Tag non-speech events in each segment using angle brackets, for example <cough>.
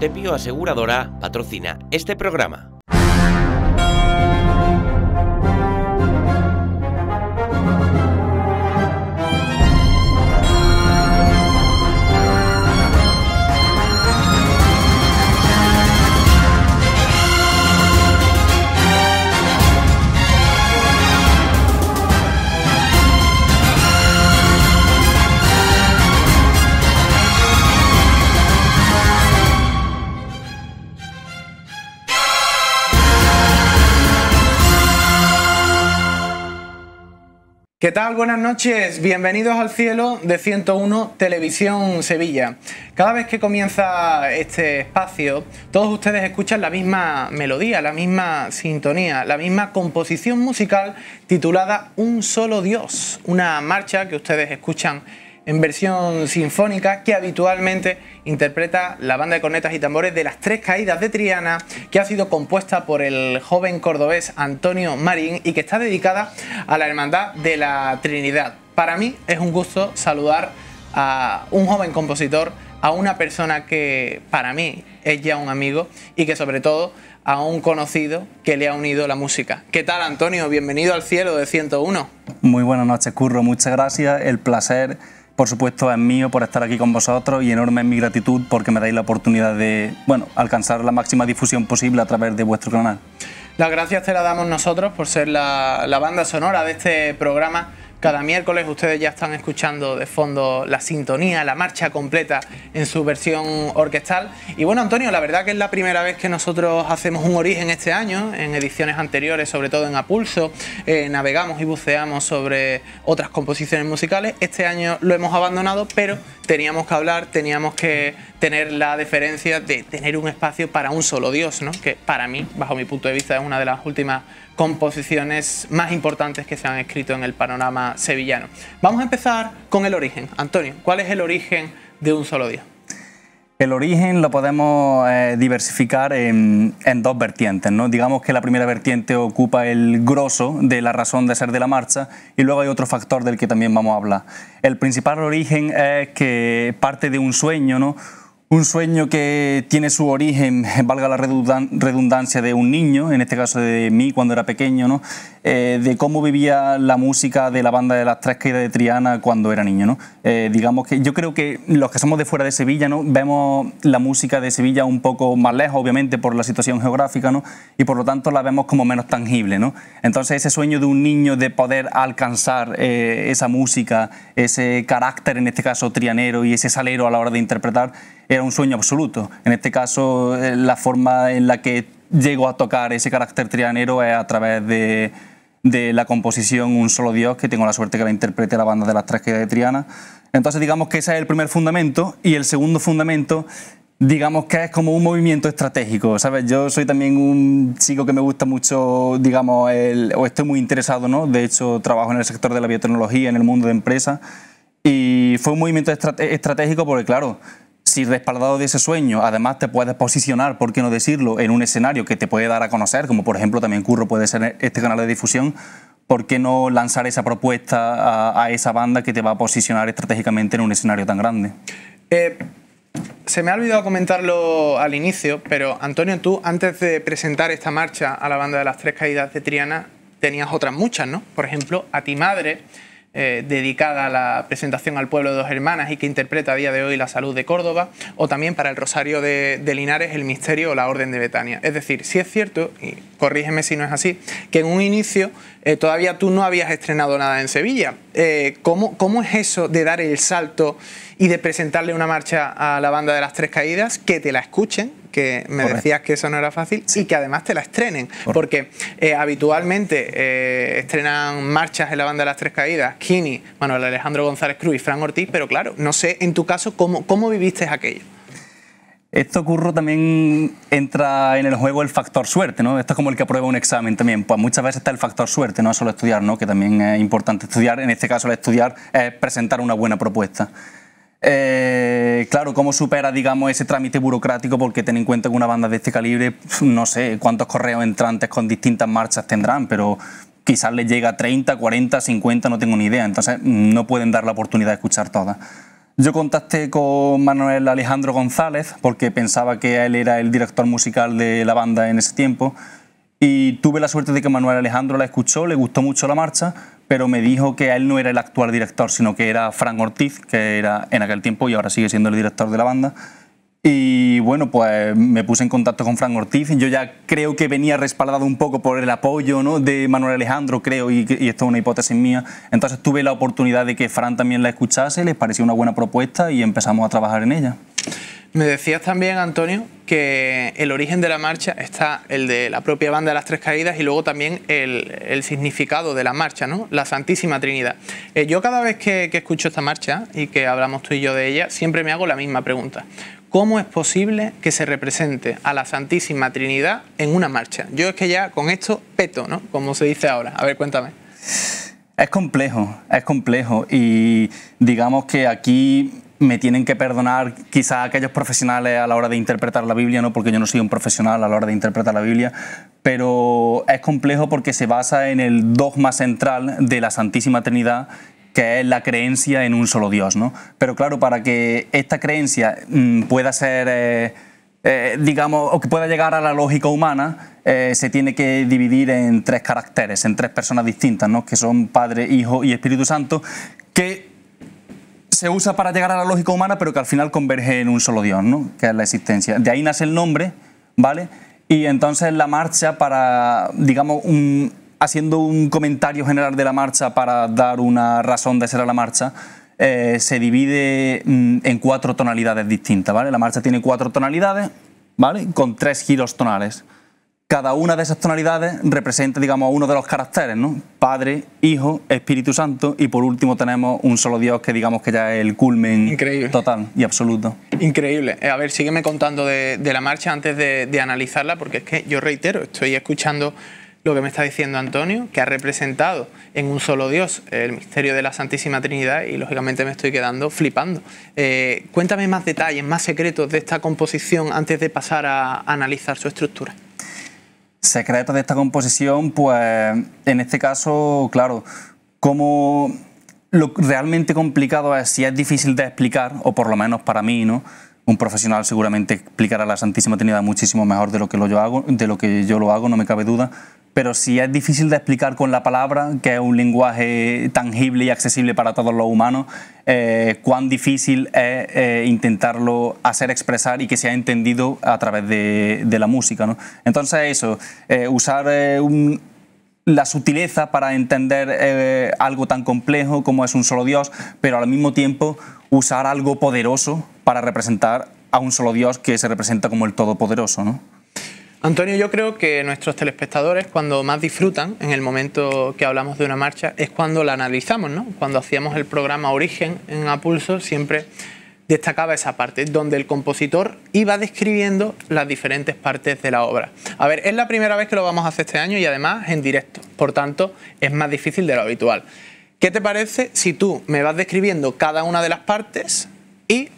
Tepio Aseguradora patrocina este programa. ¿Qué tal? Buenas noches, bienvenidos al cielo de 101 Televisión Sevilla. Cada vez que comienza este espacio, todos ustedes escuchan la misma melodía, la misma sintonía, la misma composición musical titulada Un solo Dios, una marcha que ustedes escuchan en versión sinfónica que habitualmente interpreta la banda de cornetas y tambores de las tres caídas de Triana, que ha sido compuesta por el joven cordobés Antonio Marín y que está dedicada a la Hermandad de la Trinidad. Para mí es un gusto saludar a un joven compositor, a una persona que para mí es ya un amigo y que sobre todo a un conocido que le ha unido la música. ¿Qué tal Antonio? Bienvenido al cielo de 101. Muy buenas noches, Curro. Muchas gracias. El placer por supuesto es mío por estar aquí con vosotros y enorme es mi gratitud porque me dais la oportunidad de, bueno, alcanzar la máxima difusión posible a través de vuestro canal. Las gracias te las damos nosotros por ser la, la banda sonora de este programa cada miércoles ustedes ya están escuchando de fondo la sintonía, la marcha completa en su versión orquestal. Y bueno, Antonio, la verdad que es la primera vez que nosotros hacemos un origen este año, en ediciones anteriores, sobre todo en Apulso, eh, navegamos y buceamos sobre otras composiciones musicales. Este año lo hemos abandonado, pero teníamos que hablar, teníamos que tener la deferencia de tener un espacio para un solo Dios, ¿no? que para mí, bajo mi punto de vista, es una de las últimas composiciones más importantes que se han escrito en el panorama sevillano. Vamos a empezar con el origen. Antonio, ¿cuál es el origen de un solo día? El origen lo podemos eh, diversificar en, dos vertientes. ¿no? Digamos que la primera vertiente ocupa el grosso de la razón de ser de la marcha y luego hay otro factor del que también vamos a hablar. El principal origen es que parte de un sueño, ¿no? Un sueño que tiene su origen, <laughs> valga la redundancia, de un niño, en este caso de mí cuando era pequeño, ¿no? Eh, de cómo vivía la música de la banda de las Tres Caídas de Triana cuando era niño. ¿no? Eh, digamos que yo creo que los que somos de fuera de Sevilla ¿no? vemos la música de Sevilla un poco más lejos, obviamente, por la situación geográfica, ¿no? y por lo tanto la vemos como menos tangible. ¿no? Entonces ese sueño de un niño de poder alcanzar eh, esa música, ese carácter, en este caso trianero, y ese salero a la hora de interpretar, era un sueño absoluto. En este caso, eh, la forma en la que llego a tocar ese carácter trianero es a través de, de la composición Un solo Dios, que tengo la suerte que la interprete la banda de las tres que de Triana. Entonces digamos que ese es el primer fundamento y el segundo fundamento digamos que es como un movimiento estratégico, ¿sabes? Yo soy también un chico que me gusta mucho, digamos, el, o estoy muy interesado, ¿no? De hecho, trabajo en el sector de la biotecnología, en el mundo de empresa y fue un movimiento estratégico porque, claro, si respaldado de ese sueño, además te puedes posicionar, por qué no decirlo, en un escenario que te puede dar a conocer, como por ejemplo también Curro puede ser este canal de difusión, ¿por qué no lanzar esa propuesta a, esa banda que te va a posicionar estratégicamente en un escenario tan grande? Eh, se me ha olvidado comentarlo al inicio, pero Antonio, tú antes de presentar esta marcha a la banda de las tres caídas de Triana, tenías otras muchas, ¿no? Por ejemplo, A ti madre eh, dedicada a la presentación al pueblo de dos hermanas y que interpreta a día de hoy la salud de Córdoba, o también para el Rosario de, Linares, el misterio o la Orden de Betania. Es decir, si es cierto, y corrígeme si no es así, que en un inicio eh, todavía tú no habías estrenado nada en Sevilla. Eh, ¿cómo, ¿Cómo es eso de dar el salto y de presentarle una marcha a la banda de las tres caídas, que te la escuchen, que me decías que eso no era fácil, y que además te la estrenen. Porque eh, habitualmente eh, estrenan marchas en la banda de las tres caídas, Kini, Manuel Alejandro González Cruz y Fran Ortiz, pero claro, no sé en tu caso cómo, viviste aquello. Esto ocurre también entra en el juego el factor suerte, ¿no? Esto es como el que aprueba un examen también. Pues muchas veces está el factor suerte, no solo estudiar, ¿no? Que también es importante estudiar. En este caso, el estudiar es presentar una buena propuesta. Eh, claro, ¿cómo supera, digamos, ese trámite burocrático? Porque ten en cuenta que una banda de este calibre, no sé cuántos correos entrantes con distintas marchas tendrán, pero quizás les llega a 30, 40, 50, no tengo ni idea. Entonces no pueden dar la oportunidad de escuchar todas. Yo contacté con Manuel Alejandro González porque pensaba que él era el director musical de la banda en ese tiempo y tuve la suerte de que Manuel Alejandro la escuchó, le gustó mucho la marcha pero me dijo que él no era el actual director, sino que era Frank Ortiz, que era en aquel tiempo y ahora sigue siendo el director de la banda. Y bueno, pues me puse en contacto con Frank Ortiz. Yo ya creo que venía respaldado un poco por el apoyo ¿no? de Manuel Alejandro, creo, y, esto es una hipótesis mía. Entonces tuve la oportunidad de que Frank también la escuchase, les pareció una buena propuesta y empezamos a trabajar en ella. Me decías también, Antonio, que el origen de la marcha está el de la propia banda de las Tres Caídas y luego también el, significado de la marcha, ¿no? La Santísima Trinidad. Eh, yo cada vez que, que escucho esta marcha y que hablamos tú y yo de ella, siempre me hago la misma pregunta. ¿Cómo es posible que se represente a la Santísima Trinidad en una marcha? Yo es que ya con esto peto, ¿no? Como se dice ahora. A ver, cuéntame. Es complejo, es complejo y digamos que aquí me tienen que perdonar quizá aquellos profesionales a la hora de interpretar la Biblia, no porque yo no soy un profesional a la hora de interpretar la Biblia, pero es complejo porque se basa en el dogma central de la Santísima Trinidad que es la creencia en un solo Dios, ¿no? Pero claro, para que esta creencia mm, pueda ser, eh, eh, digamos, o que pueda llegar a la lógica humana, eh, se tiene que dividir en tres caracteres, en tres personas distintas, ¿no? Que son Padre, Hijo y Espíritu Santo, que se usa para llegar a la lógica humana, pero que al final converge en un solo Dios, que es la existencia. De ahí nace el nombre, ¿vale? Y entonces la marcha para, digamos, haciendo un comentario general de la marcha para dar una razón de ser a la marcha, eh, se divide mm, en cuatro tonalidades distintas, ¿vale? La marcha tiene cuatro tonalidades, ¿vale? Con tres giros tonales cada una de esas tonalidades representa, digamos, uno de los caracteres, ¿no? Padre, Hijo, Espíritu Santo y por último tenemos un solo Dios que digamos que ya es el culmen total y absoluto. Increíble. Eh, a ver, sígueme contando de, la marcha antes de, analizarla porque es que yo reitero, estoy escuchando lo que me está diciendo Antonio, que ha representado en un solo Dios el misterio de la Santísima Trinidad y lógicamente me estoy quedando flipando. Eh, cuéntame más detalles, más secretos de esta composición antes de pasar a analizar su estructura secreto de esta composición, pues en este caso, claro, como lo realmente complicado es, si es difícil de explicar, o por lo menos para mí, ¿no? un profesional seguramente explicará la Santísima Trinidad muchísimo mejor de lo que yo hago, de lo que yo lo hago, no me cabe duda. Pero si es difícil de explicar con la palabra, que es un lenguaje tangible y accesible para todos los humanos, eh, cuán difícil es eh, intentarlo hacer expresar y que sea entendido a través de, la música. Entonces eso, eh, usar la sutileza para entender algo tan complejo como es un solo Dios, pero al mismo tiempo usar algo poderoso para representar a un solo Dios que se representa como el Todopoderoso, ¿no? Antonio, yo creo que nuestros telespectadores cuando más disfrutan en el momento que hablamos de una marcha es cuando la analizamos, ¿no? Cuando hacíamos el programa Origen en Apulso siempre destacaba esa parte, donde el compositor iba describiendo las diferentes partes de la obra. A ver, es la primera vez que lo vamos a hacer este año y además en directo, por tanto es más difícil de lo habitual. ¿Qué te parece si tú me vas describiendo cada una de las partes y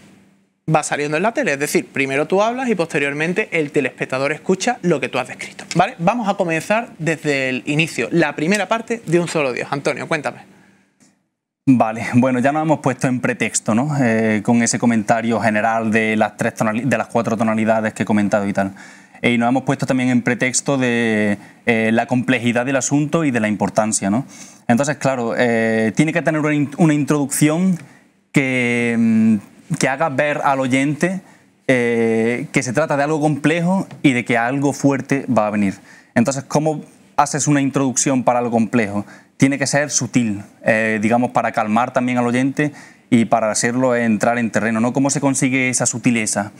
va saliendo en la tele? Es decir, primero tú hablas y posteriormente el telespectador escucha lo que tú has descrito. ¿Vale? Vamos a comenzar desde el inicio, la primera parte de un solo Dios. Antonio, cuéntame. Vale, bueno, ya nos hemos puesto en pretexto, ¿no? Eh, con ese comentario general de las, tres de las cuatro tonalidades que he comentado y tal. Eh, y nos hemos puesto también en pretexto de eh, la complejidad del asunto y de la importancia. ¿no? Entonces, claro, eh, tiene que tener una, introducción que, mm, que, haga ver al oyente que se trata de algo complejo y de que algo fuerte va a venir. Entonces, ¿cómo haces una introducción para algo complejo? Tiene que ser sutil, digamos, para calmar también al oyente y para hacerlo entrar en terreno. ¿no? ¿Cómo se consigue esa sutileza?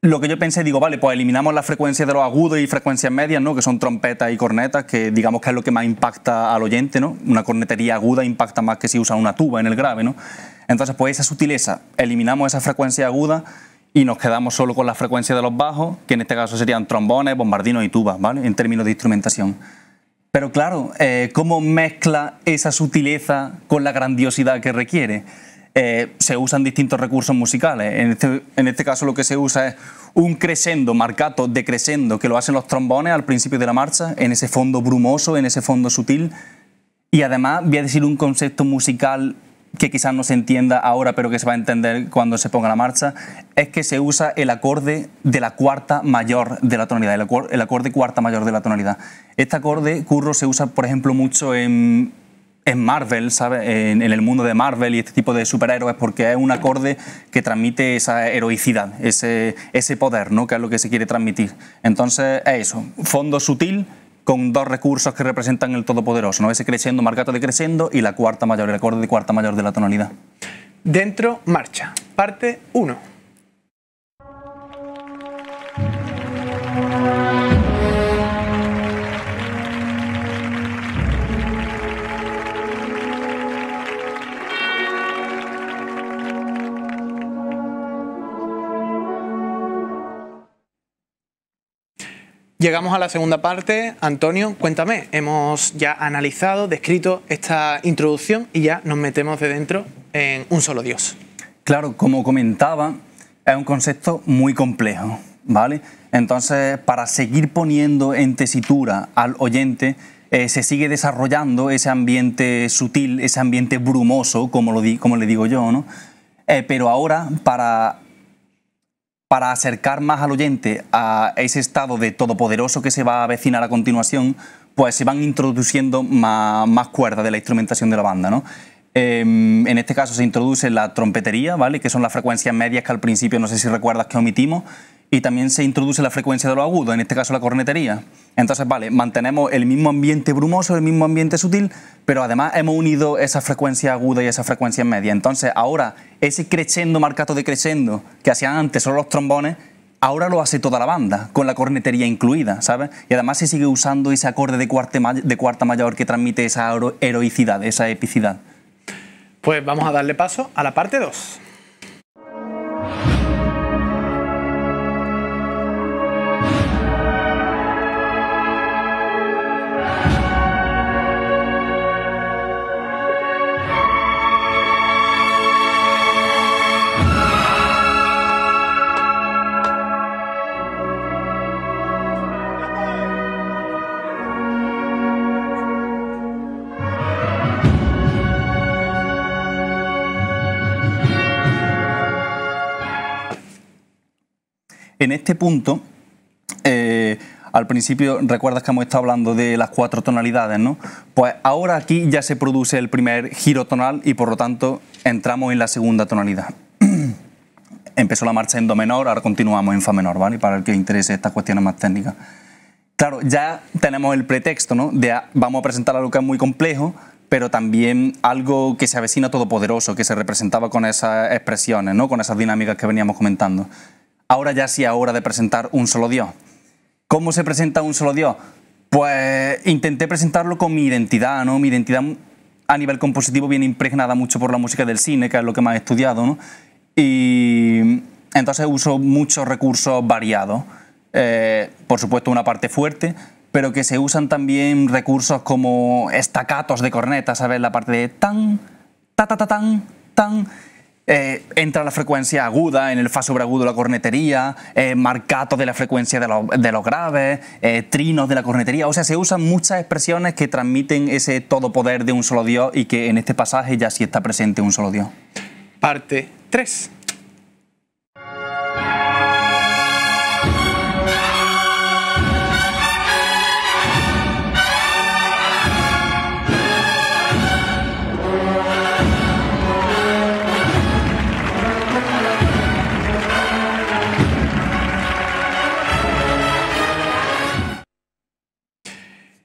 lo que yo pensé, digo, vale, pues eliminamos la frecuencia de los agudos y frecuencias medias, ¿no? Que son trompetas y cornetas, que digamos que es lo que más impacta al oyente, ¿no? Una cornetería aguda impacta más que si usa una tuba en el grave, Entonces, pues esa sutileza, eliminamos esa frecuencia aguda y nos quedamos solo con la frecuencia de los bajos, que en este caso serían trombones, bombardinos y tubas, En términos de instrumentación. Pero claro, eh, ¿cómo mezcla esa sutileza con la grandiosidad que requiere? Eh, se usan distintos recursos musicales. En este, en este, caso lo que se usa es un crescendo, marcato, decrescendo, que lo hacen los trombones al principio de la marcha, en ese fondo brumoso, en ese fondo sutil. Y además voy a decir un concepto musical que quizás no se entienda ahora, pero que se va a entender cuando se ponga la marcha, es que se usa el acorde de la cuarta mayor de la tonalidad, el, acorde cuarta mayor de la tonalidad. Este acorde, curro, se usa, por ejemplo, mucho en en Marvel, ¿sabes? En, el mundo de Marvel y este tipo de superhéroes, porque es un acorde que transmite esa heroicidad, ese, ese poder, ¿no? que es lo que se quiere transmitir. Entonces, es eso, fondo sutil con dos recursos que representan el todopoderoso, ¿no? ese creciendo, marcato de creciendo y la cuarta mayor, el acorde de cuarta mayor de la tonalidad. Dentro, marcha. Parte 1. Llegamos a la segunda parte. Antonio, cuéntame, hemos ya analizado, descrito esta introducción y ya nos metemos de dentro en un solo Dios. Claro, como comentaba, es un concepto muy complejo, ¿vale? Entonces, para seguir poniendo en tesitura al oyente, eh, se sigue desarrollando ese ambiente sutil, ese ambiente brumoso, como, lo como le digo yo, ¿no? Eh, pero ahora, para para acercar más al oyente a ese estado de todopoderoso que se va a avecinar a continuación, pues se van introduciendo más, cuerdas de la instrumentación de la banda, ¿no? Em, en este caso se introduce la trompetería, ¿vale? Que son las frecuencias medias que al principio no sé si recuerdas que omitimos y también se introduce la frecuencia de lo agudo, en este caso la cornetería. Entonces, vale, mantenemos el mismo ambiente brumoso, el mismo ambiente sutil, pero además hemos unido esa frecuencia aguda y esa frecuencia media. Entonces, ahora ese crescendo marcato de crescendo que hacían antes solo los trombones, ahora lo hace toda la banda, con la cornetería incluida, ¿sabes? Y además se sigue usando ese acorde de cuarta, de cuarta mayor que transmite esa heroicidad, esa epicidad. Pues vamos a darle paso a la parte 2. En este punto, eh, al principio recuerdas que hemos estado hablando de las cuatro tonalidades, ¿no? Pues ahora aquí ya se produce el primer giro tonal y por lo tanto entramos en la segunda tonalidad. <clears throat> Empezó la marcha en do menor, ahora continuamos en fa menor, ¿vale? Para el que interese estas cuestiones más técnicas. Claro, ya tenemos el pretexto, ¿no? De ah, vamos a presentar algo que es muy complejo, pero también algo que se avecina todopoderoso, que se representaba con esas expresiones, ¿no? Con esas dinámicas que veníamos comentando ahora ya sí es hora de presentar un solo Dios. ¿Cómo se presenta un solo Dios? Pues intenté presentarlo con mi identidad, ¿no? Mi identidad a nivel compositivo viene impregnada mucho por la música del cine, que es lo que más he estudiado, ¿no? Y entonces uso muchos recursos variados. Eh, por supuesto, una parte fuerte, pero que se usan también recursos como estacatos de corneta, ¿sabes? La parte de tan, ta, ta, ta, tan, tan eh, entra la frecuencia aguda, en el fa agudo la cornetería, eh, marcato de la frecuencia de, los graves, eh, trinos de la cornetería. O sea, se usan muchas expresiones que transmiten ese todopoder de un solo Dios y que en este pasaje ya sí está presente un solo Dios. Parte 3.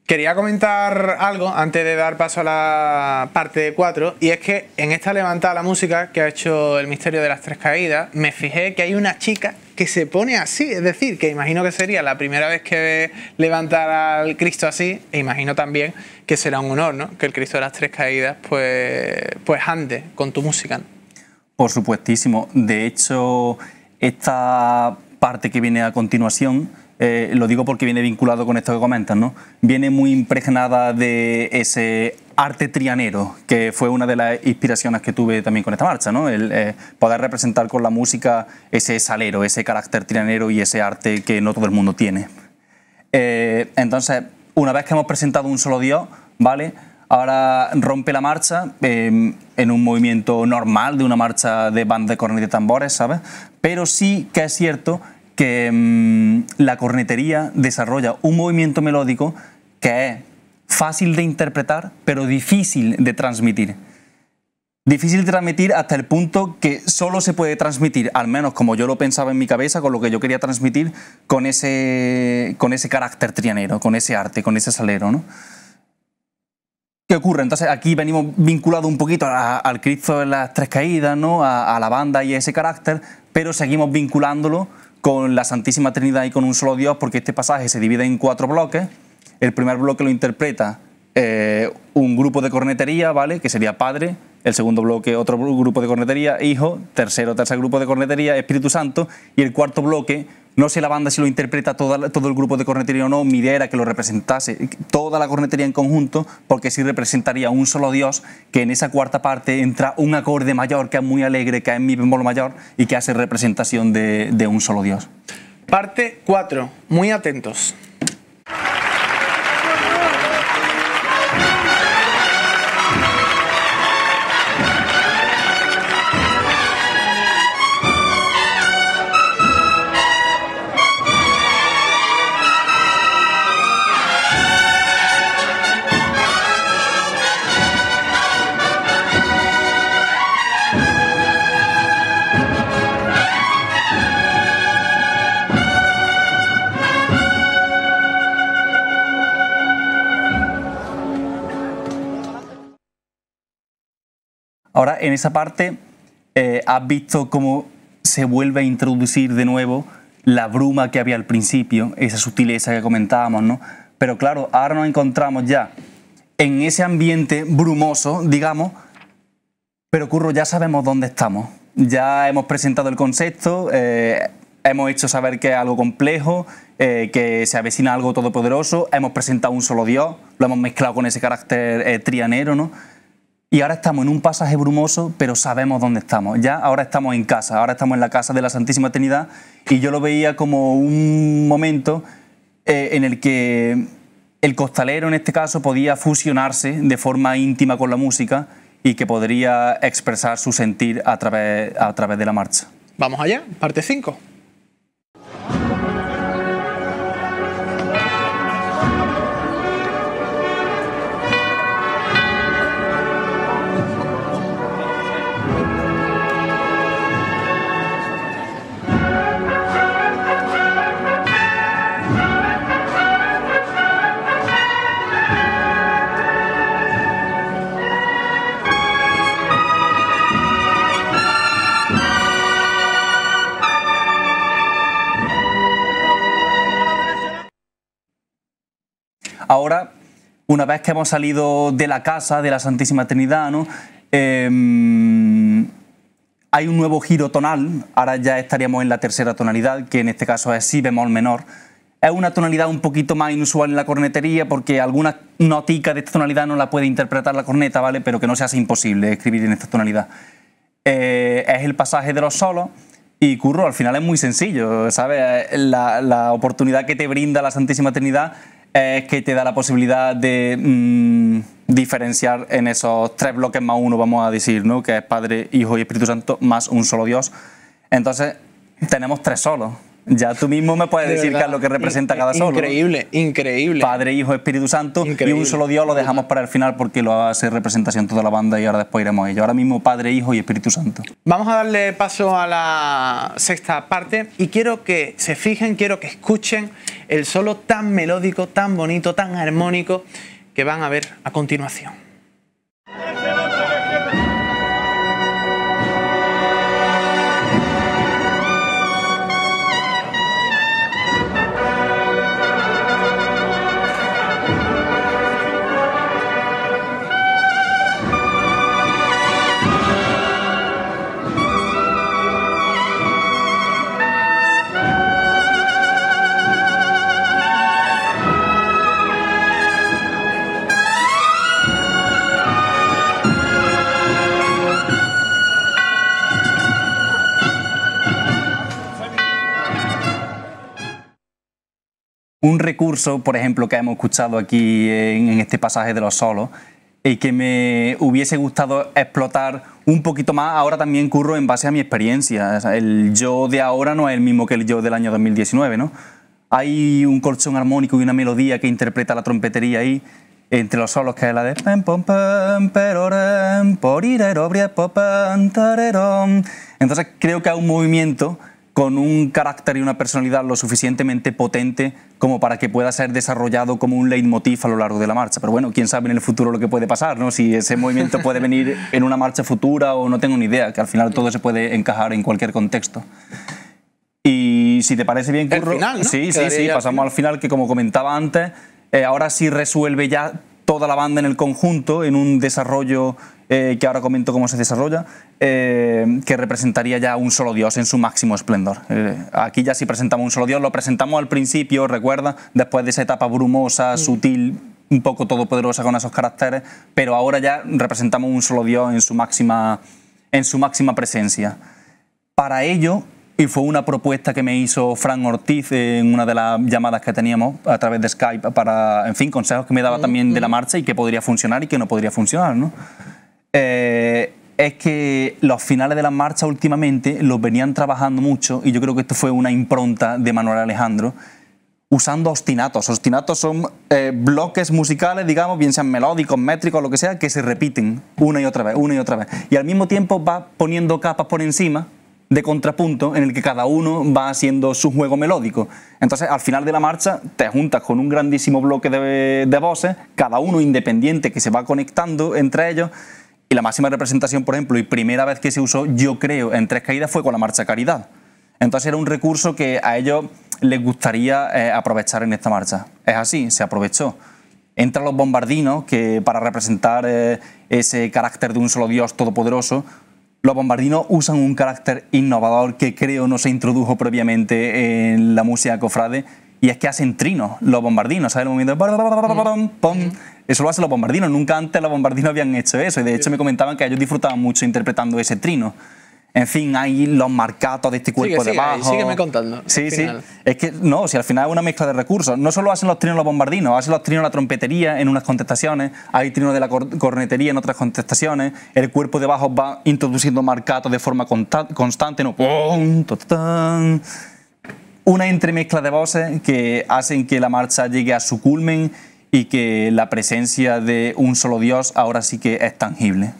Quería comentar algo antes de dar paso a la parte de 4, y es que en esta levantada la música que ha hecho el misterio de las tres caídas, me fijé que hay una chica que se pone así, es decir, que imagino que sería la primera vez que levantar al Cristo así, e imagino también que será un honor, ¿no? Que el Cristo de las tres caídas, pues, pues ande con tu música. Por supuestísimo. De hecho, esta parte que viene a continuación eh, lo digo porque viene vinculado con esto que comentas, ¿no? Viene muy impregnada de ese arte trianero, que fue una de las inspiraciones que tuve también con esta marcha, ¿no? El eh, poder representar con la música ese salero, ese carácter trianero y ese arte que no todo el mundo tiene. Eh, entonces, una vez que hemos presentado un solo Dios, ¿vale? Ahora rompe la marcha em, en un movimiento normal de una marcha de banda de cornetas y tambores, ¿sabes? Pero sí que es cierto que mm, la cornetería desarrolla un movimiento melódico que es fácil de interpretar, pero difícil de transmitir. Difícil de transmitir hasta el punto que solo se puede transmitir, al menos como yo lo pensaba en mi cabeza, con lo que yo quería transmitir, con ese, con ese carácter trianero, con ese arte, con ese salero. ¿no? ¿Qué ocurre? Entonces aquí venimos vinculados un poquito al Cristo de las Tres Caídas, ¿no? A, a la banda y a ese carácter, pero seguimos vinculándolo con la Santísima Trinidad y con un solo Dios, porque este pasaje se divide en cuatro bloques. El primer bloque lo interpreta eh, un grupo de cornetería, ¿vale? Que sería Padre. El segundo bloque, otro grupo de cornetería, Hijo. Tercero, tercer grupo de cornetería, Espíritu Santo. Y el cuarto bloque no sé la banda si lo interpreta todo el grupo de cornetería o no, mi idea era que lo representase toda la cornetería en conjunto, porque sí representaría un solo Dios, que en esa cuarta parte entra un acorde mayor, que es muy alegre, que es mi bemol mayor, y que hace representación de, de un solo Dios. Parte 4, muy atentos. Ahora, en esa parte, eh, has visto cómo se vuelve a introducir de nuevo la bruma que había al principio, esa sutileza que comentábamos, ¿no? Pero claro, ahora nos encontramos ya en ese ambiente brumoso, digamos, pero Curro, ya sabemos dónde estamos. Ya hemos presentado el concepto, eh, hemos hecho saber que es algo complejo, eh, que se avecina algo todopoderoso, hemos presentado un solo Dios, lo hemos mezclado con ese carácter trianero, ¿no? y ahora estamos en un pasaje brumoso, pero sabemos dónde estamos. Ya ahora estamos en casa, ahora estamos en la casa de la Santísima Trinidad y yo lo veía como un momento eh, en el que el costalero en este caso podía fusionarse de forma íntima con la música y que podría expresar su sentir a través, a través de la marcha. Vamos allá, parte 5. ahora, una vez que hemos salido de la casa de la Santísima Trinidad, ¿no? Em, hay un nuevo giro tonal, ahora ya estaríamos en la tercera tonalidad, que en este caso es si bemol menor. Es una tonalidad un poquito más inusual en la cornetería porque alguna notica de esta tonalidad no la puede interpretar la corneta, ¿vale? Pero que no se hace imposible escribir en esta tonalidad. Eh, es el pasaje de los solos y curro, al final es muy sencillo, ¿sabes? Eh, la oportunidad que te brinda la Santísima Trinidad es que te da la posibilidad de mm, diferenciar en esos tres bloques más uno, vamos a decir, ¿no? que es Padre, Hijo y Espíritu Santo, más un solo Dios. Entonces, tenemos tres solos. Ya tú mismo me puedes decir qué es lo que representa cada solo. Increíble, increíble. Padre, Hijo, Espíritu Santo. Y un solo Dios lo dejamos para el final porque lo hace representación toda la banda y ahora después iremos a ello. Ahora mismo Padre, Hijo y Espíritu Santo. Vamos a darle paso a la sexta parte y quiero que se fijen, quiero que escuchen el solo tan melódico, tan bonito, tan armónico que van a ver a continuación. un recurso, por ejemplo, que hemos escuchado aquí en, este pasaje de los solos y que me hubiese gustado explotar un poquito más, ahora también curro en base a mi experiencia. El yo de ahora no es el mismo que el yo del año 2019, ¿no? Hay un colchón armónico y una melodía que interpreta la trompetería ahí, entre los solos que es la de... Entonces creo que hay un movimiento con un carácter y una personalidad lo suficientemente potente como para que pueda ser desarrollado como un leitmotiv a lo largo de la marcha. Pero bueno, quién sabe en el futuro lo que puede pasar, ¿no? Si ese movimiento puede venir en una marcha futura o no tengo ni idea, que al final todo se puede encajar en cualquier contexto. Y si te parece bien, Curro... final, Sí, sí, sí, pasamos al final, que como comentaba antes, eh, ahora sí resuelve ya toda la banda en el conjunto, en un desarrollo eh, que ahora comento cómo se desarrolla, eh, que representaría ya un solo dios en su máximo esplendor. Eh, aquí ya si presentamos un solo dios, lo presentamos al principio, recuerda, después de esa etapa brumosa, sutil, un poco todopoderosa con esos caracteres, pero ahora ya representamos un solo dios en su máxima, en su máxima presencia. Para ello, y fue una propuesta que me hizo Fran Ortiz en una de las llamadas que teníamos a través de Skype para, en fin, consejos que me daba también de la marcha y que podría funcionar y que no podría funcionar, ¿no? Eh, es que los finales de la marcha últimamente los venían trabajando mucho y yo creo que esto fue una impronta de Manuel Alejandro usando ostinatos. Ostinatos son eh, bloques musicales, digamos, bien sean melódicos, métricos, lo que sea, que se repiten una y otra vez, una y otra vez. Y al mismo tiempo va poniendo capas por encima de contrapunto en el que cada uno va haciendo su juego melódico. Entonces, al final de la marcha, te juntas con un grandísimo bloque de voces, cada uno independiente que se va conectando entre ellos y la máxima representación, por ejemplo, y primera vez que se usó, yo creo, en tres caídas fue con la marcha Caridad. Entonces era un recurso que a ellos les gustaría eh, aprovechar en esta marcha. Es así, se aprovechó. Entran los bombardinos, que para representar eh, ese carácter de un solo Dios todopoderoso, los bombardinos usan un carácter innovador que creo no se introdujo previamente en la música cofrade, y es que hacen trinos los bombardinos, ¿sabes? El movimiento... Eso lo hacen los bombardinos. Nunca antes los bombardinos habían hecho eso. Y de hecho me comentaban que ellos disfrutaban mucho interpretando ese trino. En fin, hay los marcatos de este cuerpo Sí, sí, Sigue, contando. Sí, sí. Es que no, si al final es una mezcla de recursos. No solo hacen los trinos los bombardinos, hacen los trinos la trompetería en unas contestaciones, hay trinos de la cornetería en otras contestaciones, el cuerpo de debajo va introduciendo marcatos de forma constante, no. Una entremezcla de voces que hacen que la marcha llegue a su culmen y que la presencia de un solo Dios ahora sí que es tangible.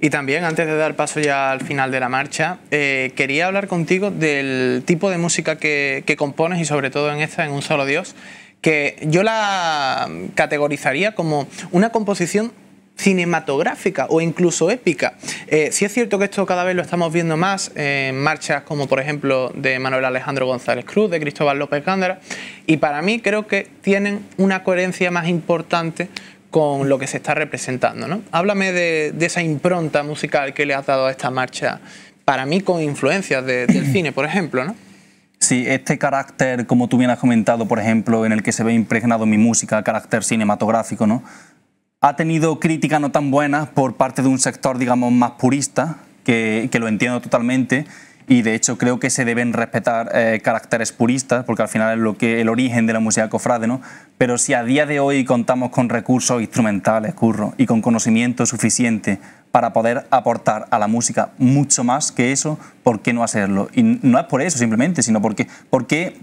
Y también, antes de dar paso ya al final de la marcha, eh, quería hablar contigo del tipo de música que, que compones y sobre todo en esta, en Un Solo Dios, que yo la categorizaría como una composición cinematográfica o incluso épica. Eh, ...si es cierto que esto cada vez lo estamos viendo más en marchas como por ejemplo de Manuel Alejandro González Cruz, de Cristóbal López Gándara, y para mí creo que tienen una coherencia más importante con lo que se está representando. ¿no? Háblame de, esa impronta musical que le has dado a esta marcha, para mí con influencias del <clears throat> cine, por ejemplo. ¿no? Sí, este carácter, como tú bien has comentado, por ejemplo, en el que se ve impregnado mi música, carácter cinematográfico, ¿no? ha tenido crítica no tan buena por parte de un sector, digamos, más purista, que, lo entiendo totalmente, y de hecho creo que se deben respetar eh, caracteres puristas, porque al final es lo que, el origen de la música cofrade, ¿no? Pero si a día de hoy contamos con recursos instrumentales, curro, y con conocimiento suficiente para poder aportar a la música mucho más que eso, ¿por qué no hacerlo? Y no es por eso simplemente, sino porque, porque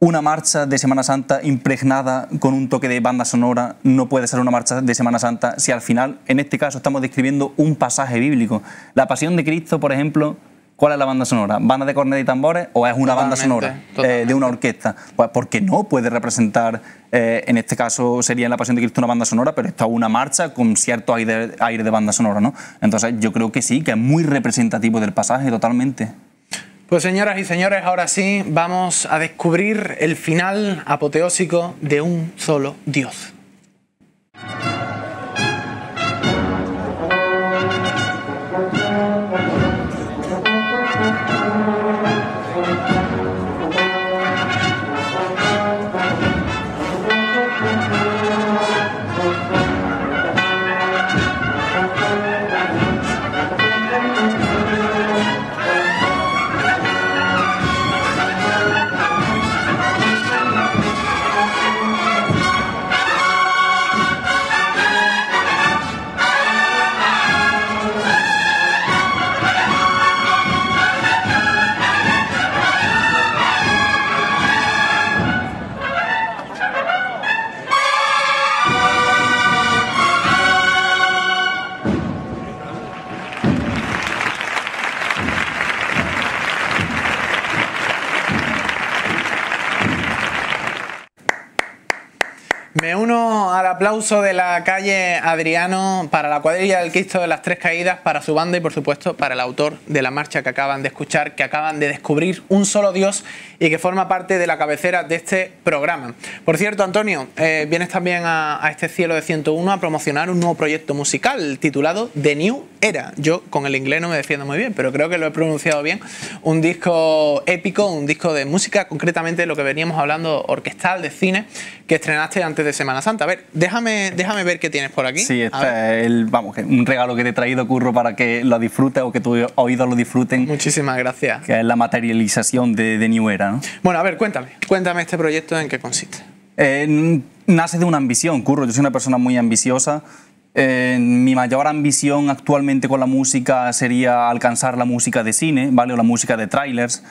una marcha de Semana Santa impregnada con un toque de banda sonora no puede ser una marcha de Semana Santa si al final, en este caso, estamos describiendo un pasaje bíblico. La Pasión de Cristo, por ejemplo, ¿cuál es la banda sonora? ¿Banda de cornetas y tambores o es una banda sonora eh, de una orquesta? Pues porque no puede representar, eh, en este caso sería en la Pasión de Cristo una banda sonora, pero está una marcha con cierto aire, aire de banda sonora, ¿no? Entonces yo creo que sí, que es muy representativo del pasaje totalmente. Pues señoras y señores, ahora sí vamos a descubrir el final apoteósico de un solo Dios. aplauso de la calle Adriano para la cuadrilla del Cristo de las Tres Caídas, para su banda y por supuesto para el autor de la marcha que acaban de escuchar, que acaban de descubrir un solo Dios y que forma parte de la cabecera de este programa. Por cierto, Antonio, eh, vienes también a, este cielo de 101 a promocionar un nuevo proyecto musical titulado The New Era. Yo con el inglés no me defiendo muy bien, pero creo que lo he pronunciado bien. Un disco épico, un disco de música, concretamente lo que veníamos hablando orquestal de cine, que estrenaste antes de Semana Santa. A ver, déjame, ver qué tienes por aquí. Sí, este vamos, un regalo que te he traído, Curro, para que lo disfrutes o que tus oídos lo disfruten. Muchísimas gracias. Que es la materialización de, de New Era, Bueno, a ver, cuéntame. Cuéntame este proyecto en qué consiste. Eh, nace de una ambición, Curro. Yo soy una persona muy ambiciosa. Eh, mi mayor ambición actualmente con la música sería alcanzar la música de cine, ¿vale? O la música de trailers.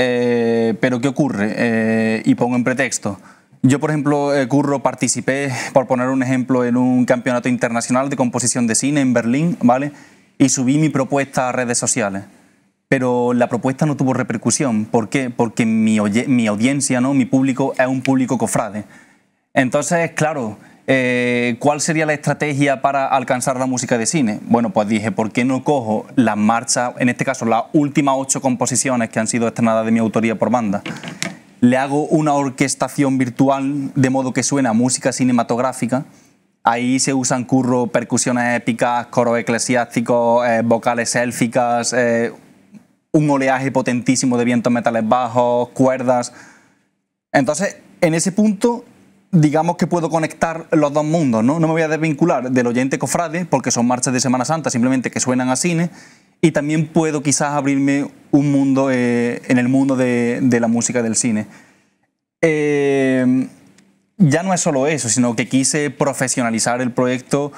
Eh, pero ¿qué ocurre? y pongo en pretexto. Yo, por ejemplo, eh, Curro, participé, por poner un ejemplo, en un campeonato internacional de composición de cine en Berlín, ¿vale? Y subí mi propuesta a redes sociales. Pero la propuesta no tuvo repercusión. ¿Por qué? Porque mi, audiencia, ¿no? mi público, es un público cofrade. Entonces, claro, eh, ¿cuál sería la estrategia para alcanzar la música de cine? Bueno, pues dije, ¿por qué no cojo las marchas, en este caso las últimas ocho composiciones que han sido estrenadas de mi autoría por banda? le hago una orquestación virtual de modo que suena música cinematográfica. Ahí se usan curro, percusiones épicas, coro eclesiásticos, eh, vocales élficas, eh, un oleaje potentísimo de vientos metales bajos, cuerdas. Entonces, en ese punto digamos que puedo conectar los dos mundos, ¿no? No me voy a desvincular del oyente cofrade, porque son marchas de Semana Santa, simplemente que suenan a cine, y también puedo quizás abrirme un mundo eh, en el mundo de, de, la música del cine. Eh, ya no es solo eso, sino que quise profesionalizar el proyecto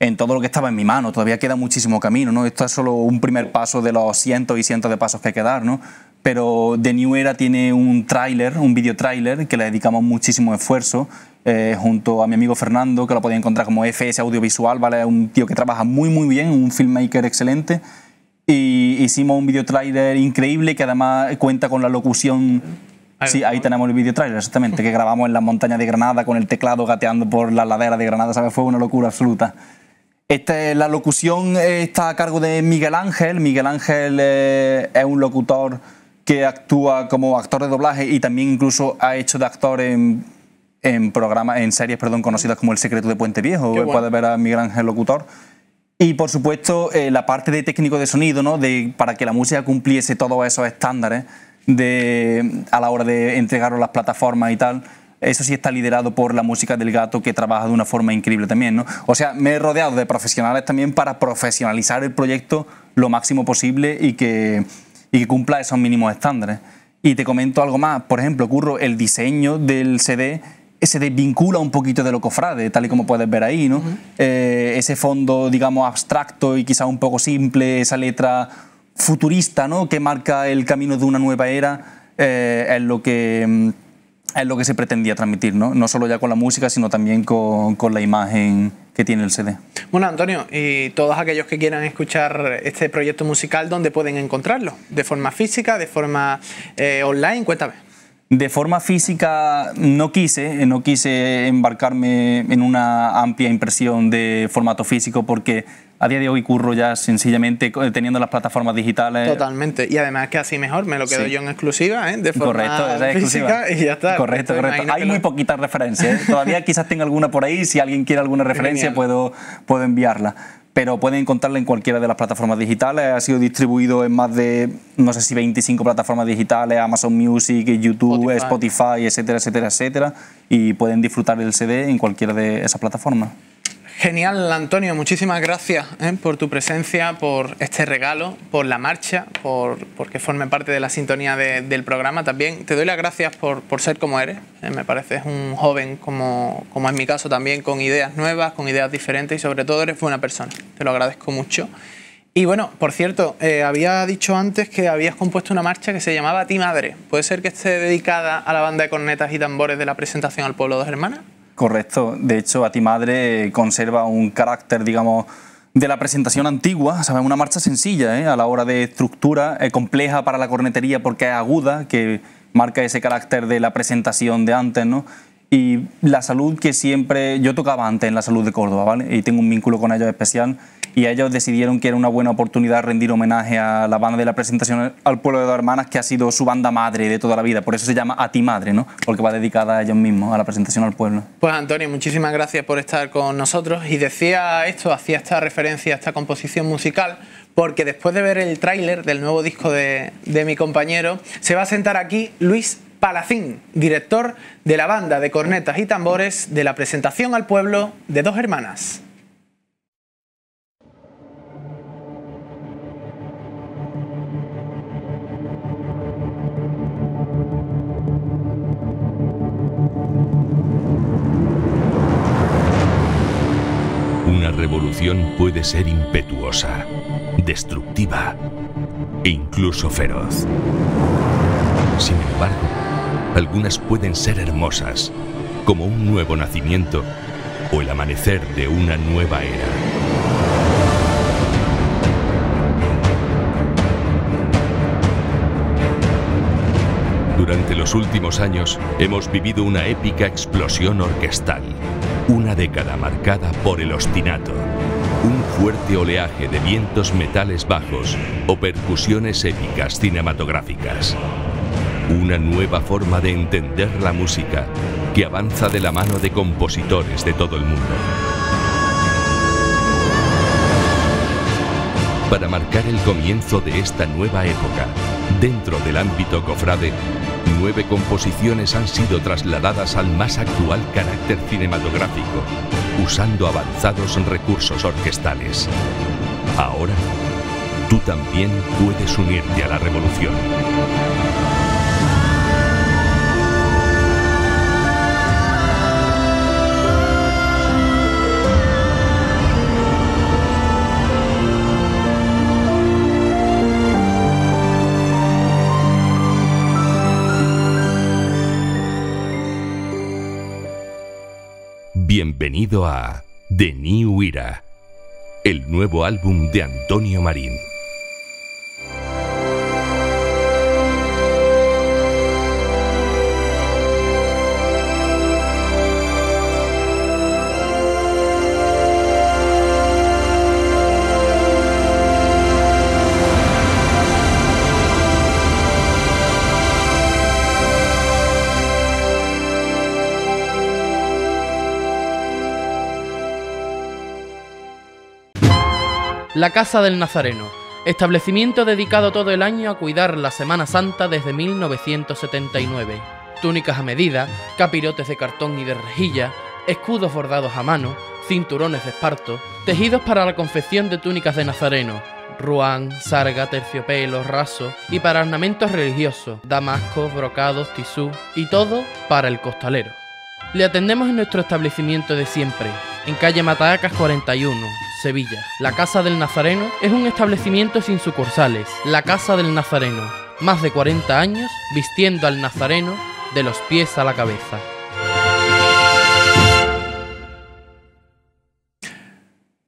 en todo lo que estaba en mi mano. Todavía queda muchísimo camino, ¿no? Esto es solo un primer paso de los cientos y cientos de pasos que hay que dar, ¿no? pero The New Era tiene un tráiler, un video tráiler que le dedicamos muchísimo esfuerzo eh, junto a mi amigo Fernando, que lo podía encontrar como FS Audiovisual, ¿vale? Un tío que trabaja muy muy bien, un filmmaker excelente. Y hicimos un video tráiler increíble que además cuenta con la locución Sí, ahí tenemos el video trailer, exactamente, que grabamos en la montaña de Granada con el teclado gateando por la ladera de Granada, ¿sabes? Fue una locura absoluta. Este, la locución está a cargo de Miguel Ángel. Miguel Ángel eh, es un locutor que actúa como actor de doblaje y también incluso ha hecho de actor en, en programas, en series perdón, conocidas como El Secreto de Puente Viejo, eh, puedes ver a Miguel Ángel Locutor. Y por supuesto, eh, la parte de técnico de sonido, ¿no? De, para que la música cumpliese todos esos estándares de, a la hora de entregar las plataformas y tal. Eso sí está liderado por la música del gato que trabaja de una forma increíble también, ¿no? O sea, me he rodeado de profesionales también para profesionalizar el proyecto lo máximo posible y que y que cumpla esos mínimos estándares. Y te comento algo más, por ejemplo, Curro, el diseño del CD se desvincula un poquito de lo cofrade, tal y como puedes ver ahí, ¿no? Eh, ese fondo, digamos, abstracto y quizá un poco simple, esa letra futurista, ¿no? Que marca el camino de una nueva era, eh, es lo que mm, es lo que se pretendía transmitir, ¿no? No solo ya con la música, sino también con, con la imagen que tiene el CD. Bueno, Antonio, y todos aquellos que quieran escuchar este proyecto musical, ¿dónde pueden encontrarlo? ¿De forma física, de forma eh, online? Cuéntame. De forma física no quise, eh, no quise embarcarme en una amplia impresión de formato físico porque a día de hoy curro ya sencillamente eh, teniendo las plataformas digitales. Totalmente. Y además que así mejor, me lo quedo yo en exclusiva, ¿eh? De forma correcto, exclusiva. Y ya está. Correcto, correcto. Hay muy poquitas referencias. ¿eh? Todavía quizás tenga alguna por ahí. Si alguien quiere alguna referencia, puedo, puedo enviarla. Pero pueden encontrarla en cualquiera de las plataformas digitales. Ha sido distribuido en más de, no sé si 25 plataformas digitales, Amazon Music, YouTube, Spotify, Spotify etcétera, etcétera, etcétera. Y pueden disfrutar del CD en cualquiera de esas plataformas. Genial, Antonio, muchísimas gracias eh, por tu presencia, por este regalo, por la marcha, por, porque forme parte de la sintonía del programa también. Te doy las gracias por, ser como eres. Eh, me pareces un joven, como, como en mi caso también, con ideas nuevas, con ideas diferentes y sobre todo eres buena persona. Te lo agradezco mucho. Y bueno, por cierto, eh, había dicho antes que habías compuesto una marcha que se llamaba Ti Madre. ¿Puede ser que esté dedicada a la banda de cornetas y tambores de la presentación al pueblo de Dos Hermanas? Correcto. De hecho, a ti madre conserva un carácter, digamos, de la presentación antigua, ¿sabes? Una marcha sencilla, ¿eh? a la hora de estructura, eh, compleja para la cornetería porque es aguda, que marca ese carácter de la presentación de antes, ¿no? Y la salud que siempre, yo tocaba antes en la salud de Córdoba, ¿vale? Y tengo un vínculo con ellos especial. Y ellos decidieron que era una buena oportunidad rendir homenaje a la banda de la presentación al pueblo de dos hermanas, que ha sido su banda madre de toda la vida. Por eso se llama A ti madre, ¿no? Porque va dedicada a ellos mismos, a la presentación al pueblo. Pues Antonio, muchísimas gracias por estar con nosotros. Y decía esto, hacía esta referencia a esta composición musical, porque después de ver el tráiler del nuevo disco de, de mi compañero, se va a sentar aquí Luis Palacín, director de la banda de cornetas y tambores de la presentación al pueblo de dos hermanas. Una revolución puede ser impetuosa, destructiva e incluso feroz. Sin embargo, algunas pueden ser hermosas, como un nuevo nacimiento o el amanecer de una nueva era. Durante los últimos años hemos vivido una épica explosión orquestal, una década marcada por el ostinato, un fuerte oleaje de vientos metales bajos o percusiones épicas cinematográficas. Una nueva forma de entender la música que avanza de la mano de compositores de todo el mundo. Para marcar el comienzo de esta nueva época, dentro del ámbito cofrade, nueve composiciones han sido trasladadas al más actual carácter cinematográfico, usando avanzados recursos orquestales. Ahora, tú también puedes unirte a la revolución. Bienvenido a The New Era, el nuevo álbum de Antonio Marín. La Casa del Nazareno, establecimiento dedicado todo el año a cuidar la Semana Santa desde 1979. Túnicas a medida, capirotes de cartón y de rejilla, escudos bordados a mano, cinturones de esparto, tejidos para la confección de túnicas de nazareno, ruán, sarga, terciopelo, raso y para ornamentos religiosos, damascos, brocados, tisú y todo para el costalero. Le atendemos en nuestro establecimiento de siempre, en calle Matacas 41, Sevilla. La Casa del Nazareno es un establecimiento sin sucursales. La Casa del Nazareno, más de 40 años vistiendo al Nazareno de los pies a la cabeza.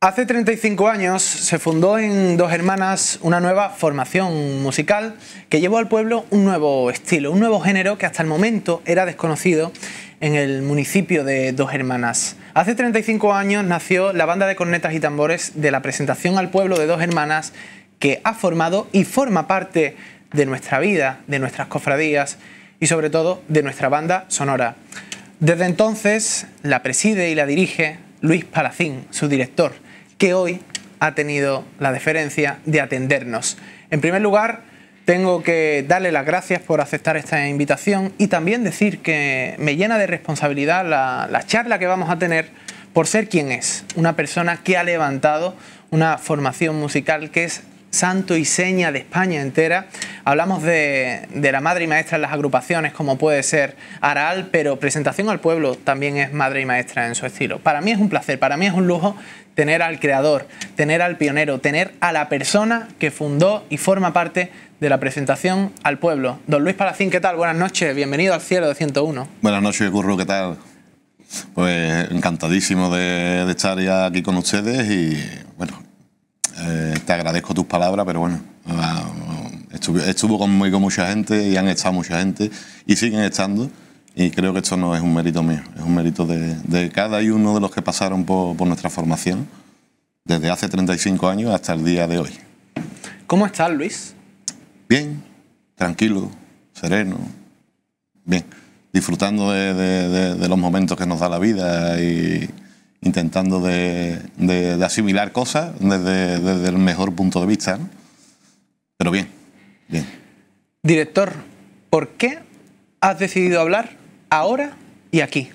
Hace 35 años se fundó en Dos Hermanas una nueva formación musical que llevó al pueblo un nuevo estilo, un nuevo género que hasta el momento era desconocido en el municipio de Dos Hermanas. Hace 35 años nació la banda de cornetas y tambores de la presentación al pueblo de Dos Hermanas que ha formado y forma parte de nuestra vida, de nuestras cofradías y sobre todo de nuestra banda sonora. Desde entonces la preside y la dirige Luis Palacín, su director, que hoy ha tenido la deferencia de atendernos. En primer lugar, tengo que darle las gracias por aceptar esta invitación y también decir que me llena de responsabilidad la, charla que vamos a tener por ser quien es, una persona que ha levantado una formación musical que es santo y seña de España entera. Hablamos de, de, la madre y maestra en las agrupaciones, como puede ser Aral, pero Presentación al Pueblo también es madre y maestra en su estilo. Para mí es un placer, para mí es un lujo tener al creador, tener al pionero, tener a la persona que fundó y forma parte de la presentación al pueblo. Don Luis Palacín, ¿qué tal? Buenas noches, bienvenido al cielo 201 Buenas noches, Curro, ¿qué tal? Pues encantadísimo de, estar ya aquí con ustedes y bueno, eh, te agradezco tus palabras, pero bueno, estuvo, estuvo con mucha gente y han estado mucha gente y siguen estando. Y creo que esto no es un mérito mío, es un mérito de, cada uno de los que pasaron por, por, nuestra formación desde hace 35 años hasta el día de hoy. ¿Cómo estás, Luis? bien, tranquilo, sereno, bien, disfrutando de, los momentos que nos da la vida y intentando de, asimilar cosas desde, el mejor punto de vista. Pero bien, bien. Director, ¿por qué has decidido hablar ahora y aquí?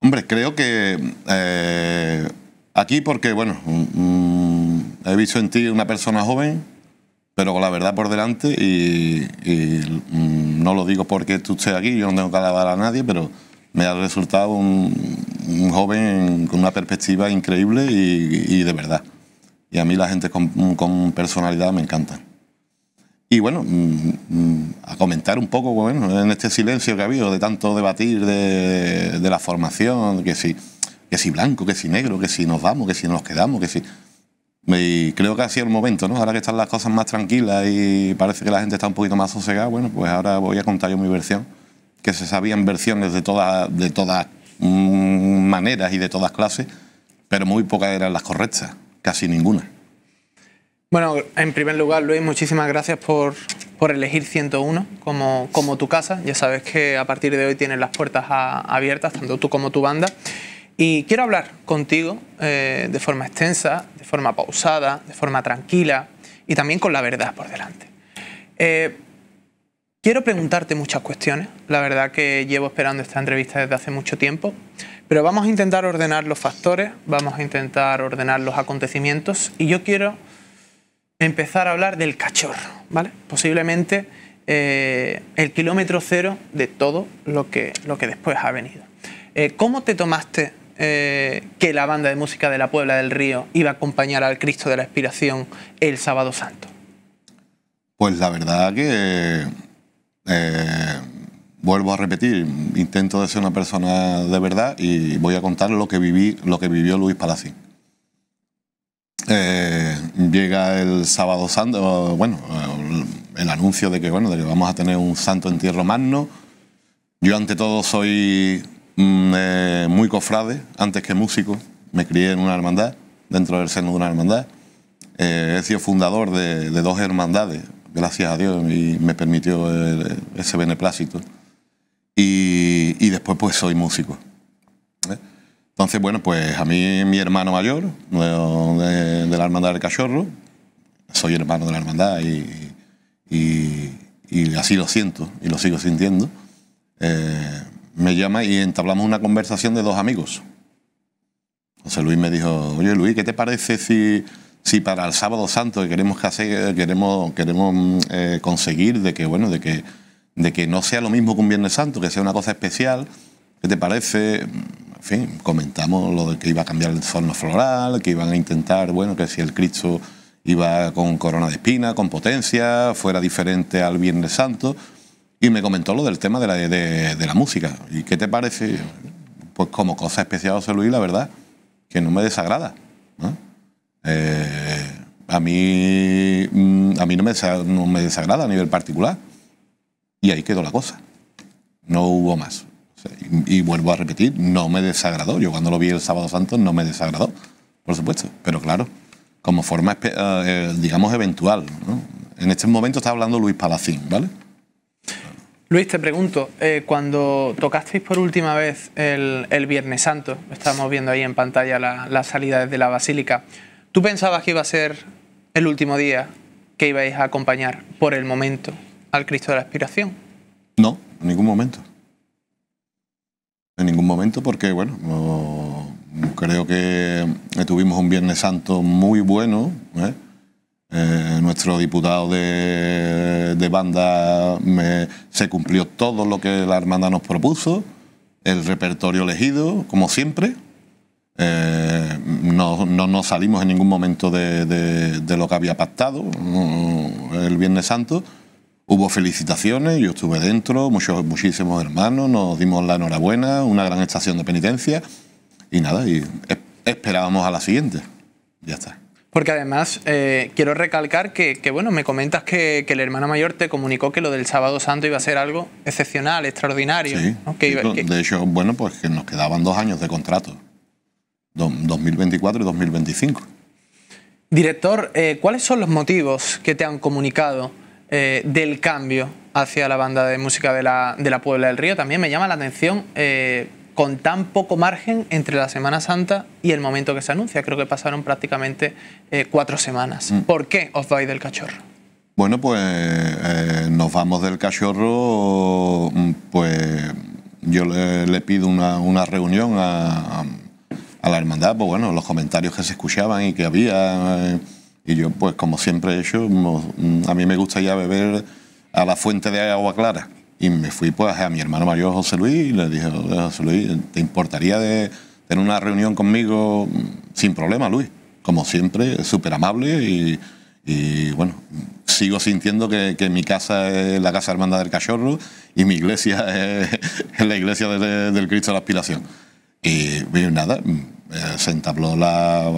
Hombre, creo que eh, aquí porque, bueno, mm, mm, he visto en ti una persona joven pero con la verdad por delante y, mm, no lo digo porque tú estés aquí, yo no tengo que alabar a nadie, pero me ha resultado un, joven con una perspectiva increíble y, de verdad. Y a mí la gente con, personalidad me encanta. Y bueno, mm, mm, a comentar un poco bueno, en este silencio que ha habido de tanto debatir de, la formación, que si, que si blanco, que si negro, que si nos vamos, que si nos quedamos, que si... Y creo que ha sido el momento, ¿no? Ahora que están las cosas más tranquilas y parece que la gente está un poquito más sosegada, bueno, pues ahora voy a contar yo mi versión, que se sabían versiones de todas de todas mm, maneras y de todas clases, pero muy pocas eran las correctas, casi ninguna. Bueno, en primer lugar, Luis, muchísimas gracias por, por elegir 101 como, como tu casa. Ya sabes que a partir de hoy tienes las puertas abiertas, tanto tú como tu banda. Y quiero hablar contigo eh, de forma extensa, de forma pausada, de forma tranquila y también con la verdad por delante. Eh, quiero preguntarte muchas cuestiones, la verdad que llevo esperando esta entrevista desde hace mucho tiempo, pero vamos a intentar ordenar los factores, vamos a intentar ordenar los acontecimientos y yo quiero empezar a hablar del cachorro, ¿vale? Posiblemente eh, el kilómetro cero de todo lo que, lo que después ha venido. ¿Cómo te tomaste eh, que la banda de música de la Puebla del Río iba a acompañar al Cristo de la Inspiración el sábado santo? Pues la verdad que, eh, vuelvo a repetir, intento de ser una persona de verdad y voy a contar lo que, viví, lo que vivió Luis Palacín. Eh, llega el sábado santo, bueno, el anuncio de que, bueno, de que vamos a tener un santo entierro magno. Yo ante todo soy Mm, eh, muy cofrade, antes que músico. Me crié en una hermandad, dentro del seno de una hermandad. Eh, he sido fundador de, dos hermandades, gracias a Dios, y me permitió eh, ese beneplácito. Y, y, después pues soy músico. Entonces, bueno, pues a mí mi hermano mayor, de, la Hermandad del Cachorro, soy hermano de la Hermandad y, y, así lo siento y lo sigo sintiendo me llama y entablamos una conversación de dos amigos. José Luis me dijo, oye Luis, ¿qué te parece si, si para el sábado santo eh, queremos, queremos, queremos mm, eh, conseguir de que, bueno, de que, de que no sea lo mismo que un Viernes Santo, que sea una cosa especial? ¿Qué te parece? En fin, comentamos lo de que iba a cambiar el torno floral, que iban a intentar, bueno, que si el Cristo iba con corona de espina, con potencia, fuera diferente al Viernes Santo. Y me comentó lo del tema de la, de, la música. ¿Y qué te parece? Pues como cosa especial, José Luis, la verdad, que no me desagrada. Eh, a mí, mm, a mí no, me desagrada, me desagrada a nivel particular. Y ahí quedó la cosa. No hubo más. y, vuelvo a repetir, no me desagradó. Yo cuando lo vi el sábado santo no me desagradó, por supuesto. Pero claro, como forma, eh, eh, digamos, eventual. En este momento está hablando Luis Palacín, ¿vale? Luis, te pregunto, eh, cuando tocasteis por última vez el, Viernes Santo, estamos viendo ahí en pantalla la, salidas salida desde la Basílica, ¿tú pensabas que iba a ser el último día que ibais a acompañar por el momento al Cristo de la Aspiración? No, en ningún momento. En ningún momento porque, bueno, creo que tuvimos un Viernes Santo muy bueno. ¿eh? Eh, nuestro diputado de, banda se cumplió todo lo que la hermandad nos propuso, el repertorio elegido, como siempre. Eh, no, no, salimos en ningún momento de, lo que había pactado mm, el Viernes Santo. Hubo felicitaciones, yo estuve dentro, muchos, muchísimos hermanos, nos dimos la enhorabuena, una gran estación de penitencia y nada, y esperábamos a la siguiente. Ya está. Porque además eh, quiero recalcar que, bueno, me comentas que, el hermano mayor te comunicó que lo del sábado santo iba a ser algo excepcional, extraordinario. Sí, de hecho, bueno, pues que nos quedaban dos años de contrato, 2024 y 2025. Director, eh, ¿cuáles son los motivos que te han comunicado eh, del cambio hacia la banda de música de la, de la Puebla del Río? También me llama la atención con tan poco margen entre la Semana Santa y el momento que se anuncia. Creo que pasaron prácticamente eh, cuatro semanas. Mm. ¿Por qué os vais del cachorro? Bueno, pues eh, nos vamos del cachorro, mm, pues yo le, pido una, una reunión a, la hermandad, pues bueno, los comentarios que se escuchaban y que había, eh, y yo pues como siempre he hecho, mm, a mí me gusta ya beber a la fuente de agua clara. Y me fui pues a mi hermano mayor José Luis y le dije, José Luis, ¿te importaría de tener una reunión conmigo sin problema, Luis? Como siempre, súper amable y, bueno, sigo sintiendo que, que, mi casa es la Casa hermana del Cachorro y mi iglesia <laughs> es, la iglesia del, Cristo de la Aspiración. Y, bien nada, eh, se entabló la,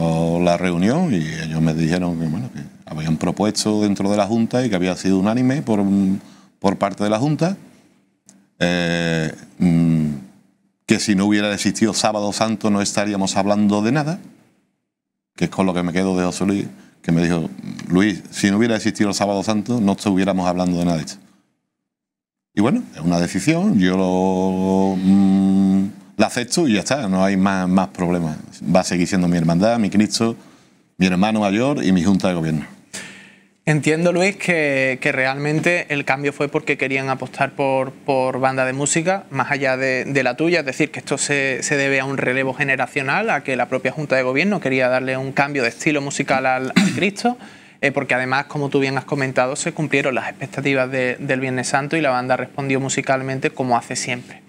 la, reunión y ellos me dijeron que, bueno, que habían propuesto dentro de la Junta y que había sido unánime por un por parte de la Junta, eh, mm, que si no hubiera existido Sábado Santo no estaríamos hablando de nada, que es con lo que me quedo de José Luis, que me dijo, Luis, si no hubiera existido el Sábado Santo no estuviéramos hablando de nada de esto. Y bueno, es una decisión, yo lo, mm, la acepto y ya está, no hay más, más problemas. Va a seguir siendo mi hermandad, mi Cristo, mi hermano mayor y mi junta de gobierno. Entiendo, Luis, que, realmente el cambio fue porque querían apostar por, por banda de música, más allá de, la tuya, es decir, que esto se, se, debe a un relevo generacional, a que la propia Junta de Gobierno quería darle un cambio de estilo musical al, Cristo, eh, porque además, como tú bien has comentado, se cumplieron las expectativas del Viernes Santo y la banda respondió musicalmente como hace siempre.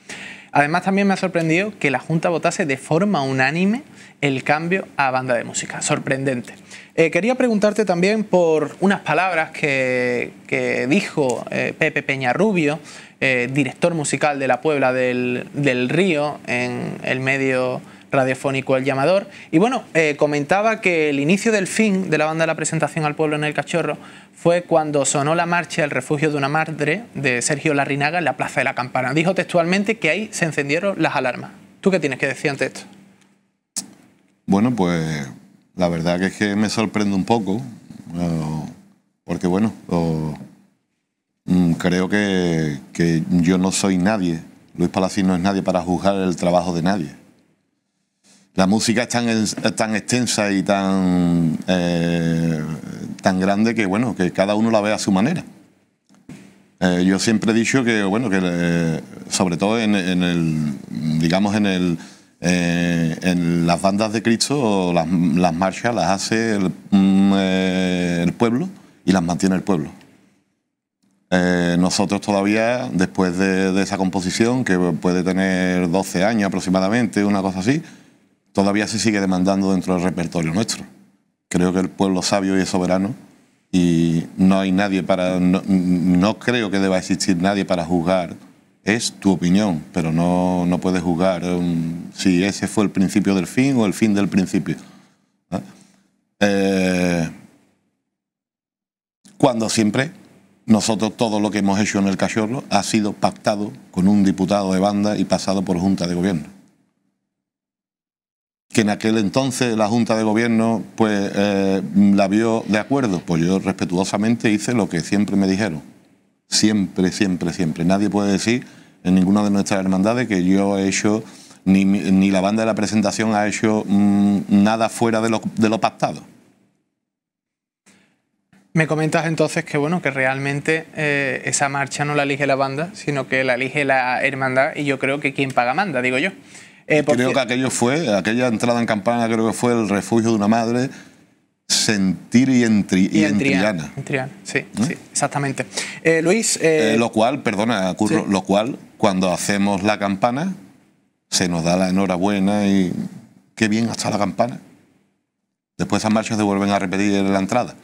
Además, también me ha sorprendido que la Junta votase de forma unánime el cambio a banda de música. Sorprendente. Eh, quería preguntarte también por unas palabras que, dijo eh, Pepe Peñarrubio, eh, director musical de la Puebla del Río, en el medio radiofónico El Llamador. Y bueno, eh, comentaba que el inicio del fin de la banda de la presentación al pueblo en el Cachorro fue cuando sonó la marcha El refugio de una madre de Sergio Larrinaga en la Plaza de la Campana. Dijo textualmente que ahí se encendieron las alarmas. ¿Tú qué tienes que decir ante esto? Bueno, pues la verdad que es que me sorprende un poco, eh, porque bueno, mm, creo que, que yo no soy nadie, Luis Palacín no es nadie para juzgar el trabajo de nadie. La música es tan, tan extensa y tan, eh, tan grande que, bueno, que cada uno la ve a su manera. Eh, yo siempre he dicho que, bueno, que eh, sobre todo en, el, digamos, en el, en las bandas de Cristo, las, las marchas las hace el, mm, pueblo y las mantiene el pueblo. nosotros todavía, después de, de, esa composición, que puede tener 12 años aproximadamente, una cosa así, todavía se sigue demandando dentro del repertorio nuestro. Creo que el pueblo sabio y es soberano y no hay nadie para, no, creo que deba existir nadie para juzgar. Es tu opinión, pero no, no puedes juzgar si ese fue el principio del fin o el fin del principio. Eh, cuando siempre nosotros todo lo que hemos hecho en el cachorro ha sido pactado con un diputado de banda y pasado por junta de gobierno que en aquel entonces la Junta de Gobierno pues, eh, la vio de acuerdo, pues yo respetuosamente hice lo que siempre me dijeron. Siempre, siempre, siempre. Nadie puede decir en ninguna de nuestras hermandades que yo he hecho, ni, la banda de la presentación ha hecho mm, nada fuera de lo, de pactado. Me comentas entonces que bueno, que realmente eh, esa marcha no la elige la banda, sino que la elige la hermandad y yo creo que quien paga manda, digo yo. Eh, creo que aquello fue, aquella entrada en campana creo que fue el refugio de una madre sentir y, entriana ¿Eh? sí, exactamente. Eh, Luis... lo cual, perdona, lo cual, cuando hacemos la campana, se nos da la enhorabuena y qué bien hasta la campana. Después esas marchas se vuelven a repetir la entrada.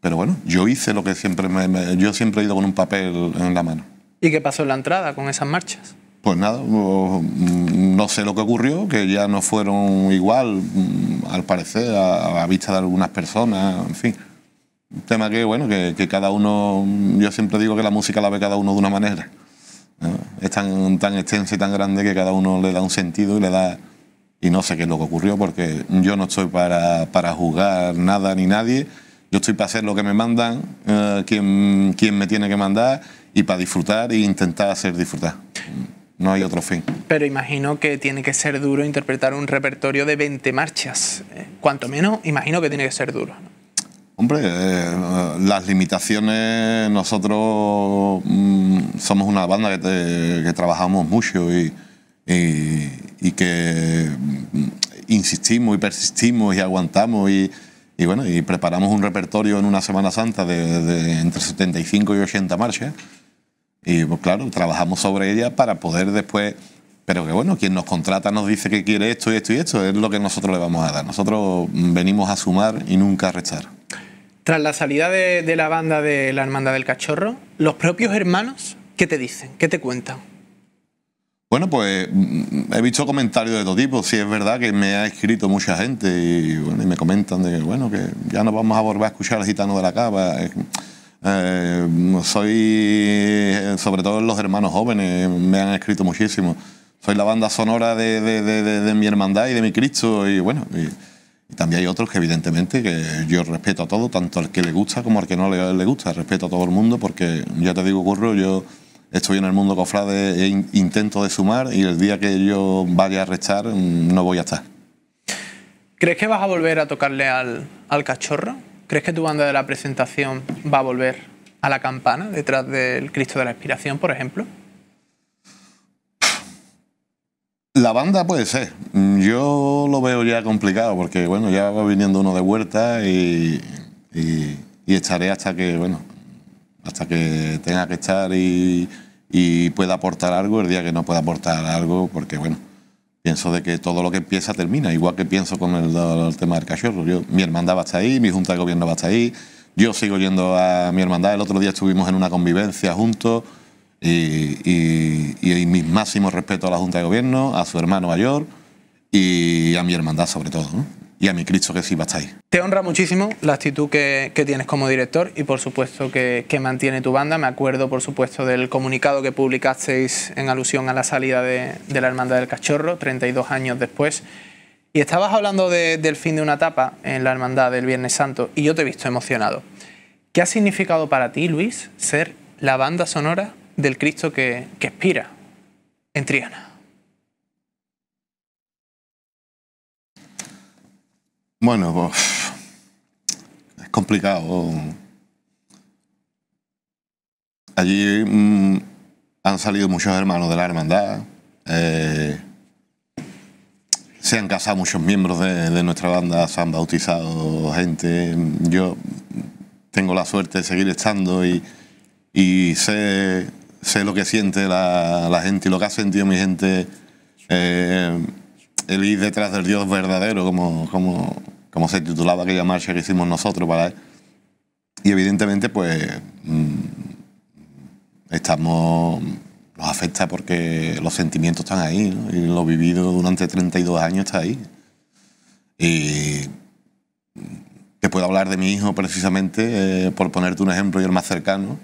Pero bueno, yo hice lo que siempre Yo siempre he ido con un papel en la mano. ¿Y qué pasó en la entrada con esas marchas? pues nada, no sé lo que ocurrió, que ya no fueron igual, mm, al parecer, a, vista de algunas personas, en fin. Un tema que, bueno, que, cada uno, mm, yo siempre digo que la música la ve cada uno de una manera. Es tan, tan extensa y tan grande que cada uno le da un sentido y le da... Y no sé qué es lo que ocurrió, porque yo no estoy para, para juzgar nada ni nadie. Yo estoy para hacer lo que me mandan, eh, quien, quien me tiene que mandar, y para disfrutar e intentar hacer disfrutar. No hay otro fin. Pero imagino que tiene que ser duro interpretar un repertorio de 20 marchas. Eh, cuanto menos, imagino que tiene que ser duro. Hombre, eh, las limitaciones, nosotros mm, somos una banda que, trabajamos mucho y, y, que mm, insistimos y persistimos y aguantamos y, bueno, y preparamos un repertorio en una Semana Santa de, de entre 75 y 80 marchas. Y pues, claro, trabajamos sobre ella para poder después... Pero que bueno, quien nos contrata nos dice que quiere esto y esto y esto, es lo que nosotros le vamos a dar. Nosotros venimos a sumar y nunca a restar. Tras la salida de, la banda de la Hermandad del Cachorro, los propios hermanos, ¿qué te dicen? ¿Qué te cuentan? Bueno, pues mm, he visto comentarios de todo tipo. Sí, es verdad que me ha escrito mucha gente y, me comentan de que, bueno, que ya no vamos a volver a escuchar al gitano de la cava. Eh, soy, sobre todo los hermanos jóvenes, me han escrito muchísimo. Soy la banda sonora de, mi hermandad y de mi Cristo. Y bueno, también hay otros que evidentemente que yo respeto a todo, tanto al que le gusta como al que no le, gusta. Respeto a todo el mundo porque, ya te digo, Curro, yo estoy en el mundo cofrade e intento de sumar y el día que yo vaya a restar mm, no voy a estar. ¿Crees que vas a volver a tocarle al cachorro? ¿Crees que tu banda de la presentación va a volver a la campana detrás del Cristo de la Inspiración, por ejemplo? La banda puede ser. Mm, yo lo veo ya complicado porque, bueno, ya va viniendo uno de vuelta y, y, estaré hasta que, bueno, hasta que tenga que estar y, y pueda aportar algo el día que no pueda aportar algo porque, bueno, Pienso de que todo lo que empieza termina, igual que pienso con el, tema del cachorro. mi hermandad va hasta ahí, mi junta de gobierno va hasta ahí, yo sigo yendo a mi hermandad. El otro día estuvimos en una convivencia juntos y, mis máximos respeto a la junta de gobierno, a su hermano mayor y a mi hermandad sobre todo y a mi Cristo que sí ahí Te honra muchísimo la actitud que, tienes como director y por supuesto que, mantiene tu banda. Me acuerdo por supuesto del comunicado que publicasteis en alusión a la salida de, la Hermandad del Cachorro 32 años después. Y estabas hablando del fin de una etapa en la Hermandad del Viernes Santo y yo te he visto emocionado. ¿Qué ha significado para ti, Luis, ser la banda sonora del Cristo que, que expira en Triana? Bueno, pues es complicado. Allí mm, han salido muchos hermanos de la hermandad. Eh, se han casado muchos miembros de, nuestra banda, se han bautizado gente. Yo tengo la suerte de seguir estando y, sé, sé, lo que siente la, gente y lo que ha sentido mi gente. Eh, el ir detrás del Dios verdadero, como, como, como se titulaba aquella marcha que hicimos nosotros para él. Y evidentemente, pues, mm, estamos, nos afecta porque los sentimientos están ahí, ¿no? y lo vivido durante 32 años está ahí. Y te puedo hablar de mi hijo precisamente, eh, por ponerte un ejemplo y el más cercano.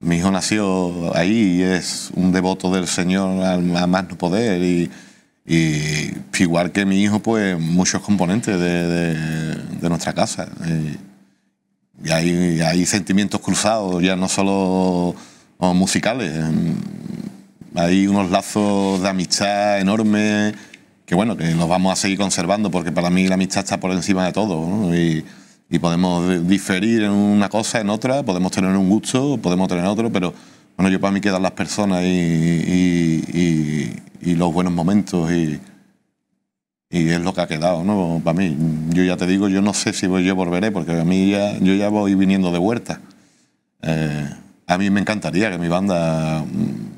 Mi hijo nació ahí y es un devoto del Señor a más no poder y y igual que mi hijo, pues muchos componentes de, de, nuestra casa. Y, hay, hay, sentimientos cruzados, ya no solo musicales. Hay unos lazos de amistad enormes que, bueno, que nos vamos a seguir conservando porque para mí la amistad está por encima de todo. Y, y podemos diferir en una cosa, en otra, podemos tener un gusto, podemos tener otro, pero bueno, yo para mí quedan las personas y, los buenos momentos y, es lo que ha quedado, ¿no? Para mí, yo ya te digo, yo no sé si yo volveré, porque a mí ya, yo ya voy viniendo de vuelta. Eh, a mí me encantaría que mi banda,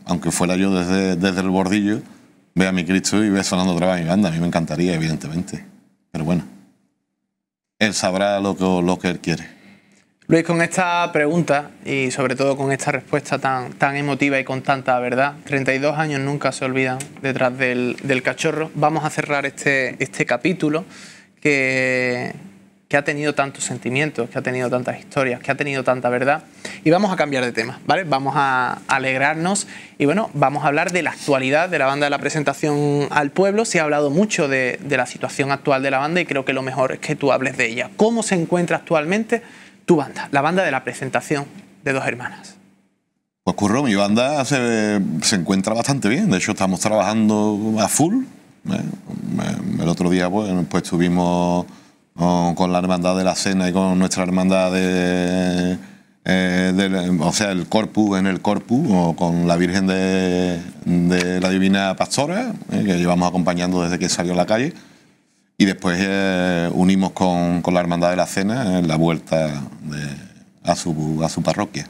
aunque fuera yo desde, desde el bordillo, vea a mi Cristo y vea sonando otra vez mi banda. A mí me encantaría, evidentemente. Pero bueno, él sabrá lo que, lo que él quiere. Luis, con esta pregunta y sobre todo con esta respuesta tan, tan emotiva y con tanta verdad, 32 años nunca se olvidan detrás del, cachorro, vamos a cerrar este, este capítulo que, que ha tenido tantos sentimientos, que ha tenido tantas historias, que ha tenido tanta verdad. Y vamos a cambiar de tema, ¿vale? Vamos a alegrarnos y bueno, vamos a hablar de la actualidad de la banda de la presentación al pueblo. Se ha hablado mucho de, de la situación actual de la banda y creo que lo mejor es que tú hables de ella. ¿Cómo se encuentra actualmente? tu banda, la banda de la presentación de Dos Hermanas. Pues Curro, mi banda se, encuentra bastante bien. De hecho, estamos trabajando a full. ¿eh? El otro día pues, pues estuvimos con la hermandad de la cena y con nuestra hermandad de... Eh, del, o sea, el corpus en el corpus, o con la Virgen de, la Divina Pastora, ¿eh? que llevamos acompañando desde que salió a la calle. Y después eh, unimos con, la Hermandad de la Cena en la vuelta a, su, a su parroquia.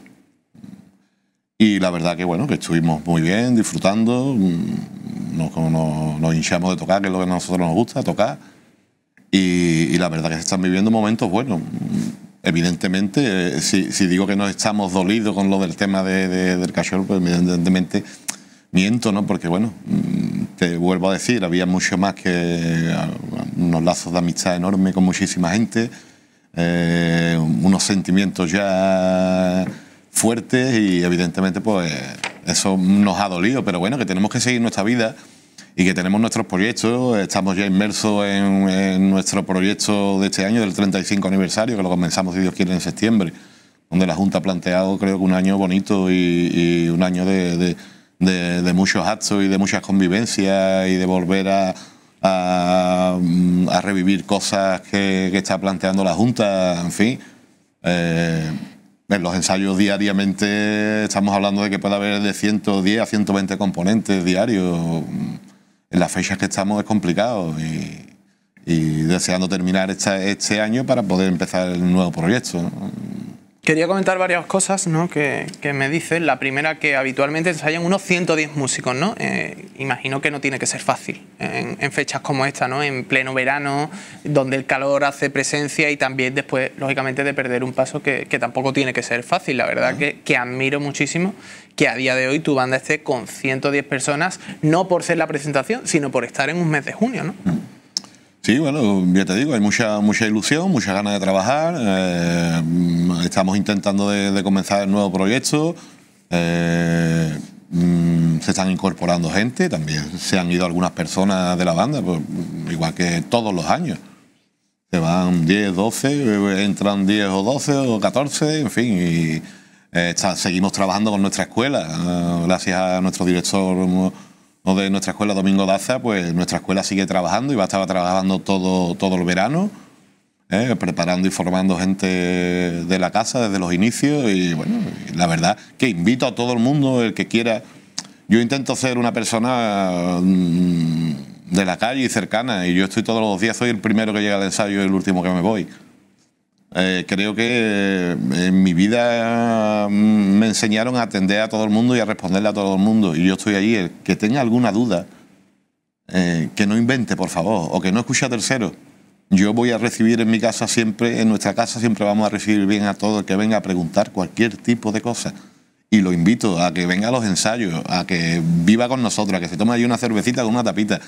Y la verdad que bueno, que estuvimos muy bien, disfrutando, mm, nos, nos, hinchamos de tocar, que es lo que a nosotros nos gusta, tocar. Y, la verdad que se están viviendo momentos buenos. Evidentemente, eh, si, digo que no estamos dolidos con lo del tema del cachorro, pues evidentemente miento, ¿no? Porque bueno, mm, vuelvo a decir, había mucho más que eh, unos lazos de amistad enorme con muchísima gente, eh, unos sentimientos ya fuertes y evidentemente pues eso nos ha dolido, pero bueno, que tenemos que seguir nuestra vida y que tenemos nuestros proyectos, estamos ya inmersos en, nuestro proyecto de este año, del 35 aniversario, que lo comenzamos, si Dios quiere, en septiembre, donde la Junta ha planteado creo que un año bonito y, un año de de, muchos actos y de muchas convivencias y de volver a, mm, revivir cosas que, está planteando la Junta, en fin. Eh, en los ensayos diariamente estamos hablando de que puede haber de 110 a 120 componentes diarios. Mm, en las fechas que estamos es complicado y, deseando terminar este año para poder empezar el nuevo proyecto. Quería comentar varias cosas ¿no? que, me dicen. La primera, que habitualmente ensayan unos 110 músicos, ¿no? Eh, imagino que no tiene que ser fácil en, fechas como esta, ¿no? En pleno verano, donde el calor hace presencia y también después, lógicamente, de perder un paso que, tampoco tiene que ser fácil. La verdad que, admiro muchísimo que a día de hoy tu banda esté con 110 personas, no por ser la presentación, sino por estar en un mes de junio, ¿no? Sí, bueno, ya te digo, hay mucha, mucha ilusión, muchas ganas de trabajar. Eh, estamos intentando de, comenzar el nuevo proyecto. Eh, mm, se están incorporando gente, también se han ido algunas personas de la banda, pues, igual que todos los años. Se van 10, 12, entran 10 o 12 o 14, en fin, eh, seguimos trabajando con nuestra escuela, gracias a nuestro director de nuestra escuela Domingo Daza, pues nuestra escuela sigue trabajando y va a estar trabajando todo, todo el verano, ¿eh? preparando y formando gente de la casa desde los inicios. Y bueno, la verdad que invito a todo el mundo, el que quiera. Yo intento ser una persona mm, de la calle y cercana, y yo estoy todos los días, soy el primero que llega al ensayo y el último que me voy. Eh, creo que eh, en mi vida mm, me enseñaron a atender a todo el mundo y a responderle a todo el mundo. Y yo estoy ahí, que tenga alguna duda, eh, que no invente, por favor, o que no escuche a terceros. Yo voy a recibir en mi casa siempre, en nuestra casa siempre vamos a recibir bien a todo el que venga a preguntar cualquier tipo de cosa. Y lo invito a que venga a los ensayos, a que viva con nosotros, a que se tome ahí una cervecita con una tapita.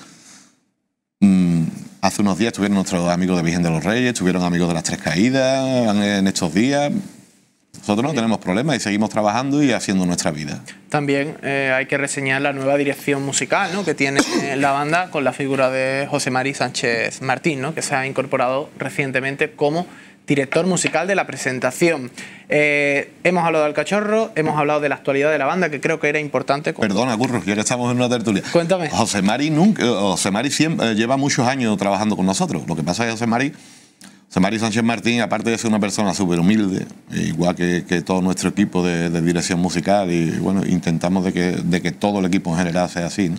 Mm, hace unos días tuvieron nuestros amigos de Virgen de los Reyes, tuvieron amigos de las Tres Caídas en estos días. Nosotros no tenemos problemas y seguimos trabajando y haciendo nuestra vida. También eh, hay que reseñar la nueva dirección musical ¿no? que tiene la banda con la figura de José María Sánchez Martín, ¿no? que se ha incorporado recientemente como director musical de la presentación. Eh, hemos hablado del cachorro, hemos hablado de la actualidad de la banda, que creo que era importante. Perdona, Curro, ya que estamos en una tertulia. Cuéntame. José Mari, nunca, José Mari siempre, eh, lleva muchos años trabajando con nosotros. Lo que pasa es que José Mari, José Mari Sánchez Martín, aparte de ser una persona súper humilde, eh, igual que, todo nuestro equipo de, de, dirección musical, y bueno, intentamos de que, de que todo el equipo en general sea así. ¿no?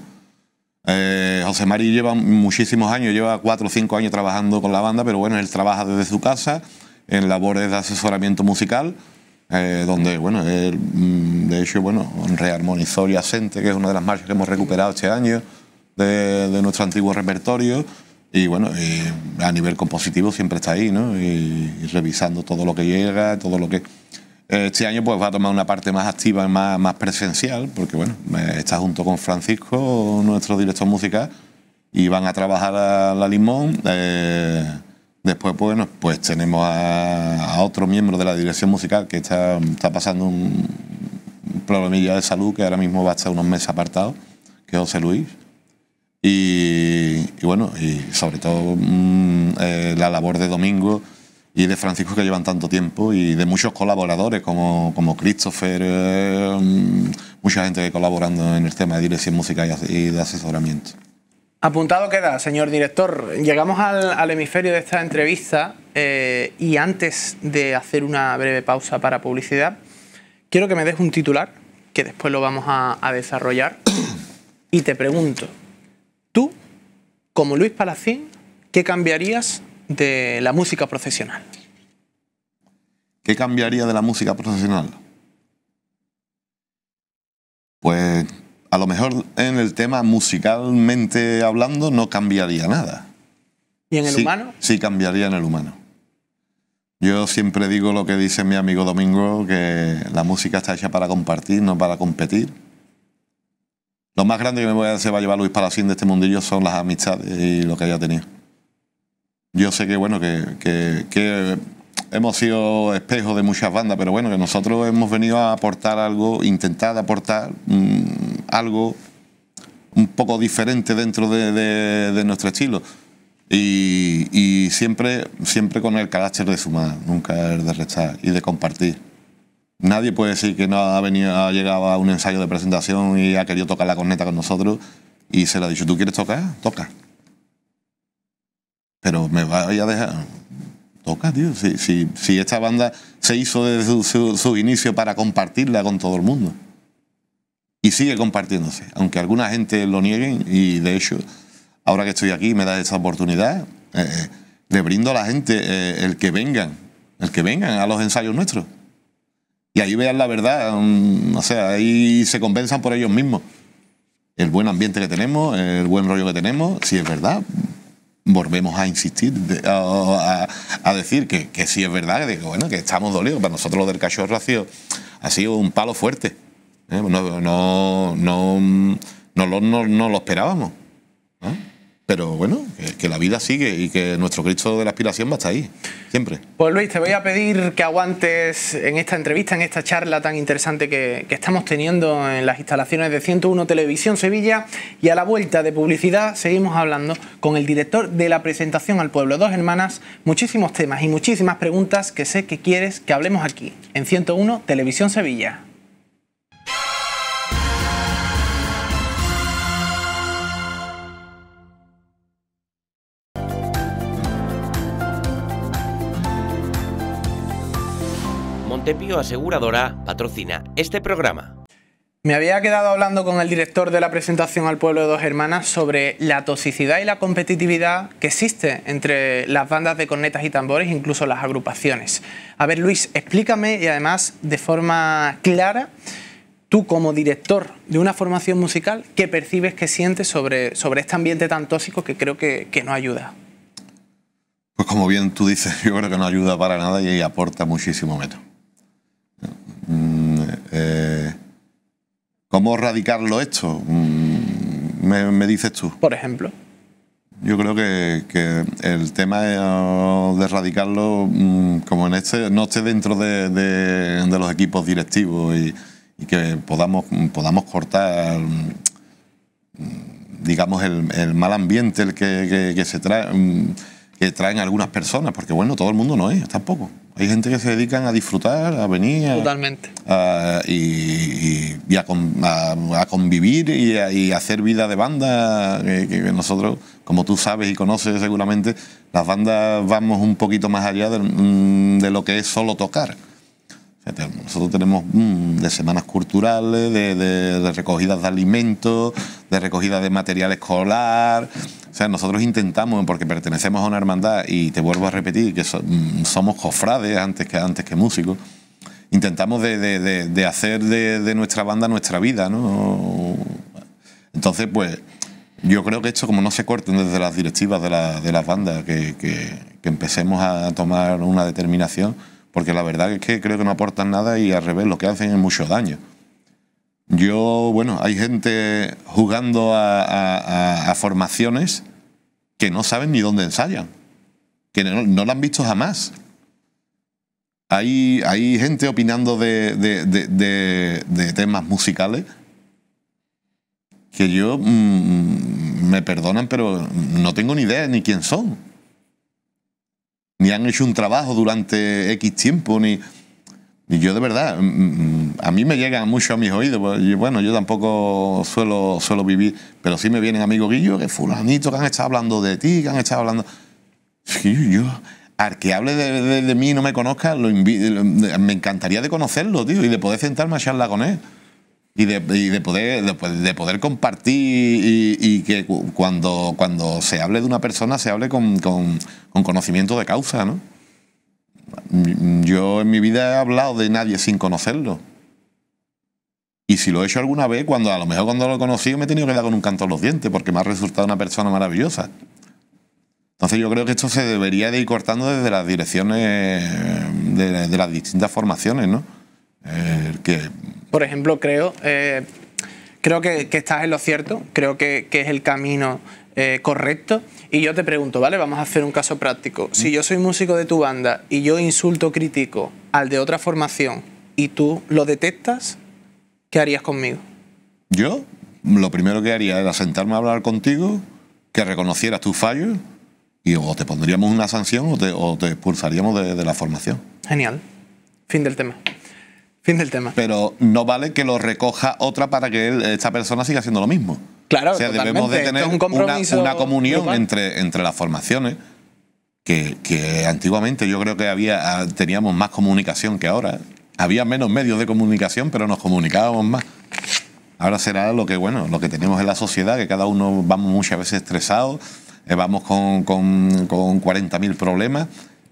Eh, José Mari lleva muchísimos años, lleva cuatro o cinco años trabajando con la banda, pero bueno, él trabaja desde su casa en labores de asesoramiento musical, eh, donde, bueno, mm, de hecho, bueno, rearmonizó y asente, que es una de las marchas que hemos recuperado este año de, nuestro antiguo repertorio. Y bueno, a nivel compositivo siempre está ahí, ¿no? y, revisando todo lo que llega, todo lo que. Este año pues va a tomar una parte más activa, más, más presencial, porque bueno, eh, está junto con Francisco, nuestro director musical, y van a trabajar a la Limón. Eh, después, pues, bueno, pues tenemos a, otro miembro de la dirección musical que está, pasando un problemilla de salud, que ahora mismo va a estar unos meses apartado, que es José Luis. Y, bueno, y sobre todo mm, eh, la labor de domingo y de Francisco que llevan tanto tiempo y de muchos colaboradores como, como Christopher, em, mucha gente colaborando en el tema de dirección musical y de asesoramiento. Apuntado queda, señor director. Llegamos al, hemisferio de esta entrevista eh, y antes de hacer una breve pausa para publicidad, quiero que me des un titular, que después lo vamos a, a desarrollar, y te pregunto, tú, como Luis Palacín, ¿qué cambiarías de la música profesional. ¿Qué cambiaría de la música profesional? Pues a lo mejor en el tema musicalmente hablando no cambiaría nada. ¿Y en el humano? Sí, cambiaría en el humano. Yo siempre digo lo que dice mi amigo Domingo, que la música está hecha para compartir, no para competir. Lo más grande que me voy a, hacer va a llevar Luis Palacín de este mundillo son las amistades y lo que haya tenido yo sé que, bueno, que, que, hemos sido espejos de muchas bandas, pero bueno, que nosotros hemos venido a aportar algo, intentar aportar mm, algo un poco diferente dentro de, de, nuestro estilo. Y, y, siempre, siempre con el carácter de sumar, nunca el de restar y de compartir. Nadie puede decir que no ha, venido, ha llegado a un ensayo de presentación y ha querido tocar la corneta con nosotros y se lo ha dicho, ¿tú quieres tocar? Toca pero me vaya a dejar. Toca, tío. Si, esta banda se hizo desde su, inicio para compartirla con todo el mundo. Y sigue compartiéndose. Aunque alguna gente lo niegue. y de hecho, ahora que estoy aquí me da esta oportunidad, eh, eh, le brindo a la gente eh, el que vengan, el que vengan a los ensayos nuestros. Y ahí vean la verdad, mm, o sea, ahí se convenzan por ellos mismos. El buen ambiente que tenemos, el buen rollo que tenemos, si es verdad, volvemos a insistir, a, decir que, sí es verdad, que, bueno, que estamos dolidos. Para nosotros lo del cachorro ha sido, ha sido un palo fuerte. ¿eh? No, lo esperábamos. Pero bueno, que la vida sigue y que nuestro Cristo de la aspiración va a ahí, siempre. Pues Luis, te voy a pedir que aguantes en esta entrevista, en esta charla tan interesante que, que estamos teniendo en las instalaciones de 101 Televisión Sevilla. Y a la vuelta de publicidad seguimos hablando con el director de la presentación al pueblo, dos hermanas, muchísimos temas y muchísimas preguntas que sé que quieres que hablemos aquí, en 101 Televisión Sevilla. Aseguradora patrocina este programa. Me había quedado hablando con el director de la presentación al pueblo de dos hermanas sobre la toxicidad y la competitividad que existe entre las bandas de cornetas y tambores, incluso las agrupaciones. A ver, Luis, explícame y además de forma clara, tú como director de una formación musical, ¿qué percibes, qué sientes sobre, sobre este ambiente tan tóxico que creo que, que no ayuda? Pues como bien tú dices, <laughs> yo creo que no ayuda para nada y aporta muchísimo método. Eh, ¿Cómo radicarlo esto? Mm, me, dices tú. Por ejemplo. Yo creo que, el tema oh, de erradicarlo mm, como en este, no esté dentro de, los equipos directivos y, que podamos, podamos cortar, mm, digamos, el, mal ambiente el que, se trae, que traen algunas personas, porque bueno, todo el mundo no es, tampoco. Hay gente que se dedican a disfrutar, a venir. Totalmente. y, y, a, convivir y, hacer vida de banda. Que, nosotros, como tú sabes y conoces seguramente, las bandas vamos un poquito más allá de mm, lo que es solo tocar. Nosotros tenemos mm, de semanas culturales, de, recogidas de alimentos, de recogida de material escolar. O sea, nosotros intentamos, porque pertenecemos a una hermandad, y te vuelvo a repetir que mm, somos cofrades antes que, antes que músicos, intentamos de, hacer de, nuestra banda nuestra vida, ¿no? Entonces, pues, yo creo que esto, como no se corten desde las directivas de, la, las bandas, que empecemos a tomar una determinación, porque la verdad es que creo que no aportan nada y al revés, lo que hacen es mucho daño. Yo, bueno, hay gente jugando a, formaciones que no saben ni dónde ensayan, que no, lo la han visto jamás. Hay, hay gente opinando de, de, temas musicales que yo, mm, me perdonan, pero no tengo ni idea ni quién son ni han hecho un trabajo durante X tiempo, ni... Y yo de verdad, mm, mm, a mí me llegan mucho a mis oídos. Pues, bueno, yo tampoco suelo, suelo vivir, pero sí me vienen amigos Guillo, que fulanito, que han estado hablando de ti, que han estado hablando... Sí, yo, al que hable de, mí y no me conozca, me encantaría de conocerlo, tío, y de poder sentarme a charlar con él y de, poder, de, pues, poder compartir y, que cuando, cuando se hable de una persona se hable con, con, conocimiento de causa, ¿no? Yo en mi vida he hablado de nadie sin conocerlo. Y si lo he hecho alguna vez, cuando a lo mejor cuando lo conocí me he tenido que dar con un canto en los dientes porque me ha resultado una persona maravillosa. Entonces yo creo que esto se debería de ir cortando desde las direcciones de, de las distintas formaciones, ¿no? Eh, Por ejemplo, creo, eh, creo que, estás en lo cierto, creo que, es el camino eh, correcto. Y yo te pregunto, ¿vale? Vamos a hacer un caso práctico. Si yo soy músico de tu banda y yo insulto crítico al de otra formación y tú lo detectas, ¿qué harías conmigo? Yo lo primero que haría era sentarme a hablar contigo, que reconocieras tus fallos y o te pondríamos una sanción o te, expulsaríamos de, de la formación. Genial. Fin del tema. Fin del tema. Pero no vale que lo recoja otra para que esta persona siga haciendo lo mismo. Claro, o sea, debemos de tener una, una, comunión entre, entre las formaciones. Que, que, antiguamente yo creo que había ah, teníamos más comunicación que ahora. Había menos medios de comunicación, pero nos comunicábamos más. Ahora será lo que bueno, lo que tenemos en la sociedad, que cada uno vamos muchas veces estresados, eh, vamos con, con, con 40.000 problemas,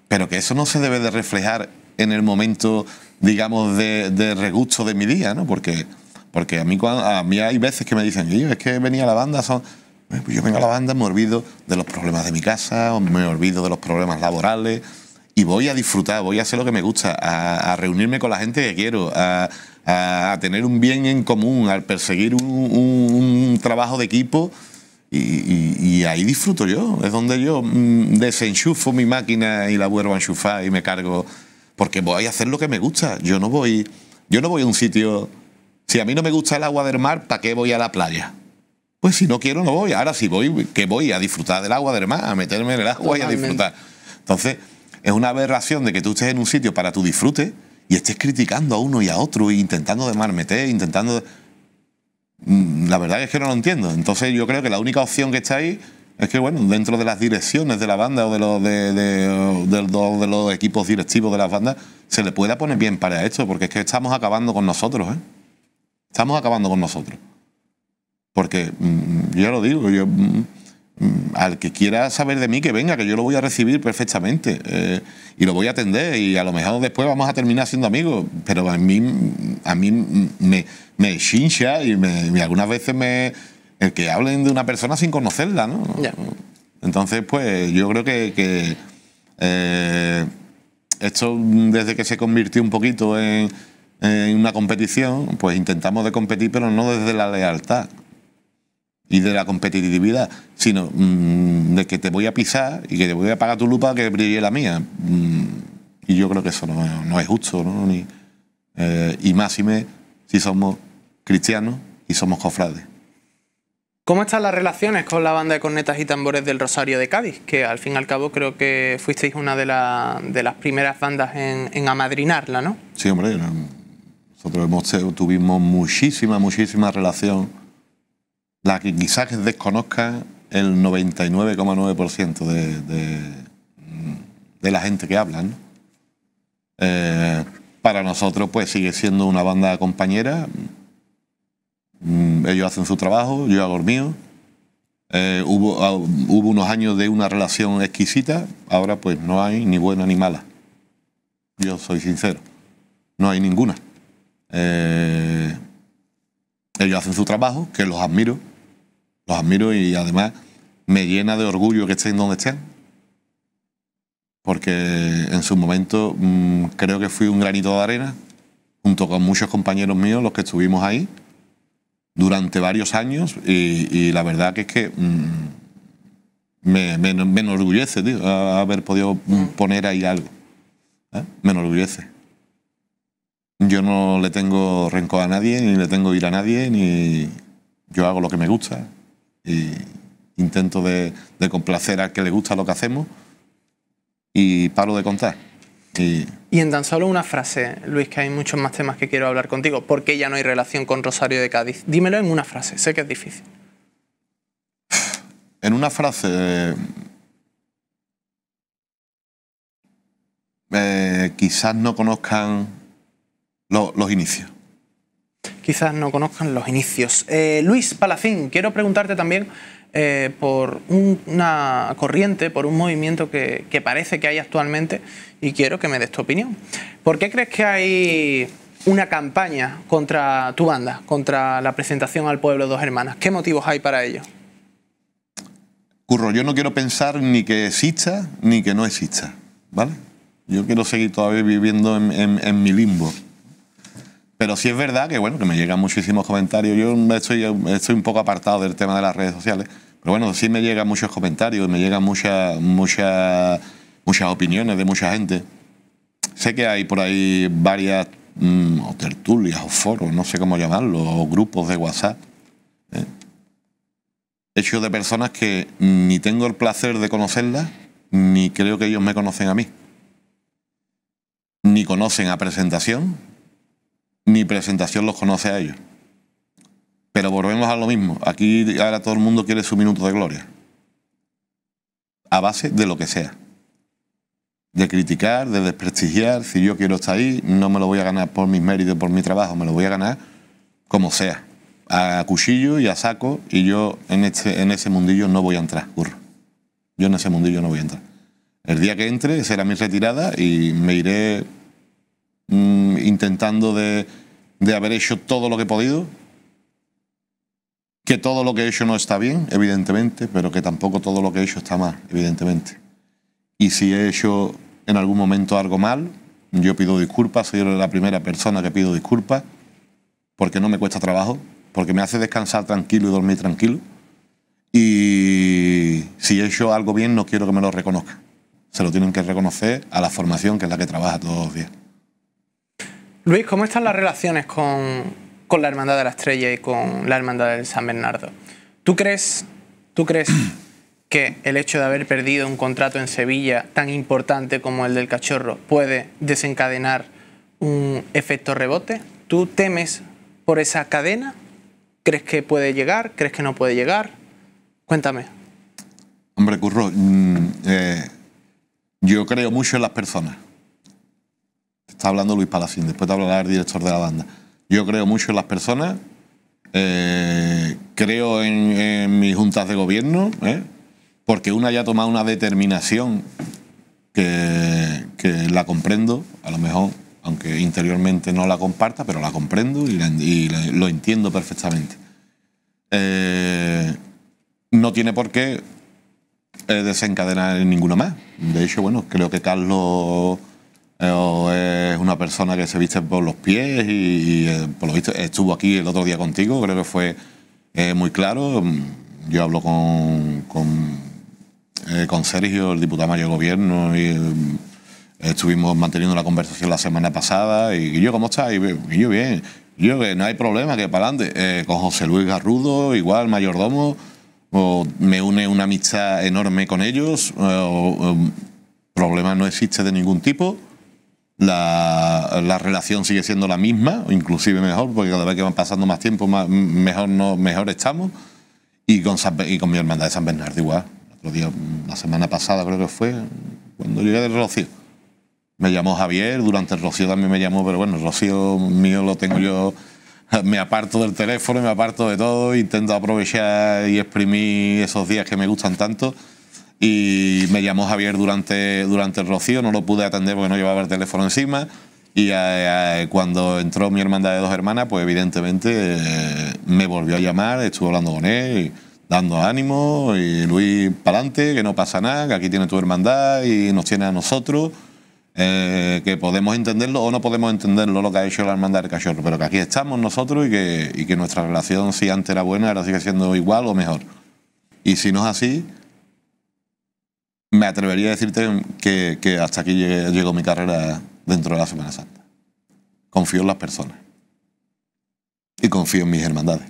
pero que eso no se debe de reflejar en el momento, digamos, de, regusto de mi día, ¿no? Porque, porque a, mí, a mí hay veces que me dicen, yo es que venía a la banda, son... Pues, pues yo vengo a la banda, me olvido de los problemas de mi casa, me olvido de los problemas laborales y voy a disfrutar, voy a hacer lo que me gusta, a, reunirme con la gente que quiero, a, tener un bien en común, al perseguir un, trabajo de equipo y, y, ahí disfruto yo. Es donde yo mm, desenchufo mi máquina y la vuelvo a enchufar y me cargo porque voy a hacer lo que me gusta. Yo no voy, yo no voy a un sitio. Si a mí no me gusta el agua del mar, ¿para qué voy a la playa? Pues si no quiero, no voy. Ahora sí voy, que voy a disfrutar del agua del mar, a meterme en el agua y a disfrutar. Entonces, es una aberración de que tú estés en un sitio para tu disfrute y estés criticando a uno y a otro, e intentando de meter, intentando. Mm, la verdad es que no lo entiendo. Entonces, yo creo que la única opción que está ahí es que, bueno, dentro de las direcciones de la banda o de los, de, de, los equipos directivos de las bandas, se le pueda poner bien para esto, porque es que estamos acabando con nosotros, ¿eh? Estamos acabando con nosotros. Porque mm, yo lo digo, yo, mm, mm, al que quiera saber de mí, que venga, que yo lo voy a recibir perfectamente eh, y lo voy a atender y a lo mejor después vamos a terminar siendo amigos, pero a mí, a mí me, chincha y, y algunas veces me, el que hablen de una persona sin conocerla, ¿no? Entonces, pues yo creo que, eh, esto desde que se convirtió un poquito en, una competición, pues intentamos de competir, pero no desde la lealtad y de la competitividad, sino mm, de que te voy a pisar y que te voy a pagar tu lupa que brille la mía. Mm, y yo creo que eso no, es justo, ¿no? Ni, eh, y más si somos cristianos y somos cofrades. ¿Cómo están las relaciones con la banda de cornetas y tambores del Rosario de Cádiz? Que al fin y al cabo creo que fuisteis una de, las primeras bandas en, amadrinarla, ¿no? Sí, hombre. Nosotros tuvimos muchísima, muchísima relación. La que quizás desconozca el 99,9% de, la gente que habla, ¿no? Eh, para nosotros, pues sigue siendo una banda compañera Mm, ellos hacen su trabajo, yo hago el mío. Eh, hubo, ah, hubo unos años de una relación exquisita, ahora pues no hay ni buena ni mala. Yo soy sincero, no hay ninguna. Eh, ellos hacen su trabajo, que los admiro, los admiro y además me llena de orgullo que estén donde estén, porque en su momento mm, creo que fui un granito de arena, junto con muchos compañeros míos, los que estuvimos ahí, durante varios años y, la verdad que es que mm, me, enorgullece haber podido poner ahí algo. ¿eh? Me enorgullece. Yo no le tengo rencor a nadie, ni le tengo ir a nadie, ni yo hago lo que me gusta intento de, de complacer a que le gusta lo que hacemos y paro de contar. Y... en tan solo una frase, Luis, que hay muchos más temas que quiero hablar contigo, ¿por qué ya no hay relación con Rosario de Cádiz? Dímelo en una frase, sé que es difícil. <sighs> En una frase... Eh, quizás no conozcan los inicios quizás no conozcan los inicios. Eh, Luis Palacín, quiero preguntarte también eh, por una corriente, por un movimiento que, parece que hay actualmente y quiero que me des tu opinión. ¿Por qué crees que hay una campaña contra tu banda, contra la presentación al pueblo de Dos Hermanas? ¿Qué motivos hay para ello? Curro, yo no quiero pensar ni que exista ni que no exista, ¿vale? Yo quiero seguir todavía viviendo en mi limbo. Pero sí es verdad que, bueno, que me llegan muchísimos comentarios. Yo estoy, estoy un poco apartado del tema de las redes sociales, pero bueno, sí me llegan muchos comentarios, me llegan muchas, muchas, muchas opiniones de mucha gente. Sé que hay por ahí varias mm, tertulias o foros, no sé cómo llamarlo, o grupos de WhatsApp. Eh, ...hechos de personas que ni tengo el placer de conocerlas, ni creo que ellos me conocen a mí. Ni conocen a presentación, presentación los conoce a ellos. Pero volvemos a lo mismo. Aquí ahora todo el mundo quiere su minuto de gloria. A base de lo que sea. De criticar, de desprestigiar. Si yo quiero estar ahí, no me lo voy a ganar por mis méritos, por mi trabajo. Me lo voy a ganar como sea. A cuchillo y a saco. Y yo en, este, en ese mundillo no voy a entrar, Yo en ese mundillo no voy a entrar. El día que entre será mi retirada y me iré mm, intentando de de haber hecho todo lo que he podido, que todo lo que he hecho no está bien, evidentemente, pero que tampoco todo lo que he hecho está mal, evidentemente. Y si he hecho en algún momento algo mal, yo pido disculpas, soy la primera persona que pido disculpas, porque no me cuesta trabajo, porque me hace descansar tranquilo y dormir tranquilo. Y si he hecho algo bien, no quiero que me lo reconozcan. Se lo tienen que reconocer a la formación, que es la que trabaja todos los días. Luis, ¿cómo están las relaciones con, la Hermandad de la Estrella y con la Hermandad del San Bernardo? ¿Tú crees, ¿Tú crees <clears throat> que el hecho de haber perdido un contrato en Sevilla tan importante como el del cachorro puede desencadenar un efecto rebote? ¿Tú temes por esa cadena? ¿Crees que puede llegar? ¿Crees que no puede llegar? Cuéntame. Hombre, Curro, mm, eh, yo creo mucho en las personas está hablando Luis Palacín, después te hablará el director de la banda. Yo creo mucho en las personas, eh, creo en, mis juntas de gobierno, ¿eh? porque una ya ha tomado una determinación que, la comprendo, a lo mejor, aunque interiormente no la comparta, pero la comprendo y, lo entiendo perfectamente. Eh, no tiene por qué desencadenar en ninguno más. De hecho, bueno, creo que Carlos o es una persona que se viste por los pies y, eh, por lo visto estuvo aquí el otro día contigo, creo que fue eh, muy claro. Yo hablo con, con, eh, Sergio, el diputado mayor de gobierno, y estuvimos manteniendo la conversación la semana pasada y, yo, como estás? Y, yo bien. Yo que no hay problema, que para adelante. con José Luis Garrudo, igual, mayordomo, me une una amistad enorme con ellos, ...problemas no existe de ningún tipo. La, relación sigue siendo la misma, inclusive mejor, porque cada vez que van pasando más tiempo, mejor, no, mejor estamos. Y con, y con mi hermandad de San Bernardo igual. la semana pasada creo que fue, cuando llegué del Rocío. Me llamó Javier, durante el Rocío también me llamó, pero bueno, el Rocío mío lo tengo yo, me aparto del teléfono, me aparto de todo, intento aprovechar y exprimir esos días que me gustan tanto. Y me llamó Javier durante, durante el rocío, no lo pude atender porque no llevaba el teléfono encima. Y eh, eh, cuando entró mi hermandad de dos hermanas, pues evidentemente eh, me volvió a llamar, ...estuvo hablando con él, dando ánimo, y Luis, para adelante, que no pasa nada, que aquí tiene tu hermandad y nos tiene a nosotros, que podemos entenderlo o no podemos entenderlo lo que ha hecho la hermandad del cachorro, pero que aquí estamos nosotros y que, y que nuestra relación, si antes era buena, ahora sigue siendo igual o mejor. Y si no es así, me atrevería a decirte que, hasta aquí llegó mi carrera dentro de la Semana Santa. Confío en las personas. Y confío en mis hermandades.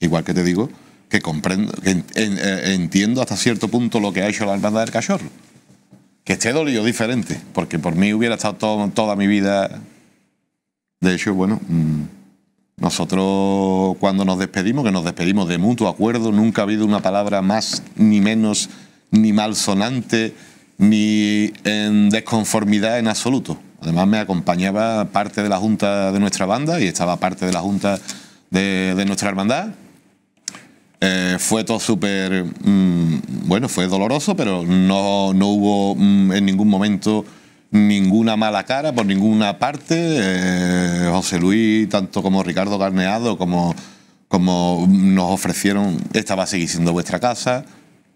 Igual que te digo que comprendo, que eh, entiendo hasta cierto punto lo que ha hecho la hermandad del cachorro. Que esté dolido diferente, porque por mí hubiera estado todo, toda mi vida. De hecho, bueno, mm, nosotros cuando nos despedimos, que nos despedimos de mutuo acuerdo, nunca ha habido una palabra más ni menos ni mal sonante ni en desconformidad en absoluto. Además me acompañaba parte de la junta de nuestra banda y estaba parte de la junta de, nuestra hermandad. Eh, fue todo súper, mm, bueno, fue doloroso, pero no, no hubo mm, en ningún momento ninguna mala cara por ninguna parte. Eh, José Luis, tanto como Ricardo Carneado, como, como nos ofrecieron, esta va a seguir siendo vuestra casa.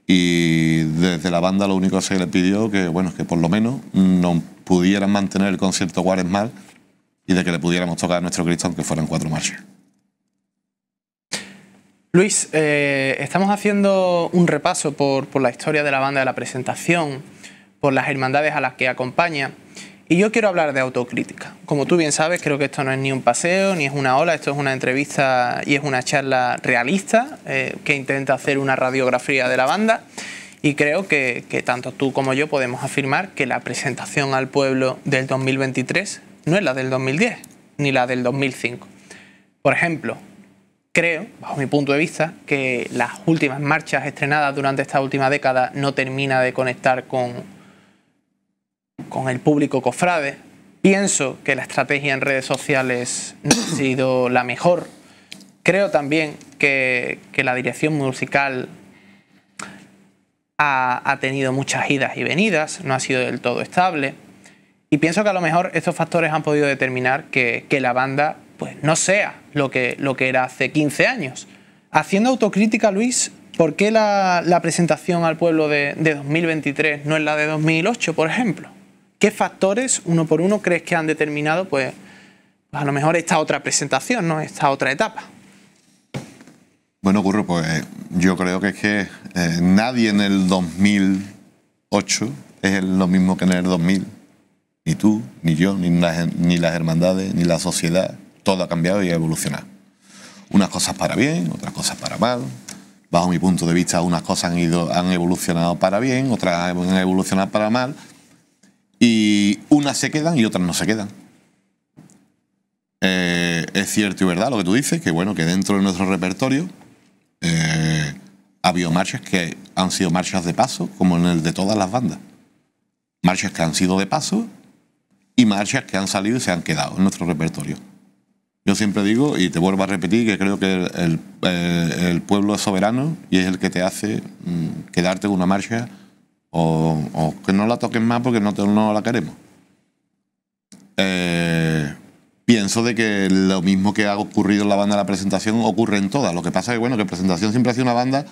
Y desde la banda lo único que se le pidió que, bueno, que por lo menos nos pudieran mantener el concierto mal y de que le pudiéramos tocar a nuestro Cristo aunque fueran cuatro marchas. Luis, eh, estamos haciendo un repaso por, por la historia de la banda, de la presentación, por las hermandades a las que acompaña. Y yo quiero hablar de autocrítica. Como tú bien sabes, creo que esto no es ni un paseo, ni es una ola, esto es una entrevista y es una charla realista eh, que intenta hacer una radiografía de la banda. Y creo que, que tanto tú como yo podemos afirmar que la presentación al pueblo del 2023 no es la del 2010, ni la del 2005. Por ejemplo, creo, bajo mi punto de vista, que las últimas marchas estrenadas durante esta última década no termina de conectar con con el público cofrade. Pienso que la estrategia en redes sociales no ha sido la mejor. Creo también que, la dirección musical ha, tenido muchas idas y venidas, no ha sido del todo estable. Y pienso que a lo mejor estos factores han podido determinar que, la banda pues, no sea lo que, lo que era hace 15 años. Haciendo autocrítica, Luis, ¿por qué la, presentación al pueblo de, de, 2023 no es la de 2008, por ejemplo? ¿Qué factores, uno por uno, crees que han determinado, pues, a lo mejor esta otra presentación, ¿no? Esta otra etapa. Bueno, Curro, pues eh, yo creo que es que eh, nadie en el 2008 es lo mismo que en el 2000. Ni tú, ni yo, ni las, ni las hermandades, ni la sociedad. Todo ha cambiado y ha evolucionado. Unas cosas para bien, otras cosas para mal. Bajo mi punto de vista, unas cosas han, ido, han evolucionado para bien, otras han evolucionado para mal y unas se quedan y otras no se quedan. Eh, es cierto y verdad lo que tú dices, que bueno, que dentro de nuestro repertorio eh, ha habido marchas que han sido marchas de paso, como en el de todas las bandas. Marchas que han sido de paso y marchas que han salido y se han quedado en nuestro repertorio. Yo siempre digo, y te vuelvo a repetir, que creo que el, eh, pueblo es soberano y es el que te hace mm, quedarte con una marcha o, que no la toquen más porque no, no la queremos. Eh, pienso de que lo mismo que ha ocurrido en la banda de la presentación ocurre en todas. Lo que pasa es que, bueno, que presentación siempre ha sido una banda.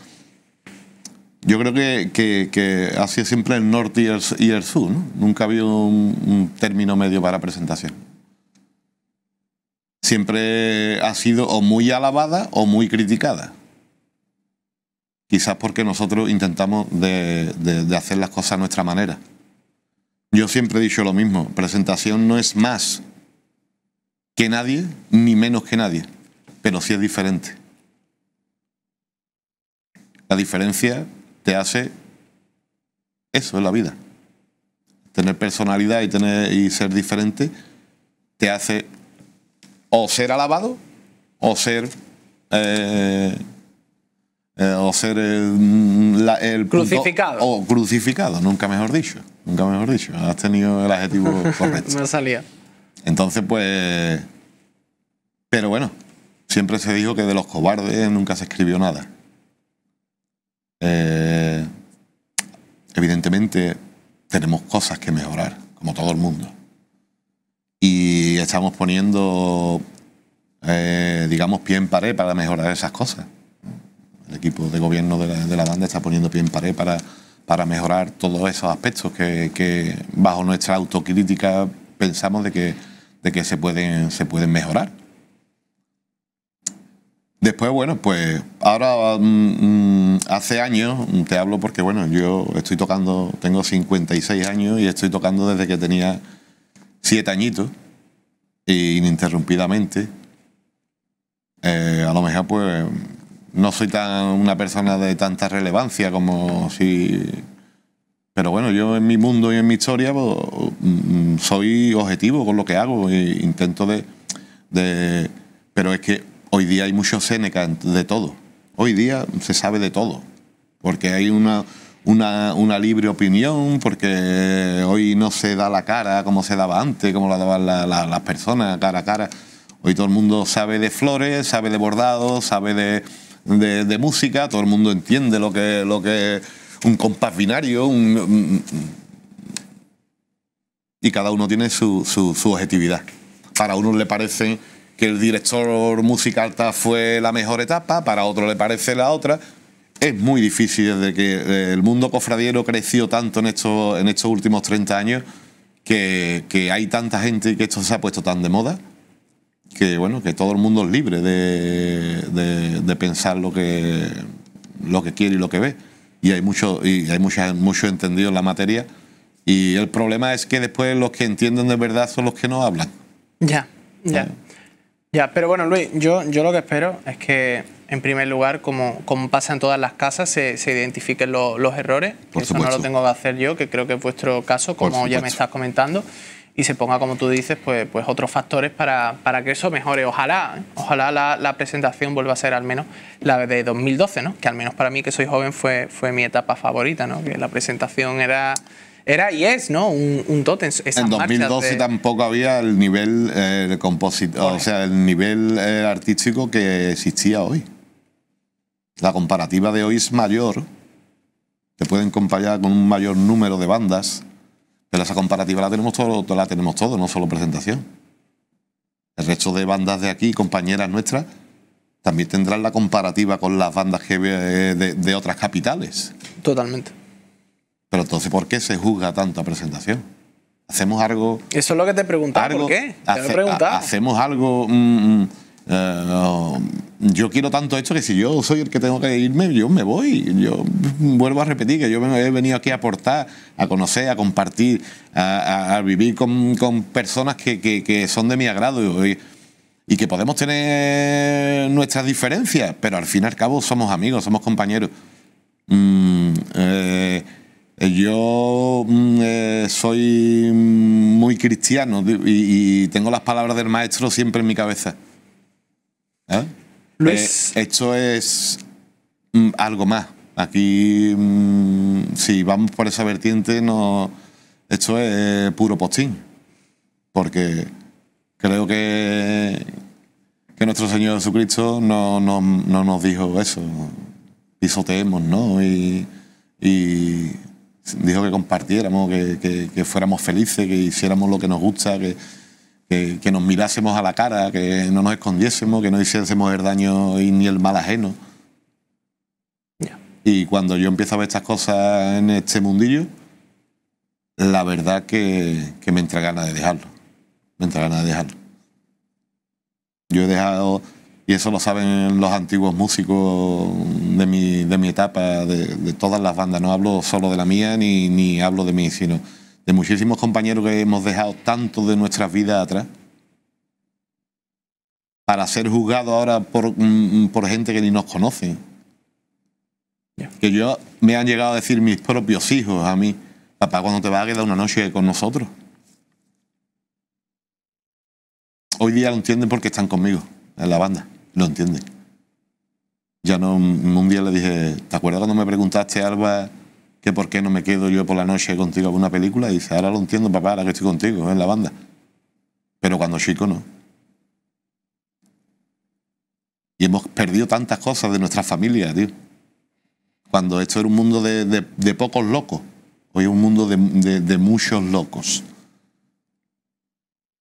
Yo creo que, que, ha sido siempre el norte y el, sur, ¿no? Nunca ha habido un, término medio para presentación. Siempre ha sido o muy alabada o muy criticada. Quizás porque nosotros intentamos de, hacer las cosas a nuestra manera. Yo siempre he dicho lo mismo, presentación no es más que nadie, ni menos que nadie, pero sí es diferente. La diferencia te hace eso, es la vida. Tener personalidad y, tener, y ser diferente te hace o ser alabado o ser eh, eh, o ser el, mm, crucificado. o crucificado, nunca mejor dicho. Nunca mejor dicho. Has tenido el adjetivo <laughs> correcto. no salía. Entonces, pues. Pero bueno, siempre se dijo que de los cobardes nunca se escribió nada. Eh, evidentemente, tenemos cosas que mejorar, como todo el mundo. Y estamos poniendo, eh, digamos, pie en pared para mejorar esas cosas el equipo de gobierno de la, banda está poniendo pie en pared para, para mejorar todos esos aspectos que, bajo nuestra autocrítica pensamos de que, de que se, pueden, se pueden mejorar. Después, bueno, pues ahora mm, mm, hace años, te hablo porque, bueno, yo estoy tocando, tengo 56 años y estoy tocando desde que tenía 7 añitos, e ininterrumpidamente. Eh, a lo mejor, pues, no soy tan una persona de tanta relevancia como si... Pero bueno, yo en mi mundo y en mi historia pues, mm, soy objetivo con lo que hago e intento de, Pero es que hoy día hay mucho Seneca de todo. Hoy día se sabe de todo. Porque hay una, una, libre opinión, porque hoy no se da la cara como se daba antes, como la daban las personas cara a cara. Hoy todo el mundo sabe de flores, sabe de bordados, sabe de, de, música, todo el mundo entiende lo que, lo que es un compás binario, un, y cada uno tiene su, su, objetividad. Para unos le parece que el director musical fue la mejor etapa, para otro le parece la otra. Es muy difícil desde que eh, el mundo cofradiero creció tanto en estos, en estos últimos 30 años que, que hay tanta gente que esto se ha puesto tan de moda que bueno, que todo el mundo es libre de, de, pensar lo que, lo que quiere y lo que ve. Y hay mucho, y hay mucha, mucho entendido en la materia. Y el problema es que después los que entienden de verdad son los que no hablan. Ya, ya. Eh. Ya, pero bueno, Luis, yo, yo lo que espero es que, en primer lugar, como, como pasa en todas las casas, se, se identifiquen los errores. Por Eso supuesto. no lo tengo que hacer yo, que creo que es vuestro caso, como ya me estás comentando y se ponga, como tú dices, pues, pues otros factores para, que eso mejore. Ojalá, ojalá la, presentación vuelva a ser al menos la de 2012, ¿no? que al menos para mí que soy joven fue, fue mi etapa favorita, ¿no? que la presentación era era y es, ¿no? Un, un tótem. en 2012 tampoco había el nivel eh, compositor, o sea, el nivel eh, artístico que existía hoy. La comparativa de hoy es mayor. Te pueden comparar con un mayor número de bandas. Pero esa comparativa la tenemos todo, la tenemos todo, no solo presentación. El resto de bandas de aquí, compañeras nuestras, también tendrán la comparativa con las bandas eh, de, otras capitales. Totalmente. Pero entonces, ¿por qué se juzga tanto a presentación? ¿Hacemos algo...? Eso es lo que te preguntaba, ¿por qué? ¿Hacemos algo...? Mm, mm, eh, um, yo quiero tanto esto que si yo soy el que tengo que irme, yo me voy. Yo vuelvo a repetir que yo he venido aquí a aportar, a conocer, a compartir, a, vivir con, personas que, son de mi agrado y, y, que podemos tener nuestras diferencias, pero al fin y al cabo somos amigos, somos compañeros. Mm, eh, yo mm, eh, soy muy cristiano y tengo las palabras del maestro siempre en mi cabeza. Eh, esto es mm, algo más. Aquí, mm, si vamos por esa vertiente, no, esto es eh, puro postín. Porque creo que, que nuestro Señor Jesucristo no, no, no nos dijo eso. Pisoteemos, ¿no? Y, dijo que compartiéramos, que, que fuéramos felices, que hiciéramos lo que nos gusta, que que, nos mirásemos a la cara, que no nos escondiésemos, que no hiciésemos el daño y ni el mal ajeno. Y cuando yo empiezo a ver estas cosas en este mundillo, la verdad que, que me entra ganas de dejarlo. Me entra ganas de dejarlo. Yo he dejado, y eso lo saben los antiguos músicos de mi, de mi etapa, de, de todas las bandas. No hablo solo de la mía ni, ni hablo de mí, sino de muchísimos compañeros que hemos dejado tanto de nuestras vidas atrás, para ser juzgados ahora mm, por, gente que ni nos conoce. Que yo me han llegado a decir mis propios hijos a mí, papá, cuando te vas a quedar una noche con nosotros? Hoy día lo entienden porque están conmigo, en la banda, lo entienden. Ya no, un día le dije, ¿te acuerdas cuando me preguntaste, Alba? que por qué no me quedo yo por la noche contigo a una película, y dice, ahora lo entiendo, papá, ahora que estoy contigo, en la banda. Pero cuando chico no. Y hemos perdido tantas cosas de nuestra familia, tío. Cuando esto era un mundo de, pocos locos, hoy es un mundo de, de muchos locos.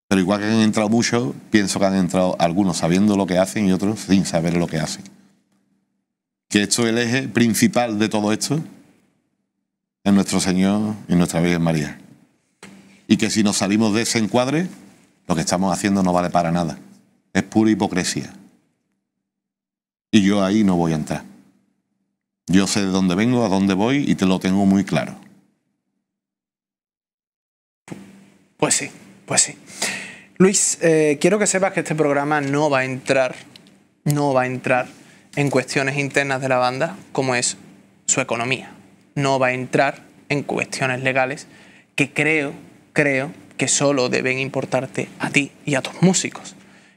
Pero igual que han entrado muchos, pienso que han entrado algunos sabiendo lo que hacen y otros sin saber lo que hacen. Que esto es el eje principal de todo esto, en nuestro Señor y nuestra Virgen María. Y que si nos salimos de ese encuadre, lo que estamos haciendo no vale para nada. Es pura hipocresía. Y yo ahí no voy a entrar. Yo sé de dónde vengo, a dónde voy y te lo tengo muy claro. Pues sí, pues sí. Luis, eh, quiero que sepas que este programa no va a entrar, no va a entrar en cuestiones internas de la banda como es su economía no va a entrar en cuestiones legales que creo, creo que solo deben importarte a ti y a tus músicos.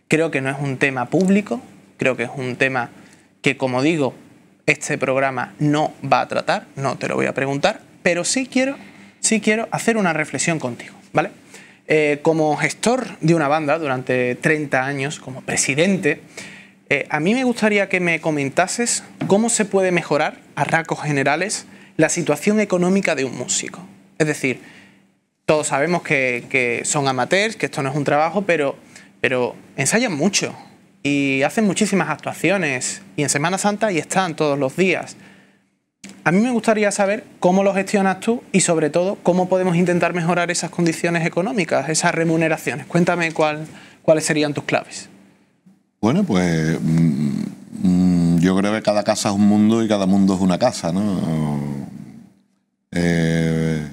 Creo que no es un tema público, creo que es un tema que, como digo, este programa no va a tratar, no te lo voy a preguntar, pero sí quiero, sí quiero hacer una reflexión contigo, ¿vale? Eh, como gestor de una banda durante 30 años, como presidente, eh, a mí me gustaría que me comentases cómo se puede mejorar a rasgos generales la situación económica de un músico. Es decir, todos sabemos que, son amateurs, que esto no es un trabajo, pero, pero ensayan mucho y hacen muchísimas actuaciones y en Semana Santa y están todos los días. A mí me gustaría saber cómo lo gestionas tú y sobre todo cómo podemos intentar mejorar esas condiciones económicas, esas remuneraciones. Cuéntame cuáles serían tus claves. Bueno, pues mm, mm, yo creo que cada casa es un mundo y cada mundo es una casa, ¿no? Eh,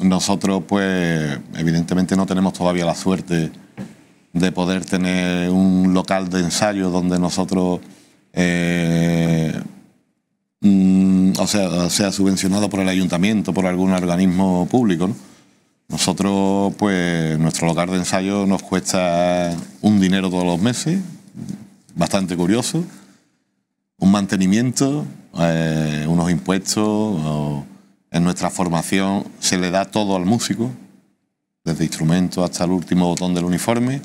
nosotros, pues, evidentemente no tenemos todavía la suerte de poder tener un local de ensayo donde nosotros, eh, mm, o sea, sea subvencionado por el ayuntamiento, por algún organismo público. Nosotros, pues, nuestro local de ensayo nos cuesta un dinero todos los meses, bastante curioso, un mantenimiento, eh, unos impuestos. O, en nuestra formación se le da todo al músico, desde instrumento hasta el último botón del uniforme.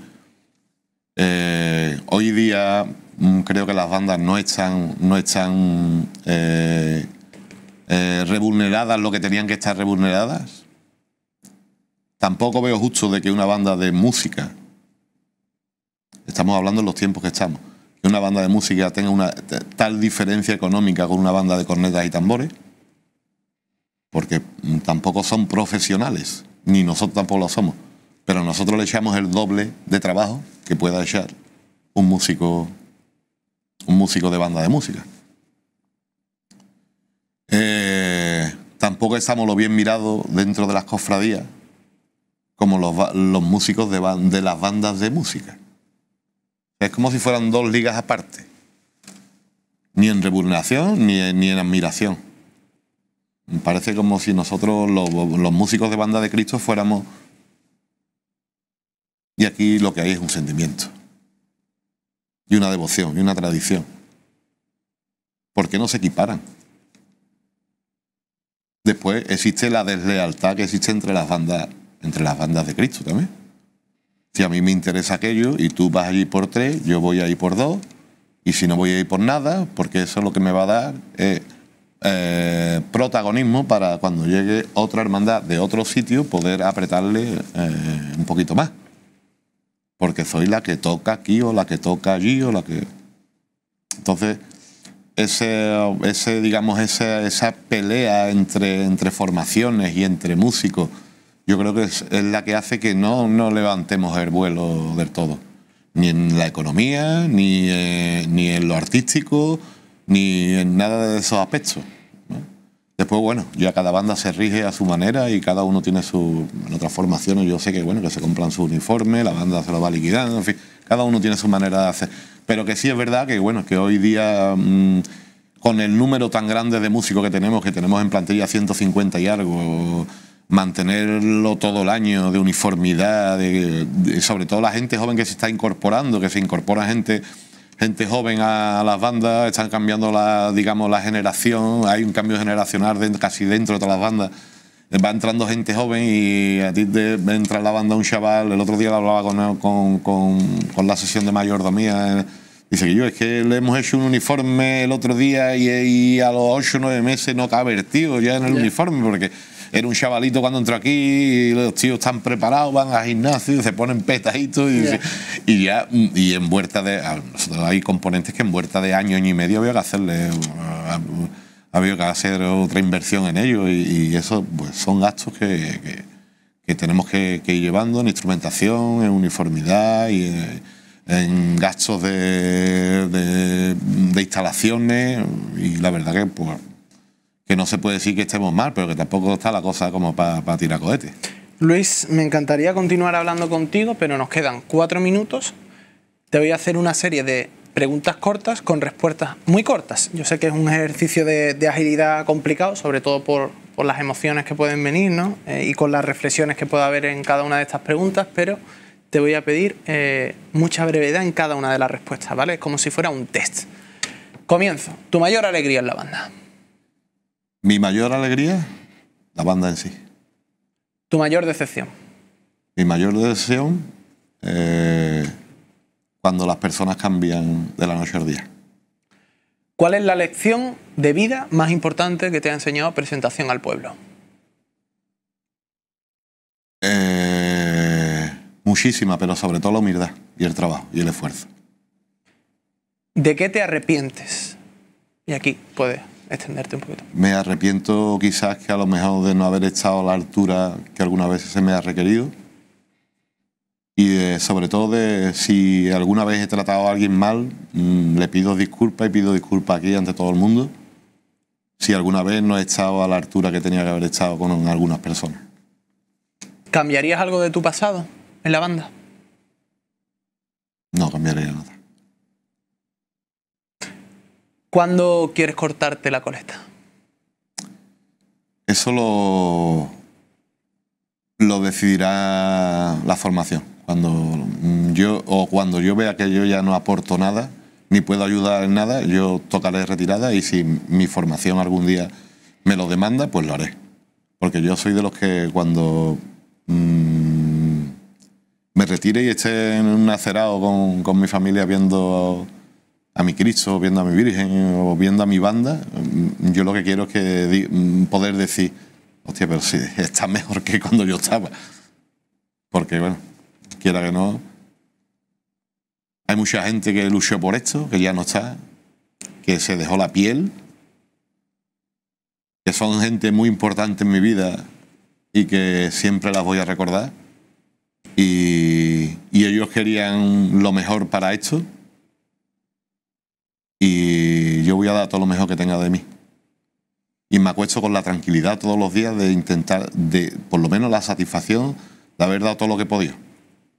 Eh, hoy día mm, creo que las bandas no están, no están eh, eh, revulneradas lo que tenían que estar revulneradas. Tampoco veo justo de que una banda de música, estamos hablando en los tiempos que estamos, que una banda de música tenga una tal diferencia económica con una banda de cornetas y tambores porque tampoco son profesionales, ni nosotros tampoco lo somos, pero nosotros le echamos el doble de trabajo que pueda echar un músico, un músico de banda de música. Eh, tampoco estamos lo bien mirados dentro de las cofradías como los, músicos de, de las bandas de música. Es como si fueran dos ligas aparte. Ni en revulneración ni en admiración. Parece como si nosotros, los, músicos de banda de Cristo, fuéramos... Y aquí lo que hay es un sentimiento. Y una devoción, y una tradición. ¿Por qué no se equiparan? Después existe la deslealtad que existe entre las bandas, entre las bandas de Cristo también. Si a mí me interesa aquello y tú vas ir por tres, yo voy a ir por dos, y si no voy a ir por nada, porque eso lo que me va a dar es eh, eh, protagonismo para cuando llegue otra hermandad de otro sitio poder apretarle eh, un poquito más. Porque soy la que toca aquí o la que toca allí o la que... Entonces, ese, ese digamos, esa, pelea entre, entre formaciones y entre músicos, yo creo que es, la que hace que no, levantemos el vuelo del todo. Ni en la economía, ni, eh, ni en lo artístico, ni en nada de esos aspectos. Después, bueno, ya cada banda se rige a su manera y cada uno tiene su. En otras formaciones, yo sé que, bueno, que se compran su uniforme, la banda se lo va liquidando, en fin, cada uno tiene su manera de hacer. Pero que sí es verdad que, bueno, que hoy día, mm, con el número tan grande de músicos que tenemos, que tenemos en plantilla 150 y algo, mantenerlo todo el año de uniformidad, sobre todo la gente joven que se está incorporando, que se incorpora gente gente joven a las bandas, están cambiando la, digamos, la generación, hay un cambio generacional casi dentro de todas las bandas. Va entrando gente joven y a ti te entra en la banda un chaval, el otro día lo hablaba con, con, con, la sesión de mayordomía. Eh, dice que yo, es que le hemos hecho un uniforme el otro día y, a los 8 o 9 meses no cabe el tío ya en el uniforme porque era un chavalito cuando entró aquí, y los tíos están preparados, van al gimnasio, y se ponen petajitos y, y, ya, mm, y en vuelta de, ah, hay componentes que en vuelta de año, año y medio había que hacerle, ah, ah, había que hacer otra inversión en ellos... y, eso pues son gastos que, que, tenemos que, ir llevando en instrumentación, en uniformidad y... En, gastos de, de, instalaciones y la verdad que pues, que no se puede decir que estemos mal, pero que tampoco está la cosa como para tirar cohetes. Luis, me encantaría continuar hablando contigo, pero nos quedan cuatro minutos. Te voy a hacer una serie de preguntas cortas con respuestas muy cortas. Yo sé que es un ejercicio de, agilidad complicado, sobre todo por, las emociones que pueden venir ¿no? Eh, y con las reflexiones que pueda haber en cada una de estas preguntas, pero te voy a pedir eh, mucha brevedad en cada una de las respuestas, ¿vale? Es como si fuera un test. Comienzo. Tu mayor alegría en la banda. Mi mayor alegría, la banda en sí. ¿Tu mayor decepción? Mi mayor decepción, eh, cuando las personas cambian de la noche al día. ¿Cuál es la lección de vida más importante que te ha enseñado Presentación al Pueblo? Eh, muchísima, pero sobre todo la humildad y el trabajo y el esfuerzo. ¿De qué te arrepientes? Y aquí puedes extenderte un poquito. Me arrepiento quizás que a lo mejor de no haber estado a la altura que algunas veces se me ha requerido. Y sobre todo de si alguna vez he tratado a alguien mal, mm, le pido disculpas y pido disculpas aquí ante todo el mundo. Si alguna vez no he estado a la altura que tenía que haber estado con algunas personas. ¿Cambiarías algo de tu pasado en la banda? No cambiaría nada. ¿Cuándo quieres cortarte la coleta? Eso lo, lo decidirá la formación. Cuando yo, o cuando yo vea que yo ya no aporto nada, ni puedo ayudar en nada, yo tocaré retirada y si mi formación algún día me lo demanda, pues lo haré. Porque yo soy de los que cuando mm, me retire y esté en un acerado con, con mi familia viendo a mi Cristo, viendo a mi Virgen o viendo a mi banda, mm, yo lo que quiero es que mm, poder decir, hostia, pero si <laughs> está mejor que cuando yo estaba. Porque, bueno, quiera que no, hay mucha gente que luchó por esto, que ya no está, que se dejó la piel, que son gente muy importante en mi vida y que siempre las voy a recordar. Y, y ellos querían lo mejor para esto y yo voy a dar todo lo mejor que tenga de mí. Y me acuesto con la tranquilidad todos los días de intentar, de por lo menos la satisfacción de haber dado todo lo que he podido.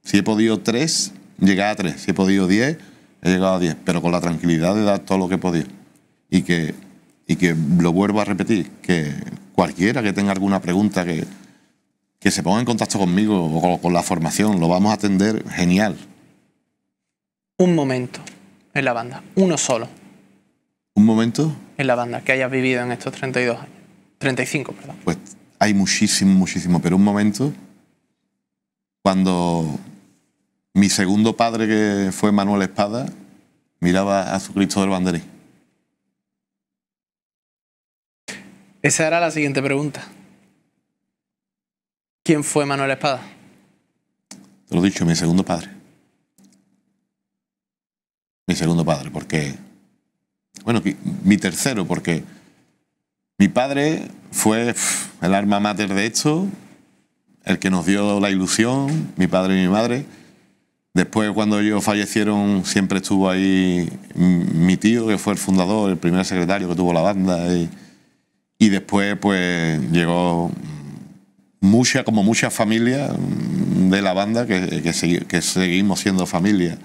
Si he podido tres, llegué a tres. Si he podido diez, he llegado a diez. Pero con la tranquilidad de dar todo lo que he podido. Y que, y que lo vuelvo a repetir, que cualquiera que tenga alguna pregunta que, que se ponga en contacto conmigo o con la formación, lo vamos a atender genial. Un momento en la banda. Uno solo. ¿Un momento? En la banda, que hayas vivido en estos 32 años. 35, perdón. Pues hay muchísimo, muchísimo, pero un momento cuando mi segundo padre, que fue Manuel Espada, miraba a su Cristo del Banderí. Esa era la siguiente pregunta. ¿Quién fue Manuel Espada? Te lo he dicho, mi segundo padre mi segundo padre, porque, bueno, mi tercero, porque mi padre fue el arma mater de esto, el que nos dio la ilusión, mi padre y mi madre. Después, cuando ellos fallecieron, siempre estuvo ahí mi tío, que fue el fundador, el primer secretario que tuvo la banda. Y, después, pues, llegó mucha, como muchas familias de la banda, que, que seguimos siendo familia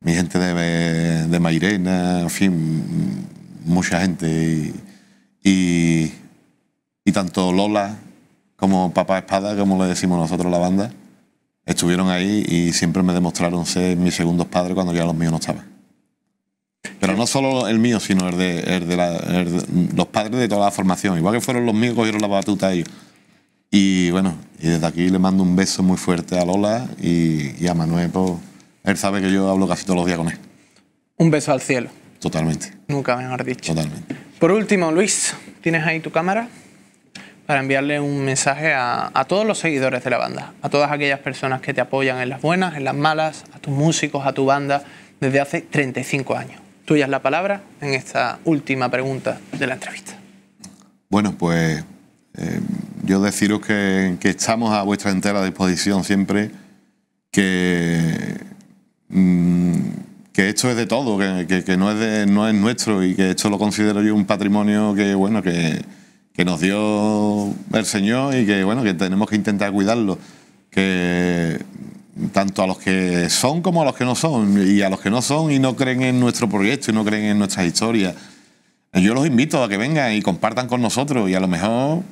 mi gente de, de en fin, mucha gente. Y, tanto Lola como Papá Espada, como le decimos nosotros la banda, estuvieron ahí y siempre me demostraron ser mis segundos padres cuando ya los míos no estaban. Pero no solo el mío, sino el de, los padres de toda la formación. Igual que fueron los míos, cogieron la batuta ellos. Y bueno, y desde aquí le mando un beso muy fuerte a Lola y, a Manuel él sabe que yo hablo casi todos los días con él. Un beso al cielo. Totalmente. Nunca mejor dicho. Totalmente. Por último, Luis, tienes ahí tu cámara para enviarle un mensaje a, todos los seguidores de la banda, a todas aquellas personas que te apoyan en las buenas, en las malas, a tus músicos, a tu banda, desde hace 35 años. Tuya es la palabra en esta última pregunta de la entrevista. Bueno, pues eh, yo deciros que, que estamos a vuestra entera disposición siempre, que Mm, que esto es de todo, que, no, es no es nuestro y que esto lo considero yo un patrimonio que, bueno, que, que nos dio el Señor y que, bueno, que tenemos que intentar cuidarlo. Que tanto a los que son como a los que no son, y a los que no son y no creen en nuestro proyecto y no creen en nuestras historias. Yo los invito a que vengan y compartan con nosotros y a lo mejor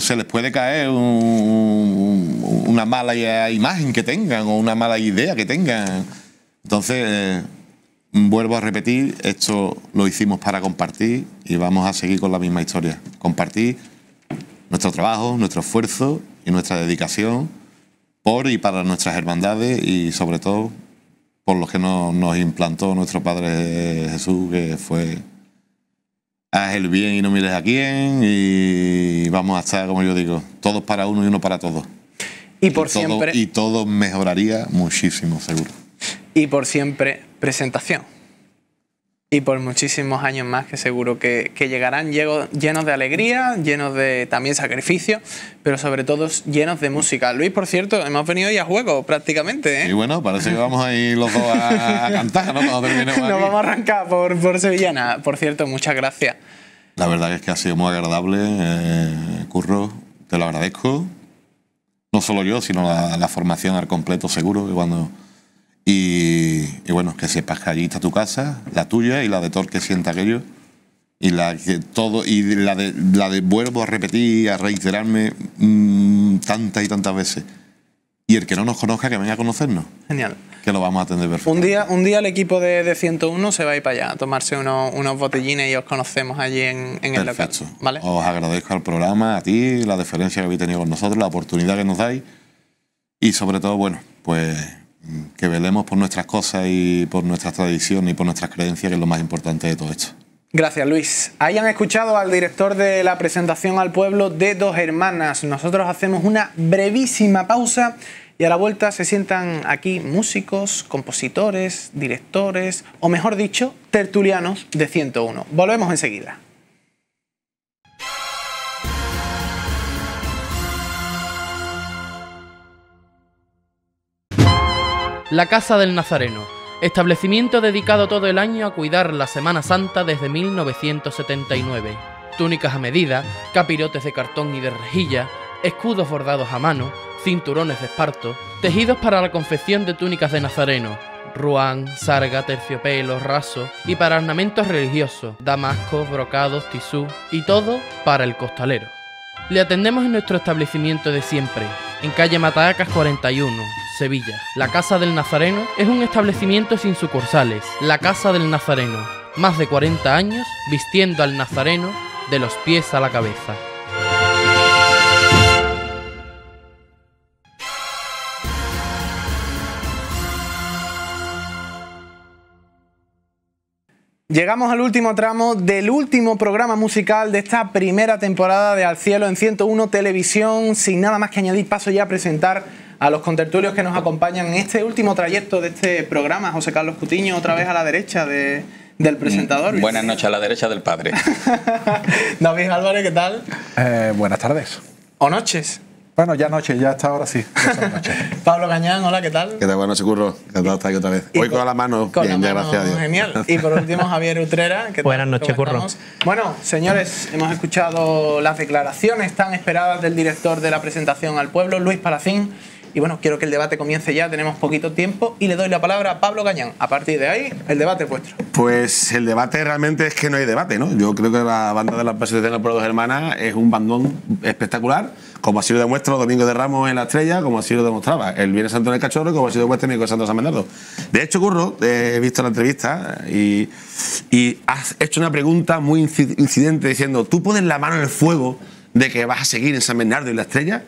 se les puede caer una mala imagen que tengan o una mala idea que tengan. Entonces, eh, vuelvo a repetir, esto lo hicimos para compartir y vamos a seguir con la misma historia. Compartir nuestro trabajo, nuestro esfuerzo y nuestra dedicación por y para nuestras hermandades y sobre todo por los que nos implantó nuestro Padre Jesús, que fue haz el bien y no mires a quién y vamos a estar, como yo digo, todos para uno y uno para todos. Y por siempre... y todo mejoraría muchísimo, seguro. Y por siempre, presentación y por muchísimos años más que seguro que, que llegarán llenos de alegría, llenos de también sacrificio, pero sobre todo llenos de música. Luis, por cierto, hemos venido ya a juego prácticamente. ¿eh? Y bueno, parece que vamos a los dos a, cantar, ¿no? <laughs> Nos vamos a arrancar por, Sevillana. Por cierto, muchas gracias. La verdad es que ha sido muy agradable, eh, Curro, te lo agradezco. No solo yo, sino la, la formación al completo, seguro, que cuando y, bueno, que sepas que allí está tu casa, la tuya y la de todo el que sienta aquello. Y la que todo, y la de, la de vuelvo a repetir, a reiterarme mm, tantas y tantas veces. Y el que no nos conozca, que venga a conocernos. Genial. Que lo vamos a atender perfectamente. Un día, un día el equipo de, de 101 se va a ir para allá a tomarse unos, unos botellines y os conocemos allí en, el local. ¿vale? Os agradezco al programa, a ti, la deferencia que habéis tenido con nosotros, la oportunidad que nos dais. Y sobre todo, bueno, pues que velemos por nuestras cosas y por nuestras tradiciones y por nuestras creencias, que es lo más importante de todo esto. Gracias, Luis. Hayan escuchado al director de la presentación al pueblo de Dos Hermanas. Nosotros hacemos una brevísima pausa y a la vuelta se sientan aquí músicos, compositores, directores o, mejor dicho, tertulianos de 101. Volvemos enseguida. La Casa del Nazareno, establecimiento dedicado todo el año a cuidar la Semana Santa desde 1979. Túnicas a medida, capirotes de cartón y de rejilla, escudos bordados a mano, cinturones de esparto, tejidos para la confección de túnicas de nazareno, ruán, sarga, terciopelo, raso y para ornamentos religiosos, damascos, brocados, tisú y todo para el costalero. Le atendemos en nuestro establecimiento de siempre, en calle Matacas 41, Sevilla. La Casa del Nazareno es un establecimiento sin sucursales. La Casa del Nazareno, más de 40 años vistiendo al Nazareno de los pies a la cabeza. Llegamos al último tramo del último programa musical de esta primera temporada de Al Cielo en 101 Televisión. Sin nada más que añadir, paso ya a presentar a los contertulios que nos acompañan en este último trayecto de este programa. José Carlos Cutiño, otra vez a la derecha del mm, presentador. Buenas noches, a la derecha del padre. <laughs> David Álvarez, ¿qué tal? Eh, buenas tardes. O noches. Bueno, ya noche, ya está ahora sí. <laughs> Pablo Cañán, hola, ¿qué tal? ¿Qué tal? Buenas, Curro. Encantado de estar aquí otra vez. Hoy con, la mano, bien, gracias a Dios. Genial. Y por último, Javier Utrera. Buenas noches, Curro. Bueno, señores, hemos escuchado las declaraciones tan esperadas del director de la presentación al pueblo, Luis Palacín. Y bueno, quiero que el debate comience ya, tenemos poquito tiempo y le doy la palabra a Pablo Cañán A partir de ahí, el debate es vuestro. Pues el debate realmente es que no hay debate, ¿no? Yo creo que la banda de la de los dos hermanas es un bandón espectacular, como así lo demuestra Domingo de Ramos en La Estrella, como así lo demostraba el Viernes Santo en el Cachorro, como así lo demuestra Mico Santo San Bernardo. De hecho, Curro, eh, he visto la entrevista y has hecho una pregunta muy incidente diciendo, ¿tú pones la mano en el fuego de que vas a seguir en San Bernardo y La Estrella?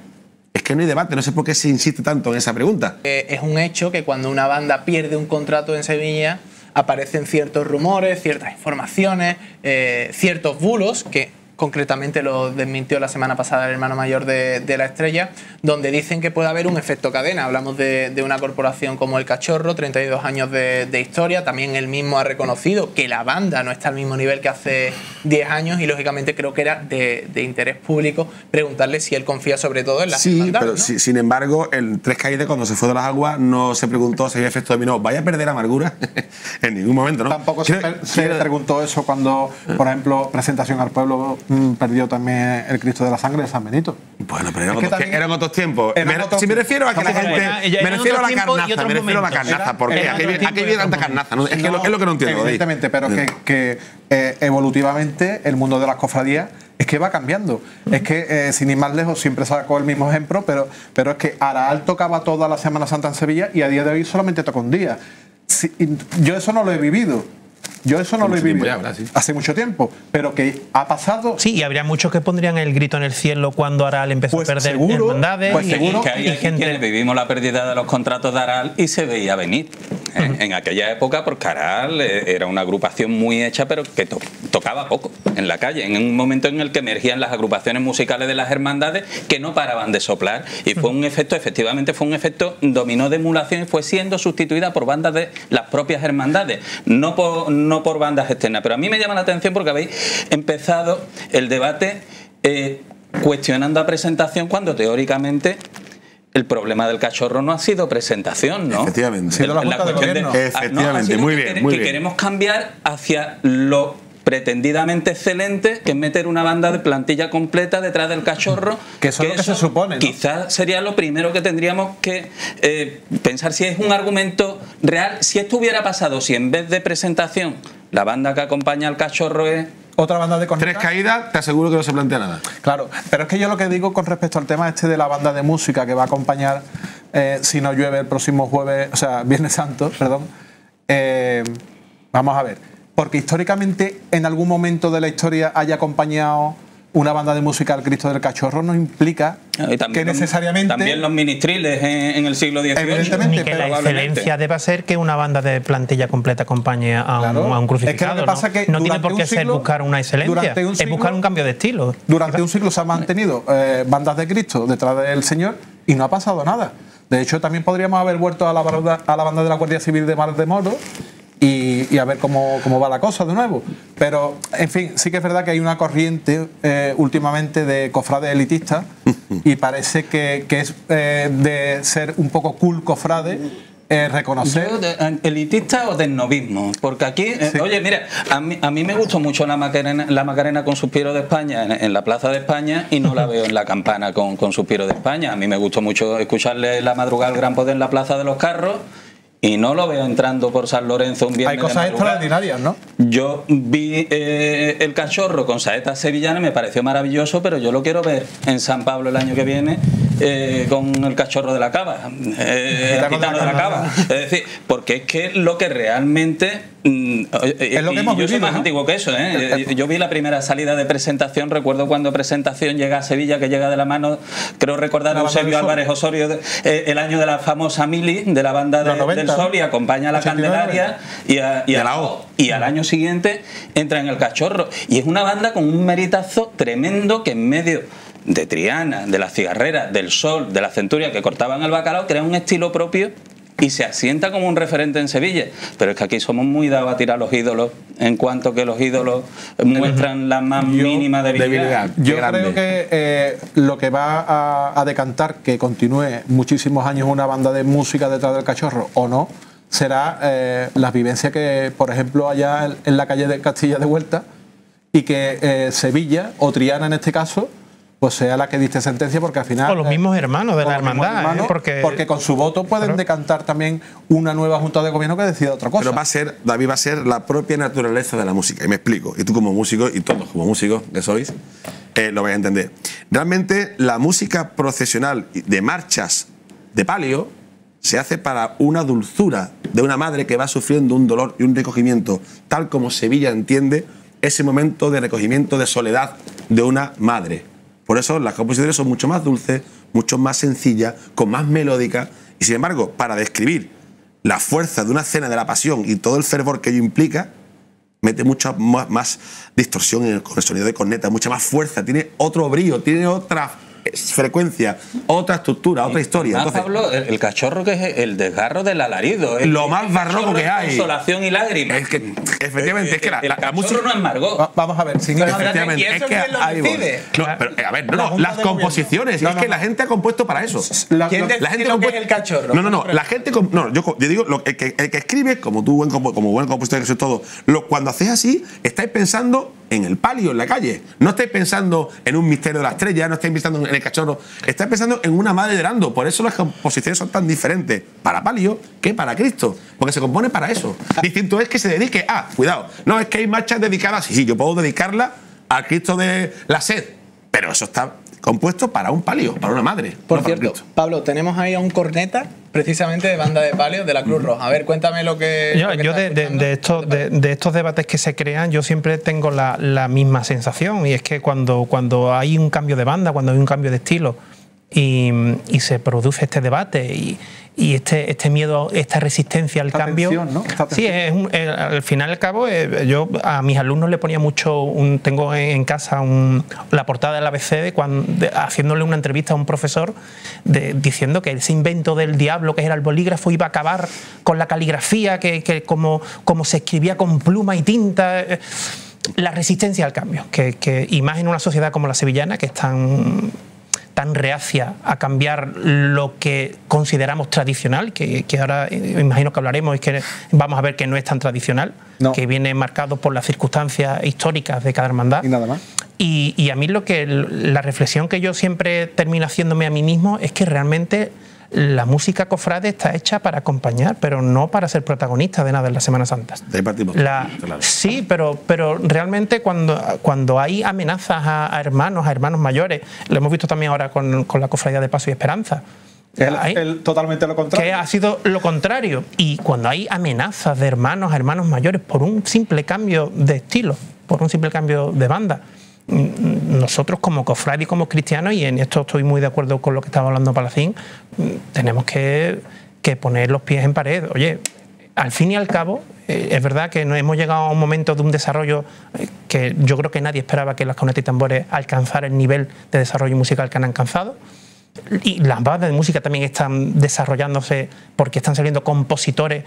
Es que no hay debate, no sé por qué se insiste tanto en esa pregunta. Eh, es un hecho que cuando una banda pierde un contrato en Sevilla, aparecen ciertos rumores, ciertas informaciones, eh, ciertos bulos que concretamente lo desmintió la semana pasada el hermano mayor de, la estrella, donde dicen que puede haber un efecto cadena. Hablamos de, una corporación como El Cachorro, 32 años de, historia, también él mismo ha reconocido que la banda no está al mismo nivel que hace 10 años y lógicamente creo que era de, interés público preguntarle si él confía sobre todo en la Sí, pero sin embargo, el Tres Caídas cuando se fue de las aguas no se preguntó si había efecto dominó. ¿Vaya a perder amargura? <laughs> en ningún momento, ¿no? Tampoco se, le preguntó eso cuando, por ejemplo, Presentación al Pueblo Mm, perdió también el Cristo de la Sangre de San Benito. Bueno, pero eran, otros, eran otros, tiempos. si me refiero a que la gente. me refiero a la carnaza, me refiero a la qué? Aquí viene tanta carnaza. es, que lo, que no entiendo. Evidentemente, pero que, que eh, evolutivamente el mundo de las cofradías es que va cambiando. Es que, eh, sin ir más lejos, siempre saco el mismo ejemplo, pero, pero es que Araal tocaba toda la Semana Santa en Sevilla y a día de hoy solamente toca un día. yo eso no lo he vivido. Yo eso no lo he hace mucho tiempo, pero que ha pasado. Sí, y habría muchos que pondrían el grito en el cielo cuando Aral empezó a pues perder hermandades. Pues y, seguro. Que hay, gente... vivimos la pérdida de los contratos de Aral y se veía venir. en, aquella época, porque Aral eh, era una agrupación muy hecha, pero que tocaba poco en la calle. En un momento en el que emergían las agrupaciones musicales de las hermandades que no paraban de soplar. Y fue un efecto, efectivamente, fue un efecto dominó de emulación y fue siendo sustituida por bandas de las propias hermandades. No por no por bandas externas. Pero a mí me llama la atención porque habéis empezado el debate eh, cuestionando a presentación cuando teóricamente el problema del cachorro no ha sido presentación, ¿no? Efectivamente. la, cuestión de, ah, muy bien, que, queremos cambiar hacia lo pretendidamente excelente que meter una banda de plantilla completa detrás del cachorro. Que eso es lo que se supone. Quizás sería lo primero que tendríamos que eh, pensar si es un argumento real. Si esto hubiera pasado, si en vez de presentación la banda que acompaña al cachorro es otra banda de Tres caídas, te aseguro que no se plantea nada. Claro, pero es que yo lo que digo con respecto al tema este de la banda de música que va a acompañar, eh, si no llueve el próximo jueves, o sea, Viernes Santo, perdón. Eh, vamos a ver porque históricamente en algún momento de la historia haya acompañado una banda de música al Cristo del Cachorro no implica que necesariamente... También los ministriles en, el siglo XIX. que la excelencia deba ser que una banda de plantilla completa acompañe a un, crucificado. Es que ¿no? tiene por qué ser buscar una excelencia, es buscar un cambio de estilo. Durante un siglo se han mantenido eh, bandas de Cristo detrás del Señor y no ha pasado nada. De hecho, también podríamos haber vuelto a la, a la banda de la Guardia Civil de Mar de Moro y, a ver cómo, cómo, va la cosa de nuevo. Pero, en fin, sí que es verdad que hay una corriente eh, últimamente de cofrades elitistas <laughs> y parece que, que es eh, de ser un poco cool cofrade. Eh, reconocer. elitista o desnovismo, porque aquí, eh, oye, mira, a mí, me gustó mucho la Macarena, la Macarena con Suspiro de España en, la Plaza de España y no la veo en la campana con, con Suspiro de España. A mí me gustó mucho escucharle la madrugada al gran poder en la Plaza de los Carros y no lo veo entrando por San Lorenzo un viernes. Hay cosas extraordinarias, ¿no? Yo vi eh, el cachorro con saetas sevillanas, me pareció maravilloso, pero yo lo quiero ver en San Pablo el año que viene eh, con el cachorro de la cava, eh, el gitano de la cava. Es decir, porque es que lo que realmente mm, es lo que hemos yo soy más antiguo que eso. ¿eh? Yo vi la primera salida de presentación, recuerdo cuando presentación llega a Sevilla, que llega de la mano, creo recordar a Eusebio Álvarez Osorio, eh, el año de la famosa Mili, de la banda del Sol, y acompaña a la Candelaria y al año siguiente entra en el Cachorro. Y es una banda con un meritazo tremendo que en medio de Triana, de las cigarreras, del sol, de la centuria que cortaban el bacalao, crea un estilo propio y se asienta como un referente en Sevilla. Pero es que aquí somos muy dados a tirar los ídolos en cuanto que los ídolos muestran la más mínima debilidad. Yo creo que eh, lo que va a, decantar que continúe muchísimos años una banda de música detrás del cachorro o no, será la eh, las vivencias que, por ejemplo, allá en, la calle de Castilla de Vuelta y que eh, Sevilla, o Triana en este caso, pues sea la que diste sentencia, porque al final... Con los mismos hermanos de la hermandad, ¿eh? porque... porque... con su voto pueden decantar también una nueva junta de gobierno que decida otra cosa. Pero va a ser, David, va a ser la propia naturaleza de la música, y me explico, y tú como músico, y todos como músicos que sois, eh, lo vais a entender. Realmente la música procesional de marchas de palio se hace para una dulzura de una madre que va sufriendo un dolor y un recogimiento, tal como Sevilla entiende ese momento de recogimiento, de soledad de una madre por eso las composiciones son mucho más dulces, mucho más sencillas, con más melódica. Y sin embargo, para describir la fuerza de una escena de la pasión y todo el fervor que ello implica, mete mucha más, distorsión en el, sonido de corneta, mucha más fuerza, tiene otro brillo, tiene otra frecuencia, otra estructura, otra historia. Entonces, Pablo, el, cachorro que es el desgarro del alarido. lo más barroco que hay. Consolación y lágrimas. Es que, efectivamente, es que la, la música. no es Margot. vamos a ver, sin efectivamente, es que lo no, pero, a ver, no, no, las composiciones. es que la gente ha compuesto para eso. La, gente lo que el cachorro? No, no, no. La gente. No, yo, digo, el, que, escribe, como tú, buen, como, buen compositor que todo, cuando haces así, estáis pensando en el palio, en la calle. No estáis pensando en un misterio de la estrella, no estáis pensando en el cachorro, estáis pensando en una madre llorando. Por eso las composiciones son tan diferentes para palio que para Cristo, porque se compone para eso. Distinto es que se dedique a, cuidado, no es que hay marchas dedicadas, sí, yo puedo dedicarla a Cristo de la sed, pero eso está compuesto para un palio, para una madre. Por cierto, Pablo, tenemos ahí a un corneta precisamente de banda de palio de la Cruz Roja. A ver, cuéntame lo que... Yo, de, de, estos, debates que se crean, yo siempre tengo la, misma sensación y es que cuando, cuando hay un cambio de banda, cuando hay un cambio de estilo y, y se produce este debate y y este, este miedo, esta resistencia al esta cambio. Tensión, ¿no? Sí, es eh, al final y al cabo, eh, yo a mis alumnos le ponía mucho, tengo en casa la portada ABC de cuando, haciéndole una entrevista a un profesor diciendo que ese invento del diablo que era el bolígrafo iba a acabar con la caligrafía, que, como, como se escribía con pluma y tinta. Eh, la resistencia al cambio, que, que, y más en una sociedad como la sevillana, que están tan tan reacia a cambiar lo que consideramos tradicional, que, ahora eh, imagino que hablaremos y que vamos a ver que no es tan tradicional, que viene marcado por las circunstancias históricas de cada hermandad. Y nada más. Y, a mí lo que la reflexión que yo siempre termino haciéndome a mí mismo es que realmente la música cofrade está hecha para acompañar, pero no para ser protagonista de nada en las Semana Santas. De partimos. Sí, pero, pero realmente cuando, cuando hay amenazas a, hermanos, a hermanos mayores, lo hemos visto también ahora con, la cofradía de Paso y Esperanza. totalmente lo contrario. Que ha sido lo contrario. Y cuando hay amenazas de hermanos a hermanos mayores por un simple cambio de estilo, por un simple cambio de banda, nosotros como cofrades y como cristianos, y en esto estoy muy de acuerdo con lo que estaba hablando Palacín, tenemos que, poner los pies en pared. Oye, al fin y al cabo, eh, es verdad que hemos llegado a un momento de un desarrollo eh, que yo creo que nadie esperaba que las conetas y tambores alcanzaran el nivel de desarrollo musical que han alcanzado. Y las bandas de música también están desarrollándose porque están saliendo compositores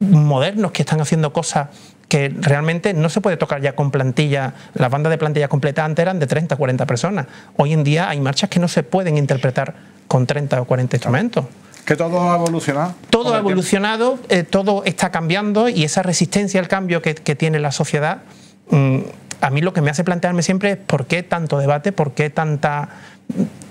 modernos que están haciendo cosas que realmente no se puede tocar ya con plantilla. Las bandas de plantilla completa antes eran de 30, o 40 personas. Hoy en día hay marchas que no se pueden interpretar con 30 o 40 instrumentos. Que todo ha evolucionado. Todo ha evolucionado, eh, todo está cambiando y esa resistencia al cambio que, tiene la sociedad, mm, a mí lo que me hace plantearme siempre es por qué tanto debate, por qué tanta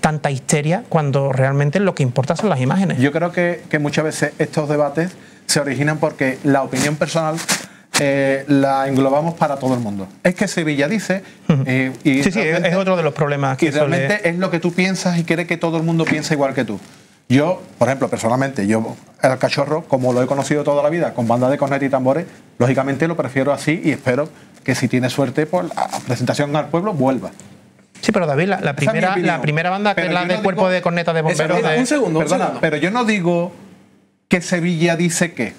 tanta histeria cuando realmente lo que importa son las imágenes. Yo creo que muchas veces estos debates se originan porque la opinión personal eh, la englobamos para todo el mundo. Es que Sevilla dice... Eh, y sí, sí, es otro de los problemas que... realmente es lo que tú piensas y quiere que todo el mundo piense igual que tú. Yo, por ejemplo, personalmente, yo el cachorro, como lo he conocido toda la vida, con banda de corneta y tambores, lógicamente lo prefiero así y espero que si tiene suerte por pues, la presentación al pueblo vuelva. Sí, pero David, la, primera, la primera banda que es la del cuerpo de corneta de bomberos. Un segundo, pero yo no digo que Sevilla dice que.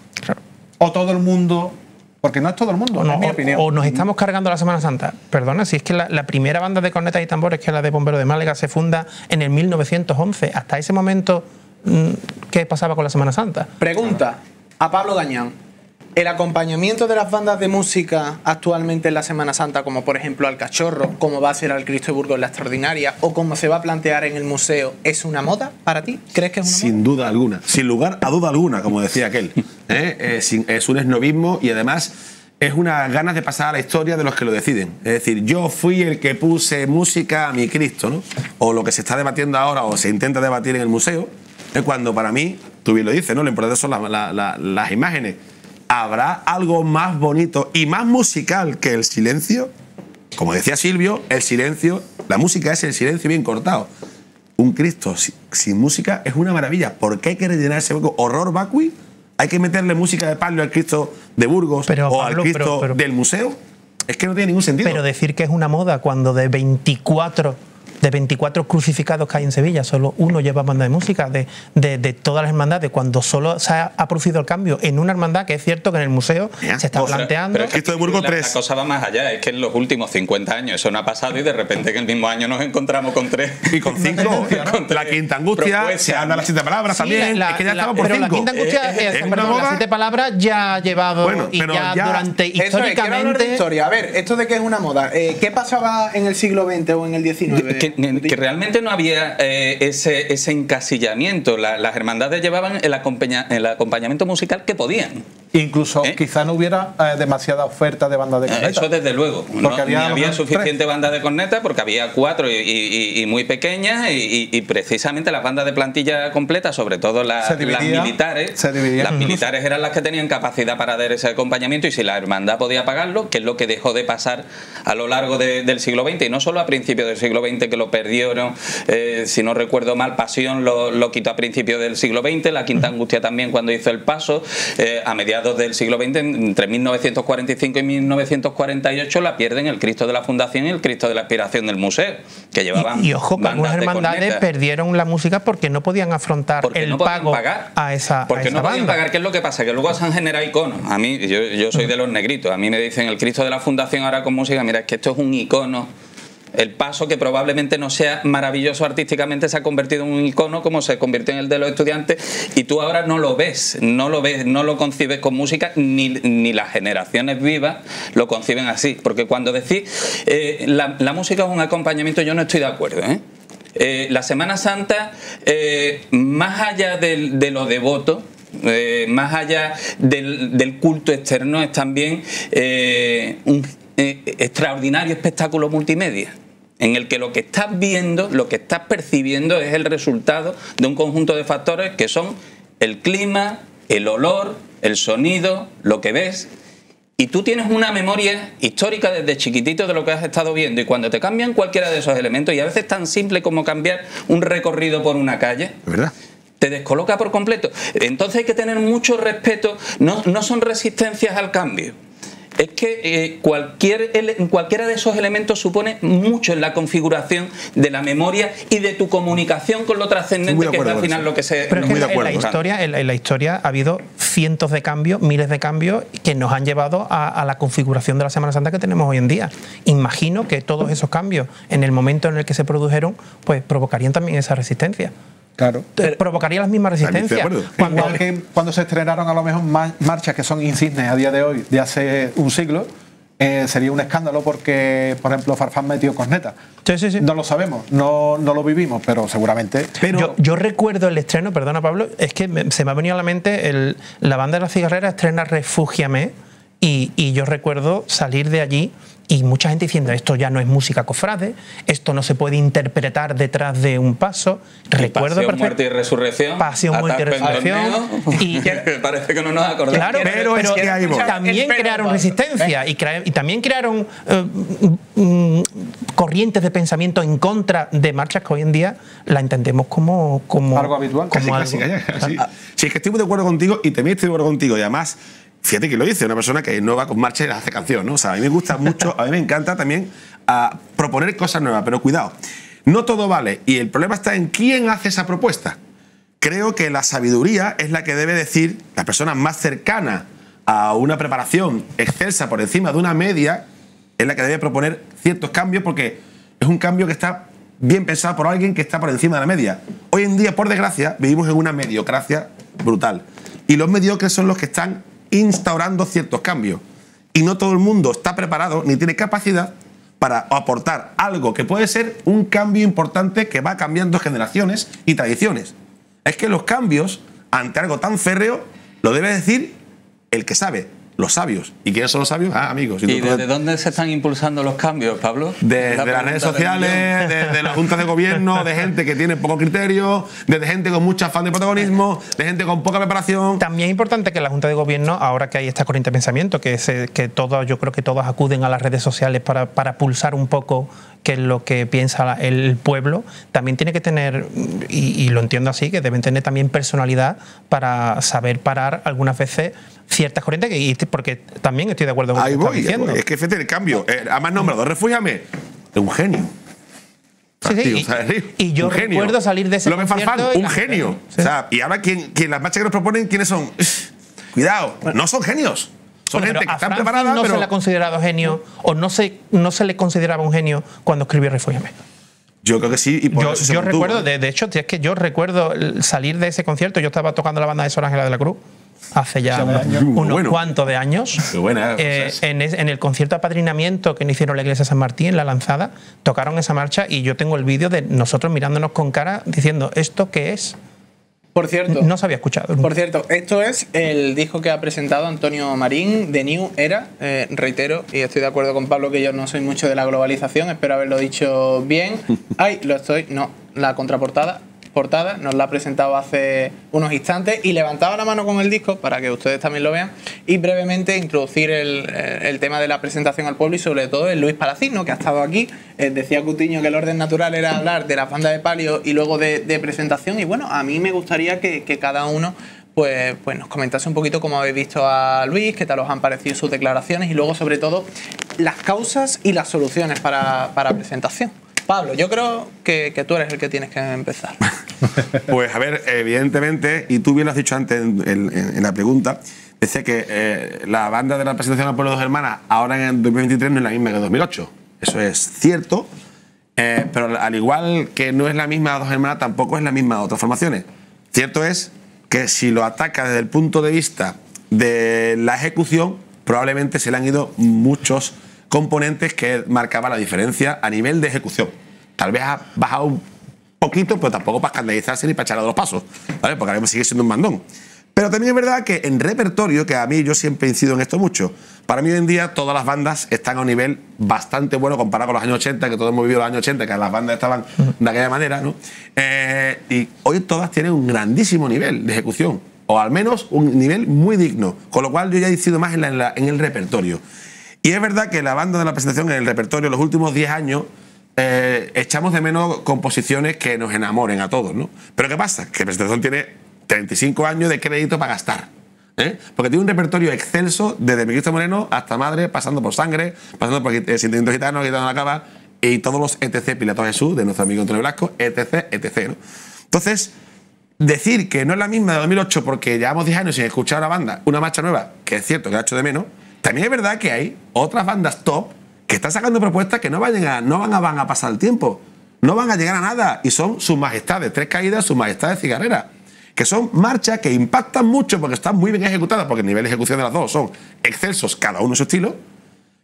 O todo el mundo porque no es todo el mundo, no, mi opinión. O nos estamos cargando la Semana Santa. Perdona, si es que la, primera banda de cornetas y tambores, que es la de Bombero de Málaga, se funda en el 1911. Hasta ese momento, mm, ¿qué pasaba con la Semana Santa? Pregunta a Pablo Dañán el acompañamiento de las bandas de música actualmente en la Semana Santa, como por ejemplo al Cachorro, como va a ser al Cristo de Burgos en la Extraordinaria, o como se va a plantear en el museo, ¿es una moda para ti? ¿Crees que es una Sin duda alguna, sin lugar a duda alguna, como decía aquel. <laughs> ¿Eh? Eh, es un esnovismo y además es unas ganas de pasar a la historia de los que lo deciden. Es decir, yo fui el que puse música a mi Cristo, ¿no? O lo que se está debatiendo ahora o se intenta debatir en el museo, es cuando para mí, tú bien lo dices, ¿no? Lo importante son las imágenes. ¿Habrá algo más bonito y más musical que el silencio? Como decía Silvio, el silencio, la música es el silencio bien cortado. Un Cristo sin música es una maravilla. ¿Por qué hay que rellenar ese hueco? ¿Horror vacui? ¿Hay que meterle música de palio al Cristo de Burgos o al Cristo del museo? Es que no tiene ningún sentido. Pero decir que es una moda cuando de 24 de 24 crucificados que hay en Sevilla, solo uno lleva banda de música, de, de, de todas las hermandades, cuando solo se ha, producido el cambio en una hermandad que es cierto que en el museo se está planteando... Pero es esto de Burgos 3. La, cosa va más allá, es que en los últimos 50 años eso no ha pasado y de repente que el mismo año nos encontramos con tres... Y con <laughs> cinco, la quinta angustia, pues, se habla las siete palabras también, es que ya por pero cinco. la quinta angustia, es, las siete palabras ya ha llevado bueno, y ya, durante históricamente... es, historia. A ver, esto de que es una moda, eh, ¿qué pasaba en el siglo XX o en el XIX? que, realmente no había eh, ese, ese, encasillamiento. las hermandades llevaban el, acompañamiento musical que podían. Incluso ¿Eh? quizá no hubiera eh, demasiada oferta de bandas de corneta. Eso desde luego. no, había, suficiente banda de corneta porque había cuatro y, muy pequeñas y, precisamente las bandas de plantilla completa, sobre todo las, militares, las militares eran las que tenían capacidad para dar ese acompañamiento y si la hermandad podía pagarlo, que es lo que dejó de pasar a lo largo del siglo XX y no solo a principios del siglo XX que lo perdieron, eh, si no recuerdo mal, Pasión lo, lo, quitó a principios del siglo XX, La Quinta Angustia también cuando hizo el paso, eh, a mediados del siglo XX, entre 1945 y 1948 la pierden el Cristo de la Fundación y el Cristo de la Aspiración del Museo, que llevaban... Y, ojo, que algunas hermandades perdieron la música porque no podían afrontar el pago a esa Porque no podían pagar, ¿qué es lo que pasa? Que luego se han generado iconos. A mí, yo, yo soy de los negritos, a mí me dicen el Cristo de la Fundación ahora con música, mira, que esto es un icono. El paso, que probablemente no sea maravilloso artísticamente, se ha convertido en un icono como se convirtió en el de los estudiantes y tú ahora no lo ves, no lo ves, no lo concibes con música, ni, las generaciones vivas lo conciben así. Porque cuando decís, eh, la, música es un acompañamiento, yo no estoy de acuerdo. ¿eh? Eh, la Semana Santa, más allá de, los lo devoto, más allá del, culto externo, es también un eh, extraordinario espectáculo multimedia en el que lo que estás viendo, lo que estás percibiendo es el resultado de un conjunto de factores que son el clima, el olor, el sonido, lo que ves. Y tú tienes una memoria histórica desde chiquitito de lo que has estado viendo. Y cuando te cambian cualquiera de esos elementos, y a veces tan simple como cambiar un recorrido por una calle, te descoloca por completo. Entonces hay que tener mucho respeto. No, no son resistencias al cambio es que eh, cualquier, cualquiera de esos elementos supone mucho en la configuración de la memoria y de tu comunicación con lo trascendente, que es al final lo que se... Pero en, la historia, la, historia ha habido cientos de cambios, miles de cambios que nos han llevado a, a la configuración de la Semana Santa que tenemos hoy en día. Imagino que todos esos cambios, en el momento en el que se produjeron, pues provocarían también esa resistencia. Claro. Provocaría las mismas resistencias. Cuando, se estrenaron a lo mejor marchas que son insignes a día de hoy, de hace un siglo, eh, sería un escándalo porque, por ejemplo, Farfán metió corneta. Sí, sí, No lo sabemos, no, lo vivimos, pero seguramente. Pero... Yo, recuerdo el estreno, perdona Pablo, es que se me ha venido a la mente el, la banda de las cigarreras estrena Refúgiame, y, yo recuerdo salir de allí y mucha gente diciendo esto ya no es música cofrade, esto no se puede interpretar detrás de un paso. Recuerdo pasión, muerte y resurrección. Pasión, muerte y resurrección. <laughs> parece que no nos acordamos. Claro, pero, también crearon resistencia y, y, también crearon eh, mm, mm, corrientes de pensamiento en contra de marchas que hoy en día la entendemos como, como algo habitual. Como es que estoy de acuerdo contigo y también estoy de acuerdo contigo. Y además Fíjate que lo dice una persona que no va con marcha y hace canción, ¿no? O a mí me gusta mucho, a mí me encanta también ah, proponer cosas nuevas, pero cuidado, no todo vale. Y el problema está en quién hace esa propuesta. Creo que la sabiduría es la que debe decir la persona más cercana a una preparación excelsa por encima de una media, es la que debe proponer ciertos cambios porque es un cambio que está bien pensado por alguien que está por encima de la media. Hoy en día, por desgracia, vivimos en una mediocracia brutal. Y los mediocres son los que están instaurando ciertos cambios. Y no todo el mundo está preparado ni tiene capacidad para aportar algo que puede ser un cambio importante que va cambiando generaciones y tradiciones. Es que los cambios ante algo tan férreo lo debe decir el que sabe, los sabios. ¿Y quiénes son los sabios? Ah, amigos. ¿Y, desde dónde se están impulsando los cambios, Pablo? De, las redes sociales, de, la Junta de gobierno, de gente que tiene poco criterio, de, gente con mucho afán de protagonismo, de gente con poca preparación. También es importante que la junta de gobierno, ahora que hay esta corriente de pensamiento, que, se, que todos, yo creo que todos acuden a las redes sociales para, para pulsar un poco que lo que piensa el pueblo, también tiene que tener, y, lo entiendo así, que deben tener también personalidad para saber parar algunas veces ciertas corrientes, porque también estoy de acuerdo con Ahí lo que voy, diciendo. Es que fíjate el cambio. Eh, además nombrado, de Un genio. Sí, sí, y, yo recuerdo salir de ese un genio. y ahora, quien, las marchas que nos proponen, ¿quiénes son? Cuidado, no son genios. Son gente que No se le ha considerado genio o no se, no se le consideraba un genio cuando escribió Refúgiame. Yo creo que sí. yo, recuerdo, ¿eh? de, hecho, es que yo recuerdo salir de ese concierto. Yo estaba tocando la banda de Sor Ángela de la Cruz hace ya unos, cuantos de años. Eh, en, el concierto de apadrinamiento que hicieron la iglesia San Martín, en la lanzada, tocaron esa marcha y yo tengo el vídeo de nosotros mirándonos con cara diciendo, ¿esto qué es? Por cierto. No se había Por cierto, esto es el disco que ha presentado Antonio Marín de New Era. Eh, reitero, y estoy de acuerdo con Pablo que yo no soy mucho de la globalización, espero haberlo dicho bien. <laughs> Ay, lo estoy. No, la contraportada portada, nos la ha presentado hace unos instantes y levantaba la mano con el disco para que ustedes también lo vean y brevemente introducir el, eh, tema de la presentación al pueblo y sobre todo el Luis Palacino que ha estado aquí. Eh, decía Cutiño que el orden natural era hablar de la banda de palio y luego de, presentación y bueno, a mí me gustaría que, cada uno pues, pues, nos comentase un poquito cómo habéis visto a Luis, qué tal os han parecido sus declaraciones y luego sobre todo las causas y las soluciones para, para presentación. Pablo, yo creo que, tú eres el que tienes que empezar. <laughs> pues a ver, evidentemente, y tú bien lo has dicho antes en, la pregunta, dice que eh, la banda de la presentación de Pueblo dos Hermanas ahora en 2023 no es la misma que en 2008. Eso es cierto, eh, pero al igual que no es la misma a dos hermanas, tampoco es la misma a otras formaciones. Cierto es que si lo ataca desde el punto de vista de la ejecución, probablemente se le han ido muchos componentes que marcaban la diferencia a nivel de ejecución. Tal vez ha bajado un poquito, pero tampoco para escandalizarse ni para echar a los pasos, ¿vale? Porque ahora mismo sigue siendo un mandón. Pero también es verdad que en repertorio, que a mí yo siempre incido en esto mucho, para mí hoy en día todas las bandas están a un nivel bastante bueno comparado con los años 80, que todos hemos vivido los años 80, que las bandas estaban de aquella manera, ¿no? Eh, y hoy todas tienen un grandísimo nivel de ejecución, o al menos un nivel muy digno, con lo cual yo ya incido más en el repertorio. Y es verdad que la banda de la presentación en el repertorio los últimos 10 años eh, echamos de menos composiciones que nos enamoren a todos, ¿no? Pero ¿qué pasa? Que presentación tiene 35 años de crédito para gastar. ¿eh? Porque tiene un repertorio excelso desde cristo Moreno hasta Madre, pasando por Sangre, pasando por Sintiendo Gitanos, Gitano, Gitano la Cava y todos los etc. Pilato Jesús de nuestro amigo Antonio Blasco, etc. etc. Entonces, decir que no es la misma de 2008 porque llevamos 10 años sin escuchar a la banda, una marcha nueva, que es cierto que ha hecho de menos, también es verdad que hay otras bandas top que están sacando propuestas que no van a, no van a, van a pasar el tiempo, no van a llegar a nada y son sus majestades, tres caídas, sus majestades cigarreras, que son marchas que impactan mucho porque están muy bien ejecutadas, porque el nivel de ejecución de las dos son excelsos, cada uno su estilo,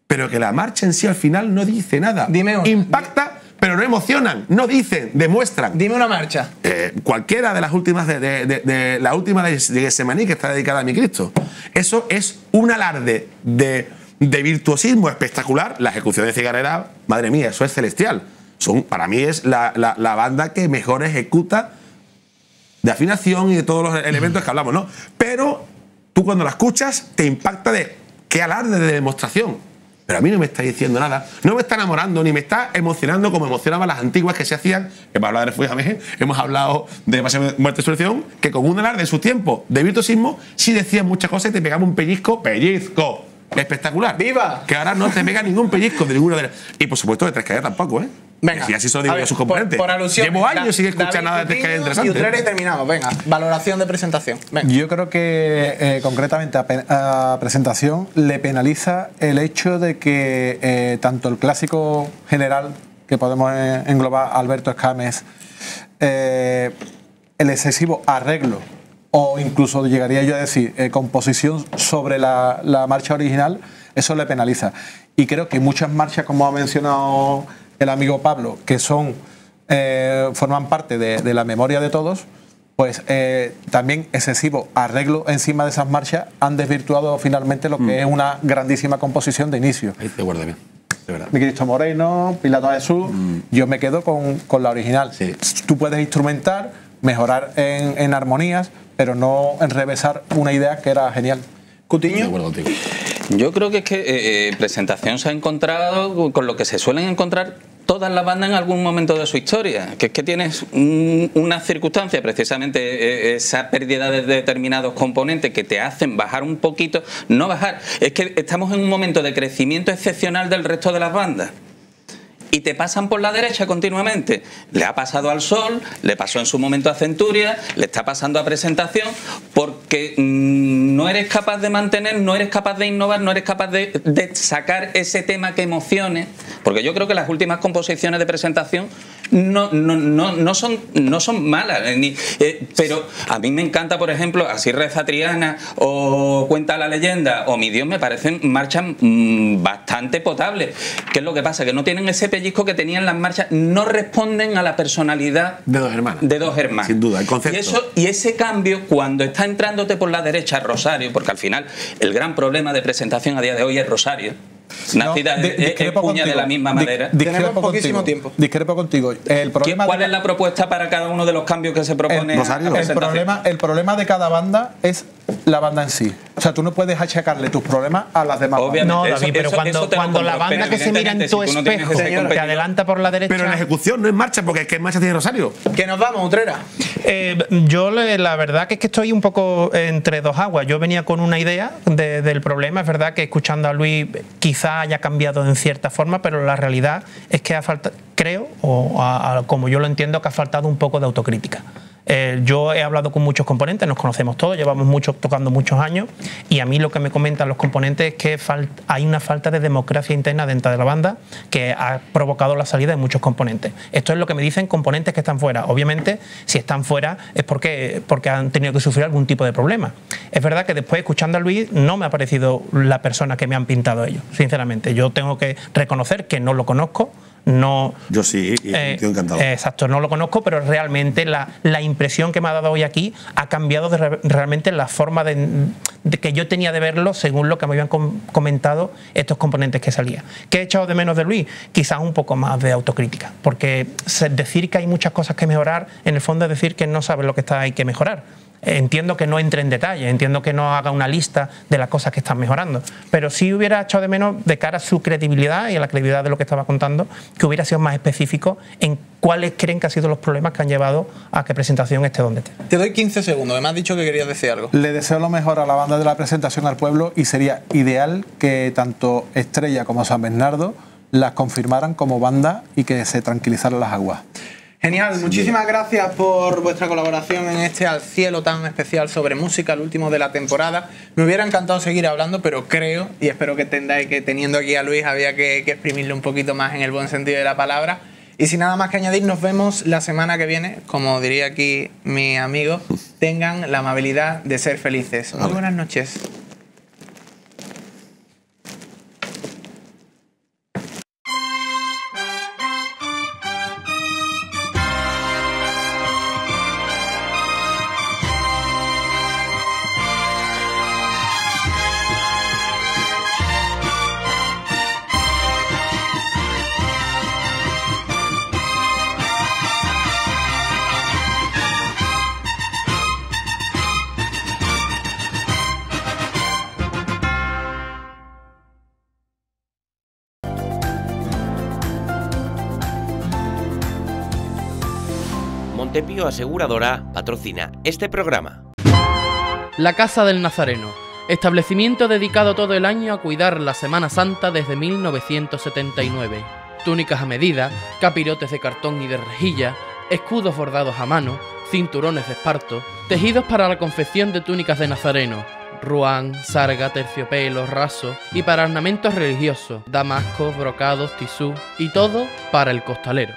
pero que la marcha en sí al final no dice nada. Impacta pero no emocionan, no dicen, demuestran. Dime una marcha. Eh, cualquiera de las últimas de, la última de que está dedicada a mi Cristo. Eso es un alarde de, virtuosismo espectacular. La ejecución de Cigarrera, madre mía, eso es celestial. Son, para mí es la, banda que mejor ejecuta de afinación y de todos los elementos que hablamos, ¿no? Pero tú cuando la escuchas te impacta de qué alarde de demostración. Pero a mí no me está diciendo nada, no me está enamorando ni me está emocionando como emocionaban las antiguas que se hacían, que para hablar de Fujame hemos hablado de Pasión, Muerte y Solución, que con un alarde de su tiempo de virtuosismo sí decían muchas cosas y te pegaba un pellizco, pellizco espectacular. ¡Viva! Que ahora no te pega ningún pellizco de ninguno de las. Y por supuesto de Tres caídas tampoco, ¿eh? Venga. Y así son digo, sus componentes. Llevo años sin escuchar nada de Tres interesante. Y y ¿eh? terminamos. Venga, valoración de presentación. Yo creo que eh, concretamente a, presentación le penaliza el hecho de que eh, tanto el clásico general que podemos englobar Alberto Escames, el excesivo arreglo o incluso llegaría yo a decir eh, composición sobre la, marcha original, eso le penaliza. Y creo que muchas marchas, como ha mencionado el amigo Pablo, que son eh, forman parte de, la memoria de todos, pues eh, también excesivo arreglo encima de esas marchas han desvirtuado finalmente lo que mm. es una grandísima composición de inicio. Ahí te guarda bien. De verdad. Cristo Moreno, Pilato Jesús, mm. yo me quedo con, la original. Tú puedes instrumentar, mejorar en, armonías, pero no en enrevesar una idea que era genial. Cutiño. Yo creo que es que eh, eh, Presentación se ha encontrado con lo que se suelen encontrar todas las bandas en algún momento de su historia, que es que tienes una circunstancia, precisamente eh, esa pérdida de determinados componentes que te hacen bajar un poquito, no bajar, es que estamos en un momento de crecimiento excepcional del resto de las bandas y te pasan por la derecha continuamente. Le ha pasado al Sol, le pasó en su momento a Centuria, le está pasando a Presentación, porque mm, no eres capaz de mantener, no eres capaz de innovar, no eres capaz de, sacar ese tema que emocione, porque yo creo que las últimas composiciones de Presentación no, son, no son malas, eh, eh, pero a mí me encanta, por ejemplo, Así reza Triana o Cuenta la leyenda o Mi Dios me parecen marchas mm, bastante potables. ¿Qué es lo que pasa? Que no tienen ese pellizco que tenían las marchas no responden a la personalidad de dos hermanas. De dos hermanas. Sin duda, el concepto. Y, eso, y ese cambio, cuando está entrándote por la derecha Rosario, porque al final el gran problema de presentación a día de hoy es Rosario. Nacida de la misma manera. discrepo Discrepo contigo. El problema ¿Cuál es la propuesta para cada uno de los cambios que se propone? El, problema, el problema de cada banda es la banda en sí. O sea, tú no puedes achacarle tus problemas a las demás No, pero cuando, la banda que se mira en tu espejo te adelanta por la derecha... Pero en ejecución no en marcha, porque es que en marcha tiene Rosario. Que nos vamos, Utrera. Eh, yo la verdad que es que estoy un poco entre dos aguas. Yo venía con una idea del problema. Es verdad que escuchando a Luis quizá haya cambiado en cierta forma, pero la realidad es que ha faltado, creo, o como yo lo entiendo, que ha faltado un poco de autocrítica. Eh, yo he hablado con muchos componentes, nos conocemos todos, llevamos mucho tocando muchos años y a mí lo que me comentan los componentes es que hay una falta de democracia interna dentro de la banda que ha provocado la salida de muchos componentes. Esto es lo que me dicen componentes que están fuera. Obviamente, si están fuera es porque, porque han tenido que sufrir algún tipo de problema. Es verdad que después, escuchando a Luis, no me ha parecido la persona que me han pintado ellos, sinceramente. Yo tengo que reconocer que no lo conozco, no, Yo sí, y eh, encantado. Exacto, no lo conozco, pero realmente la, impresión que me ha dado hoy aquí ha cambiado realmente la forma de, que yo tenía de verlo según lo que me habían comentado estos componentes que salían ¿Qué he echado de menos de Luis? Quizás un poco más de autocrítica, porque decir que hay muchas cosas que mejorar, en el fondo es decir que no sabes lo que está hay que mejorar Entiendo que no entre en detalle, entiendo que no haga una lista de las cosas que están mejorando, pero sí hubiera echado de menos de cara a su credibilidad y a la credibilidad de lo que estaba contando, que hubiera sido más específico en cuáles creen que han sido los problemas que han llevado a que presentación esté donde esté. Te doy 15 segundos, me has dicho que querías decir algo. Le deseo lo mejor a la banda de la presentación al pueblo y sería ideal que tanto Estrella como San Bernardo las confirmaran como banda y que se tranquilizaran las aguas. Genial, muchísimas gracias por vuestra colaboración en este Al Cielo tan especial sobre música, el último de la temporada. Me hubiera encantado seguir hablando, pero creo y espero que tendáis que teniendo aquí a Luis había que, que exprimirle un poquito más en el buen sentido de la palabra. Y sin nada más que añadir, nos vemos la semana que viene. Como diría aquí mi amigo, <laughs> tengan la amabilidad de ser felices. buenas noches. Aseguradora patrocina este programa. La Casa del Nazareno, establecimiento dedicado todo el año a cuidar la Semana Santa desde 1979. Túnicas a medida, capirotes de cartón y de rejilla, escudos bordados a mano, cinturones de esparto, tejidos para la confección de túnicas de nazareno, ruán, sarga, terciopelo, raso y para ornamentos religiosos, damascos, brocados, tisú y todo para el costalero.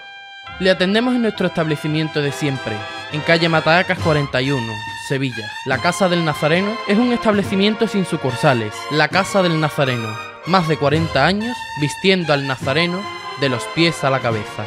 Le atendemos en nuestro establecimiento de siempre, en calle Matacas 41, Sevilla. La Casa del Nazareno es un establecimiento sin sucursales. La Casa del Nazareno, más de 40 años vistiendo al Nazareno de los pies a la cabeza.